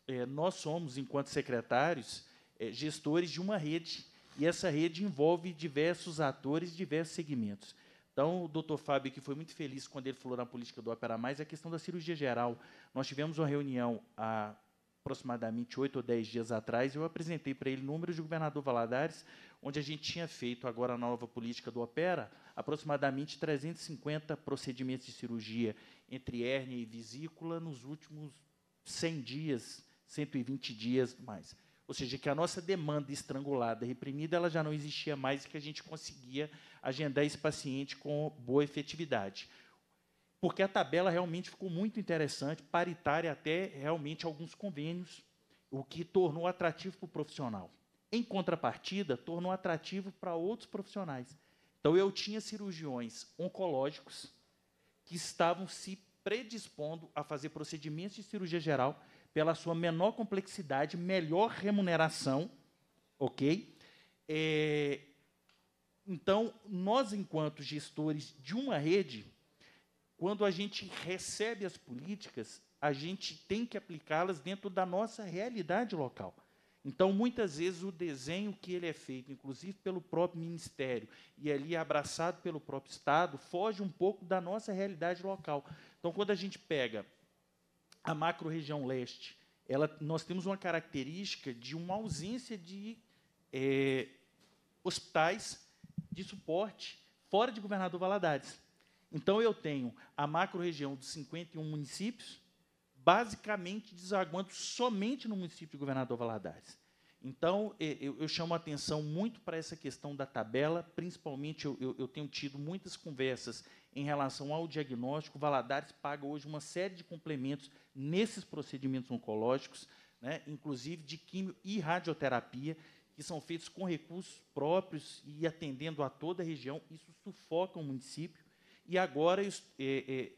é, nós somos, enquanto secretários, é, gestores de uma rede, e essa rede envolve diversos atores, diversos segmentos. Então, o doutor Fábio, que foi muito feliz quando ele falou na política do Opera Mais, é a questão da cirurgia geral. Nós tivemos uma reunião há aproximadamente oito ou dez dias atrás, e eu apresentei para ele números do governador Valadares, onde a gente tinha feito agora a nova política do Opera, aproximadamente 350 procedimentos de cirurgia entre hérnia e vesícula nos últimos 100 dias, 120 dias mais. Ou seja, que a nossa demanda estrangulada, reprimida, ela já não existia mais e que a gente conseguia agendar esse paciente com boa efetividade. Porque a tabela realmente ficou muito interessante, paritária até realmente alguns convênios, o que tornou atrativo para o profissional. Em contrapartida, tornou atrativo para outros profissionais. Então, eu tinha cirurgiões oncológicos que estavam se predispondo a fazer procedimentos de cirurgia geral pela sua menor complexidade, melhor remuneração, ok? É, então, nós, enquanto gestores de uma rede, quando a gente recebe as políticas, a gente tem que aplicá-las dentro da nossa realidade local. Então, muitas vezes, o desenho que ele é feito, inclusive pelo próprio Ministério, e ali abraçado pelo próprio Estado, foge um pouco da nossa realidade local. Então, quando a gente pega a macro-região leste, ela, nós temos uma característica de uma ausência de é, hospitais de suporte fora de Governador Valadares. Então, eu tenho a macro-região de 51 municípios, basicamente desaguando somente no município de Governador Valadares. Então, é, eu, eu chamo a atenção muito para essa questão da tabela, principalmente eu, eu, eu tenho tido muitas conversas em relação ao diagnóstico, Valadares paga hoje uma série de complementos nesses procedimentos oncológicos, né, inclusive de quimio e radioterapia, que são feitos com recursos próprios e atendendo a toda a região. Isso sufoca o município. E agora é, é,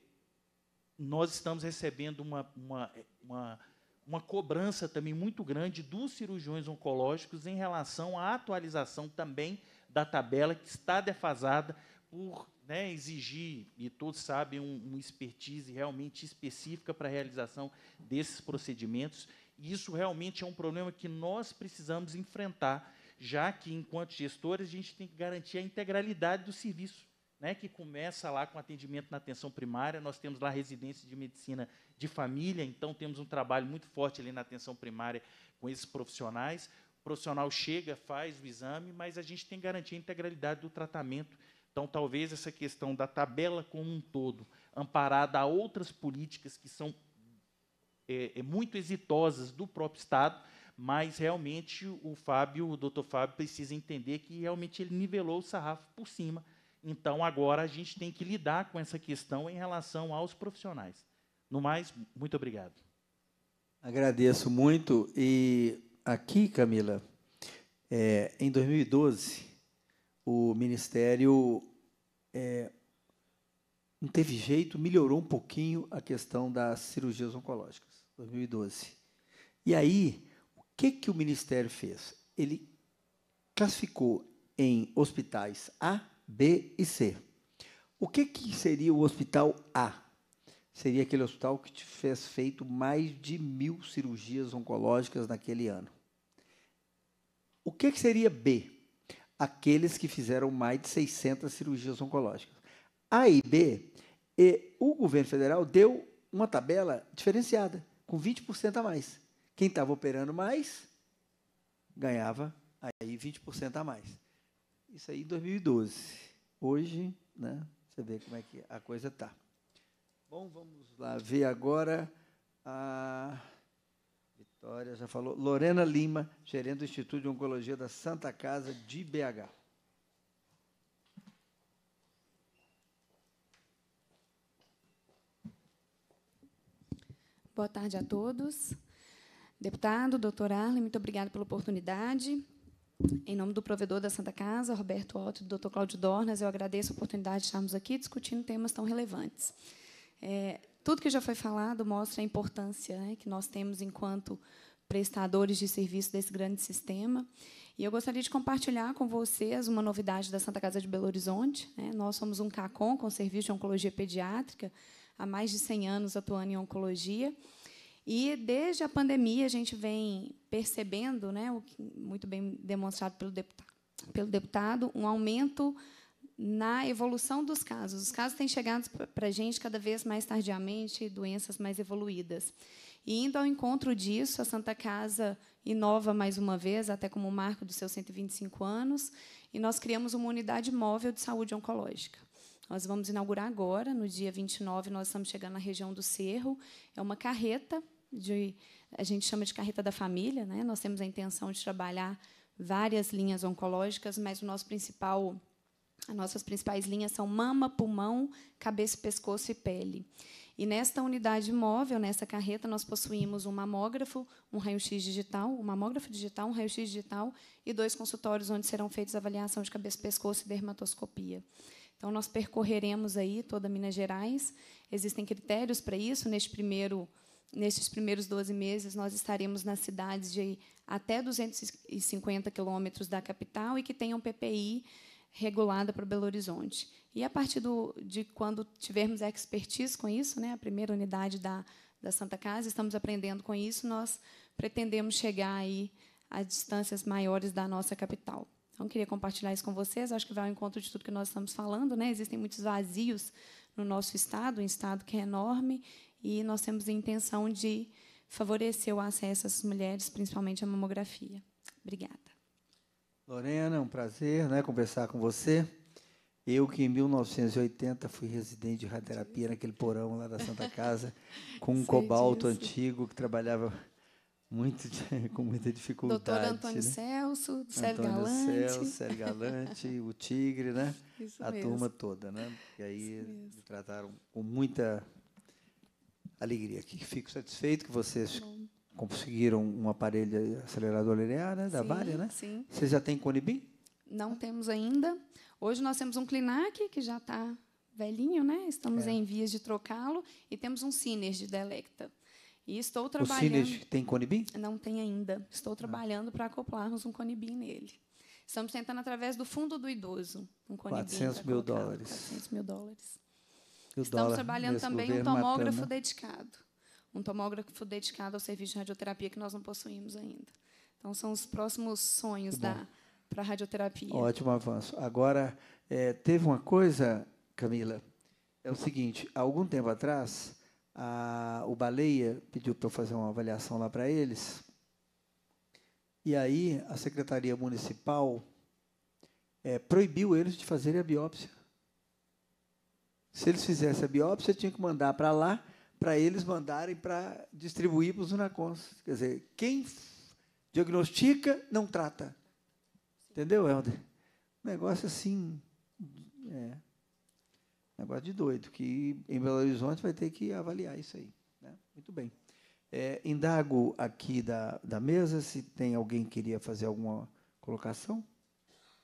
nós estamos recebendo uma, uma, uma, uma cobrança também muito grande dos cirurgiões oncológicos em relação à atualização também da tabela, que está defasada por né, exigir, e todos sabem, um, um expertise realmente específica para a realização desses procedimentos. E isso realmente é um problema que nós precisamos enfrentar, já que, enquanto gestores, a gente tem que garantir a integralidade do serviço. Né, que começa lá com atendimento na atenção primária. Nós temos lá residência de medicina de família, então temos um trabalho muito forte ali na atenção primária com esses profissionais. O profissional chega, faz o exame, mas a gente tem que garantir a integralidade do tratamento então, talvez essa questão da tabela como um todo, amparada a outras políticas que são é, é, muito exitosas do próprio Estado, mas realmente o Fábio, o doutor Fábio, precisa entender que realmente ele nivelou o sarrafo por cima. Então, agora a gente tem que lidar com essa questão em relação aos profissionais. No mais, muito obrigado. Agradeço muito. E aqui, Camila, é, em 2012, o Ministério é, não teve jeito, melhorou um pouquinho a questão das cirurgias oncológicas, 2012. E aí, o que, que o Ministério fez? Ele classificou em hospitais A, B e C. O que, que seria o hospital A? Seria aquele hospital que te fez feito mais de mil cirurgias oncológicas naquele ano. O que, que seria B? aqueles que fizeram mais de 600 cirurgias oncológicas. A e B, e o governo federal deu uma tabela diferenciada, com 20% a mais. Quem estava operando mais ganhava aí 20% a mais. Isso aí em 2012. Hoje, né, você vê como é que a coisa está. Bom, vamos lá ver agora a Vitória já falou. Lorena Lima, gerente do Instituto de Oncologia da Santa Casa de BH. Boa tarde a todos. Deputado, doutor Arlen, muito obrigado pela oportunidade. Em nome do provedor da Santa Casa, Roberto Otto e do doutor Cláudio Dornas, eu agradeço a oportunidade de estarmos aqui discutindo temas tão relevantes. É, tudo que já foi falado mostra a importância né, que nós temos enquanto prestadores de serviço desse grande sistema. E eu gostaria de compartilhar com vocês uma novidade da Santa Casa de Belo Horizonte. Né? Nós somos um CACOM, com serviço de oncologia pediátrica, há mais de 100 anos atuando em oncologia. E desde a pandemia a gente vem percebendo, né, o que muito bem demonstrado pelo deputado, pelo deputado um aumento na evolução dos casos. Os casos têm chegado para a gente cada vez mais tardiamente, doenças mais evoluídas. E indo ao encontro disso, a Santa Casa inova mais uma vez, até como marco dos seus 125 anos, e nós criamos uma unidade móvel de saúde oncológica. Nós vamos inaugurar agora, no dia 29, nós estamos chegando na região do Cerro. É uma carreta, de, a gente chama de carreta da família. Né? Nós temos a intenção de trabalhar várias linhas oncológicas, mas o nosso principal as nossas principais linhas são mama, pulmão, cabeça, pescoço e pele. E nesta unidade móvel, nessa carreta, nós possuímos um mamógrafo, um raio-x digital, um mamógrafo digital, um raio-x digital e dois consultórios onde serão feitas avaliação de cabeça, pescoço e dermatoscopia. Então, nós percorreremos aí toda Minas Gerais. Existem critérios para isso. Neste primeiro, nestes primeiros 12 meses, nós estaremos nas cidades de até 250 quilômetros da capital e que tenham PPI regulada para Belo Horizonte. E a partir do, de quando tivermos expertise com isso, né, a primeira unidade da, da Santa Casa, estamos aprendendo com isso, nós pretendemos chegar aí às distâncias maiores da nossa capital. Então, queria compartilhar isso com vocês. Acho que vai ao encontro de tudo que nós estamos falando. Né? Existem muitos vazios no nosso estado, um estado que é enorme, e nós temos a intenção de favorecer o acesso às mulheres, principalmente à mamografia. Obrigada. Lorena, é um prazer né, conversar com você. Eu que em 1980 fui residente de radioterapia naquele porão lá da Santa Casa, com um Sei cobalto disso. antigo que trabalhava muito, com muita dificuldade. Doutor né? Antônio né? Celso, Sérgio Antônio Galante. Celso, Sérgio Galante, o Tigre, né? Isso a mesmo. turma toda, né? E aí me trataram com muita alegria Fico satisfeito que vocês Bom conseguiram um aparelho acelerador linear né, da sim, Vale, né? Sim. Vocês já têm Conibin? Não temos ainda. Hoje nós temos um Clinac que já está velhinho, né? Estamos é. em vias de trocá-lo e temos um Synergy da Electa. E estou trabalhando. O Synergy tem Conibin? Não tem ainda. Estou ah. trabalhando ah. para acoplarmos um Conibin nele. Estamos tentando através do Fundo do Idoso, um 400 mil dólares. 400 mil dólares. Estamos trabalhando também um tomógrafo matando. Né? dedicado um tomógrafo dedicado ao serviço de radioterapia que nós não possuímos ainda. Então, são os próximos sonhos da para a radioterapia. Ótimo avanço. Agora, é, teve uma coisa, Camila, é o seguinte, há algum tempo atrás, a, o Baleia pediu para eu fazer uma avaliação lá para eles, e aí a Secretaria Municipal é, proibiu eles de fazerem a biópsia. Se eles fizessem a biópsia, tinha que mandar para lá para eles mandarem para distribuir para os unacons. Quer dizer, quem diagnostica, não trata. Entendeu, Helder? Negócio assim. É, negócio de doido, que em Belo Horizonte vai ter que avaliar isso aí. Né? Muito bem. É, indago aqui da, da mesa se tem alguém que queria fazer alguma colocação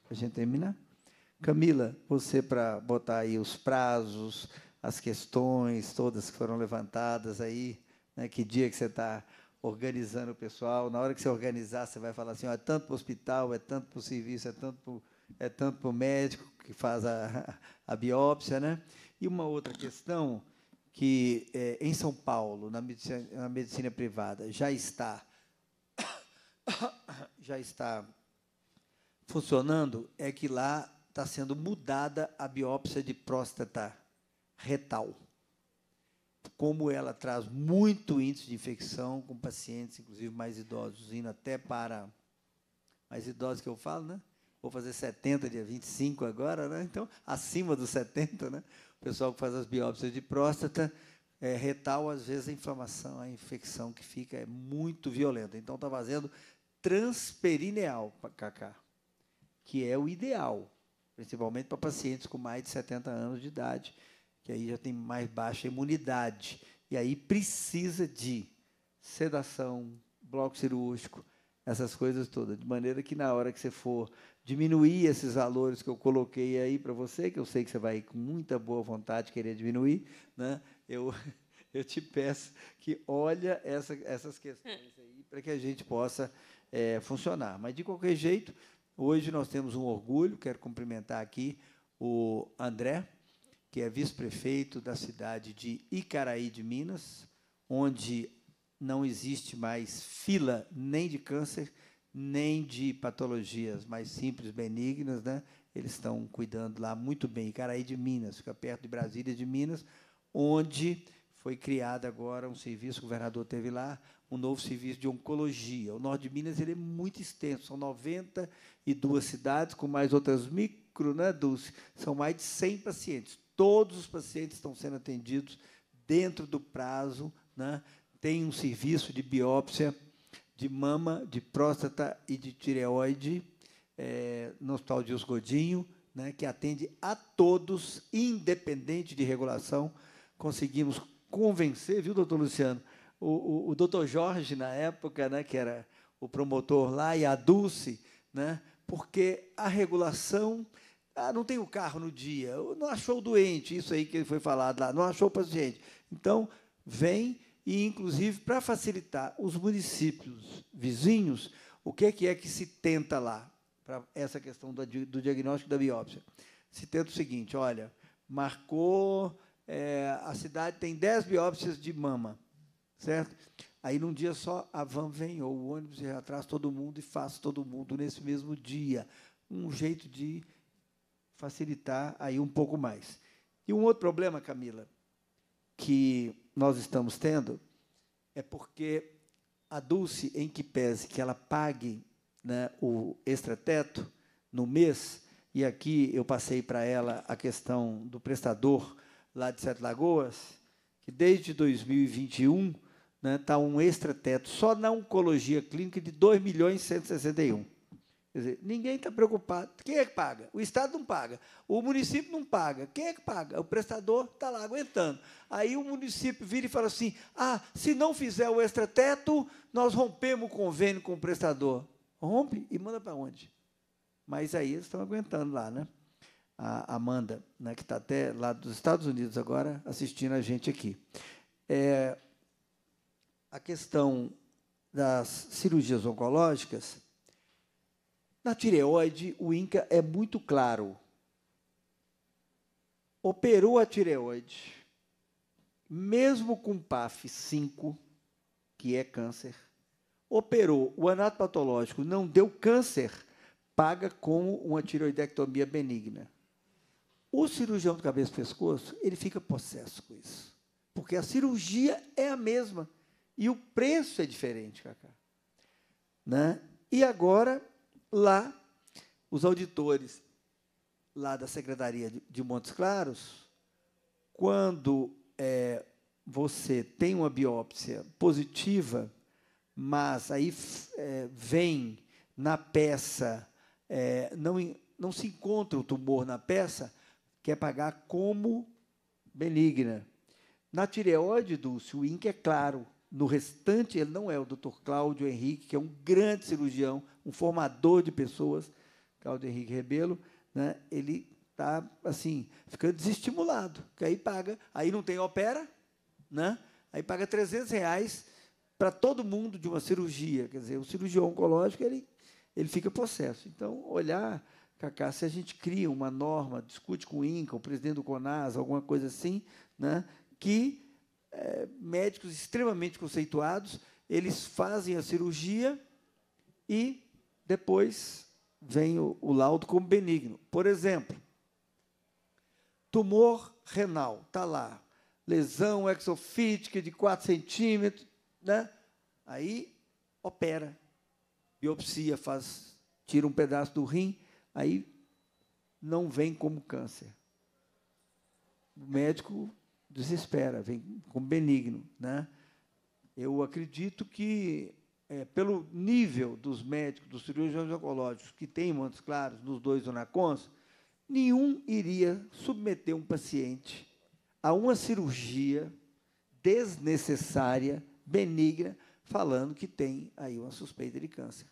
para a gente terminar. Camila, você para botar aí os prazos, as questões todas que foram levantadas aí, né, que dia que você está organizando o pessoal, na hora que você organizar, você vai falar assim, ó, é tanto para o hospital, é tanto para o serviço, é tanto para é tanto para o médico que faz a, a, biópsia, né? E uma outra questão que é, em São Paulo, na medicina, na medicina privada, já está já está funcionando é que lá está sendo mudada a biópsia de próstata retal. Como ela traz muito índice de infecção com pacientes, inclusive mais idosos, indo até para mais idosos que eu falo, né? Vou fazer 70 dia 25 agora, né? Então, acima dos 70, né? O pessoal que faz as biópsias de próstata, é, retal, às vezes a inflamação, a infecção que fica é muito violenta. Então, está fazendo transperineal, Cacá, que é o ideal, principalmente para pacientes com mais de 70 anos de idade, que aí já tem mais baixa imunidade. E aí precisa de sedação, bloco cirúrgico, essas coisas todas. De maneira que na hora que você for diminuir esses valores que eu coloquei aí para você, que eu sei que você vai com muita boa vontade querer diminuir, né? eu, eu te peço que olha essa, essas questões aí para que a gente possa é, funcionar. Mas, de qualquer jeito, hoje nós temos um orgulho, quero cumprimentar aqui o André, que é vice-prefeito da cidade de Icaraí de Minas, onde não existe mais fila nem de câncer, nem de patologias mais simples, benignas, né? Eles estão cuidando lá muito bem. Icaraí de Minas, fica perto de Brasília de Minas, onde foi criado agora um serviço, o governador teve lá, um novo serviço de oncologia. O norte de Minas ele é muito extenso, são 92 cidades, com mais outras micro, né, Dulce? São mais de 100 pacientes Todos os pacientes estão sendo atendidos dentro do prazo. Né? Tem um serviço de biópsia de mama, de próstata e de tireoide é, no Hospital Dias Godinho, né, que atende a todos, independente de regulação. Conseguimos convencer, viu, doutor Luciano? O, o, o doutor Jorge, na época, né, que era o promotor lá, e a Dulce, né, porque a regulação ah, não tem o carro no dia, não achou o doente, isso aí que foi falado lá, não achou o paciente. Então, vem e, inclusive, para facilitar os municípios vizinhos, o que é que, é que se tenta lá, para essa questão do, do diagnóstico da biópsia? Se tenta o seguinte: olha, marcou, é, a cidade tem 10 biópsias de mama, certo? Aí num dia só a van vem, ou o ônibus já traz todo mundo e faz todo mundo nesse mesmo dia. Um jeito de facilitar aí um pouco mais. E um outro problema, Camila, que nós estamos tendo é porque a Dulce, em que pese que ela pague né, o extrateto no mês, e aqui eu passei para ela a questão do prestador lá de Sete Lagoas, que desde 2021 está né, tá um extrateto só na oncologia clínica de 2 milhões e 161. Quer dizer, ninguém está preocupado. Quem é que paga? O Estado não paga. O município não paga. Quem é que paga? O prestador está lá aguentando. Aí o município vira e fala assim: ah, se não fizer o extrateto, nós rompemos o convênio com o prestador. Rompe e manda para onde? Mas aí eles estão aguentando lá, né? A Amanda, né, que está até lá dos Estados Unidos agora, assistindo a gente aqui. É, a questão das cirurgias oncológicas na tireoide, o INCA é muito claro. Operou a tireoide, mesmo com PAF5, que é câncer, operou o anato patológico, não deu câncer, paga como uma tireoidectomia benigna. O cirurgião do cabeça e pescoço, ele fica possesso com isso. Porque a cirurgia é a mesma. E o preço é diferente, Cacá. Né? E agora, Lá, os auditores lá da Secretaria de Montes Claros, quando é, você tem uma biópsia positiva, mas aí é, vem na peça, é, não, não se encontra o tumor na peça, quer pagar como benigna. Na tireoide, Dulce, o INC é claro, no restante, ele não é o Dr. Cláudio Henrique, que é um grande cirurgião, um formador de pessoas, Cláudio Henrique Rebelo, né? ele está assim, ficando desestimulado, que aí paga, aí não tem opera, né? aí paga 300 reais para todo mundo de uma cirurgia. Quer dizer, o cirurgião oncológico ele, ele fica processo Então, olhar, Cacá, se a gente cria uma norma, discute com o INCA, o presidente do CONAS, alguma coisa assim, né? que é, médicos extremamente conceituados, eles fazem a cirurgia e depois vem o, o laudo como benigno. Por exemplo, tumor renal, está lá, lesão exofítica de 4 centímetros, né? aí opera, biopsia, faz, tira um pedaço do rim, aí não vem como câncer. O médico desespera, vem como benigno. Né? Eu acredito que, é, pelo nível dos médicos, dos cirurgiões oncológicos que tem em Montes Claros, nos dois Onacons, nenhum iria submeter um paciente a uma cirurgia desnecessária, benigna, falando que tem aí uma suspeita de câncer.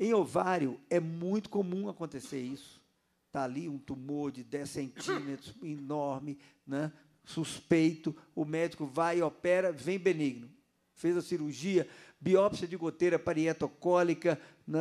Em ovário, é muito comum acontecer isso. Está ali um tumor de 10 centímetros, enorme, né? suspeito, o médico vai, opera, vem benigno. Fez a cirurgia, biópsia de goteira parietocólica, né,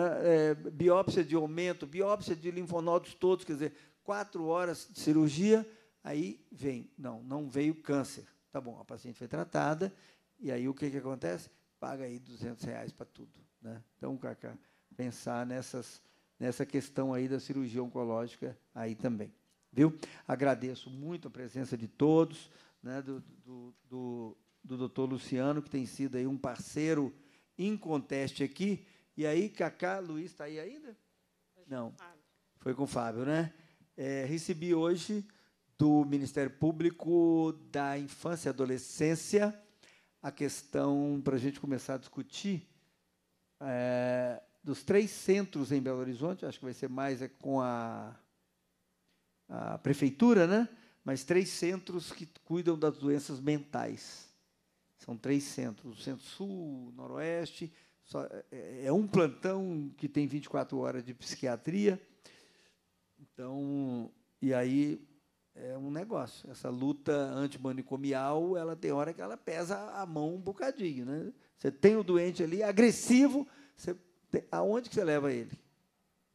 é, biópsia de aumento, biópsia de linfonodos todos, quer dizer, quatro horas de cirurgia, aí vem. Não, não veio câncer. Tá bom, a paciente foi tratada, e aí o que, que acontece? Paga aí 200 reais para tudo. Né? Então, Cacá, pensar nessas, nessa questão aí da cirurgia oncológica aí também. Viu? Agradeço muito a presença de todos, né, do, do, do, do doutor Luciano, que tem sido aí um parceiro inconteste aqui. E aí, Cacá, Luiz, está aí ainda? Não. Foi com o Fábio, né? É, recebi hoje do Ministério Público da Infância e Adolescência a questão para a gente começar a discutir é, dos três centros em Belo Horizonte, acho que vai ser mais é com a a prefeitura, né? mas três centros que cuidam das doenças mentais. São três centros, o Centro Sul, Noroeste, só, é, é, é um plantão que tem 24 horas de psiquiatria. Então, e aí é um negócio. Essa luta antimanicomial, ela tem hora que ela pesa a mão um bocadinho. Né? Você tem o doente ali, agressivo, você, aonde que você leva ele?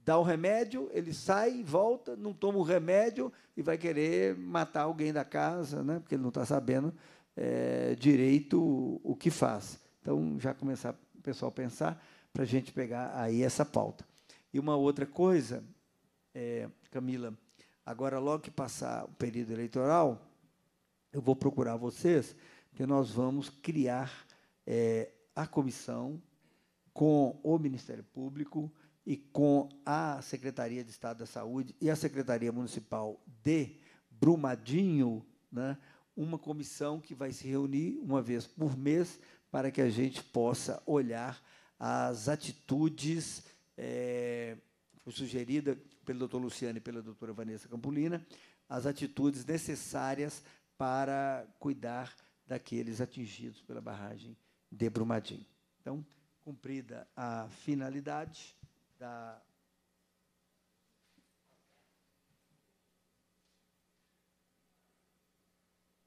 Dá o remédio, ele sai, volta, não toma o remédio e vai querer matar alguém da casa, né? porque ele não está sabendo é, direito o, que faz. Então, já começar o pessoal a pensar para a gente pegar aí essa pauta. E uma outra coisa, é, Camila, agora logo que passar o período eleitoral, eu vou procurar vocês, porque nós vamos criar é, a comissão com o Ministério Público, e com a Secretaria de Estado da Saúde e a Secretaria Municipal de Brumadinho, né, uma comissão que vai se reunir uma vez por mês para que a gente possa olhar as atitudes é, sugerida pelo doutor Luciano e pela doutora Vanessa Campolina, as atitudes necessárias para cuidar daqueles atingidos pela barragem de Brumadinho. Então, cumprida a finalidade, da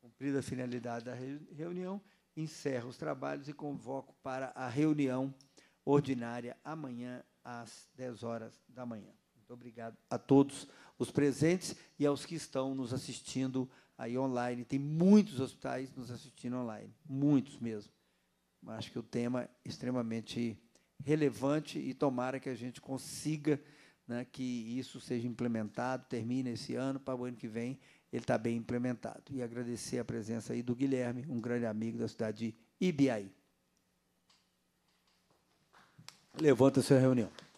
cumprida a finalidade da reunião, encerro os trabalhos e convoco para a reunião ordinária amanhã às 10 horas da manhã. Muito obrigado a todos os presentes e aos que estão nos assistindo aí online. Tem muitos hospitais nos assistindo online, muitos mesmo. Mas acho que o tema é extremamente relevante e tomara que a gente consiga né, que isso seja implementado, termine esse ano, para o ano que vem ele está bem implementado. E agradecer a presença aí do Guilherme, um grande amigo da cidade de Ibiaí. Levanta-se a reunião.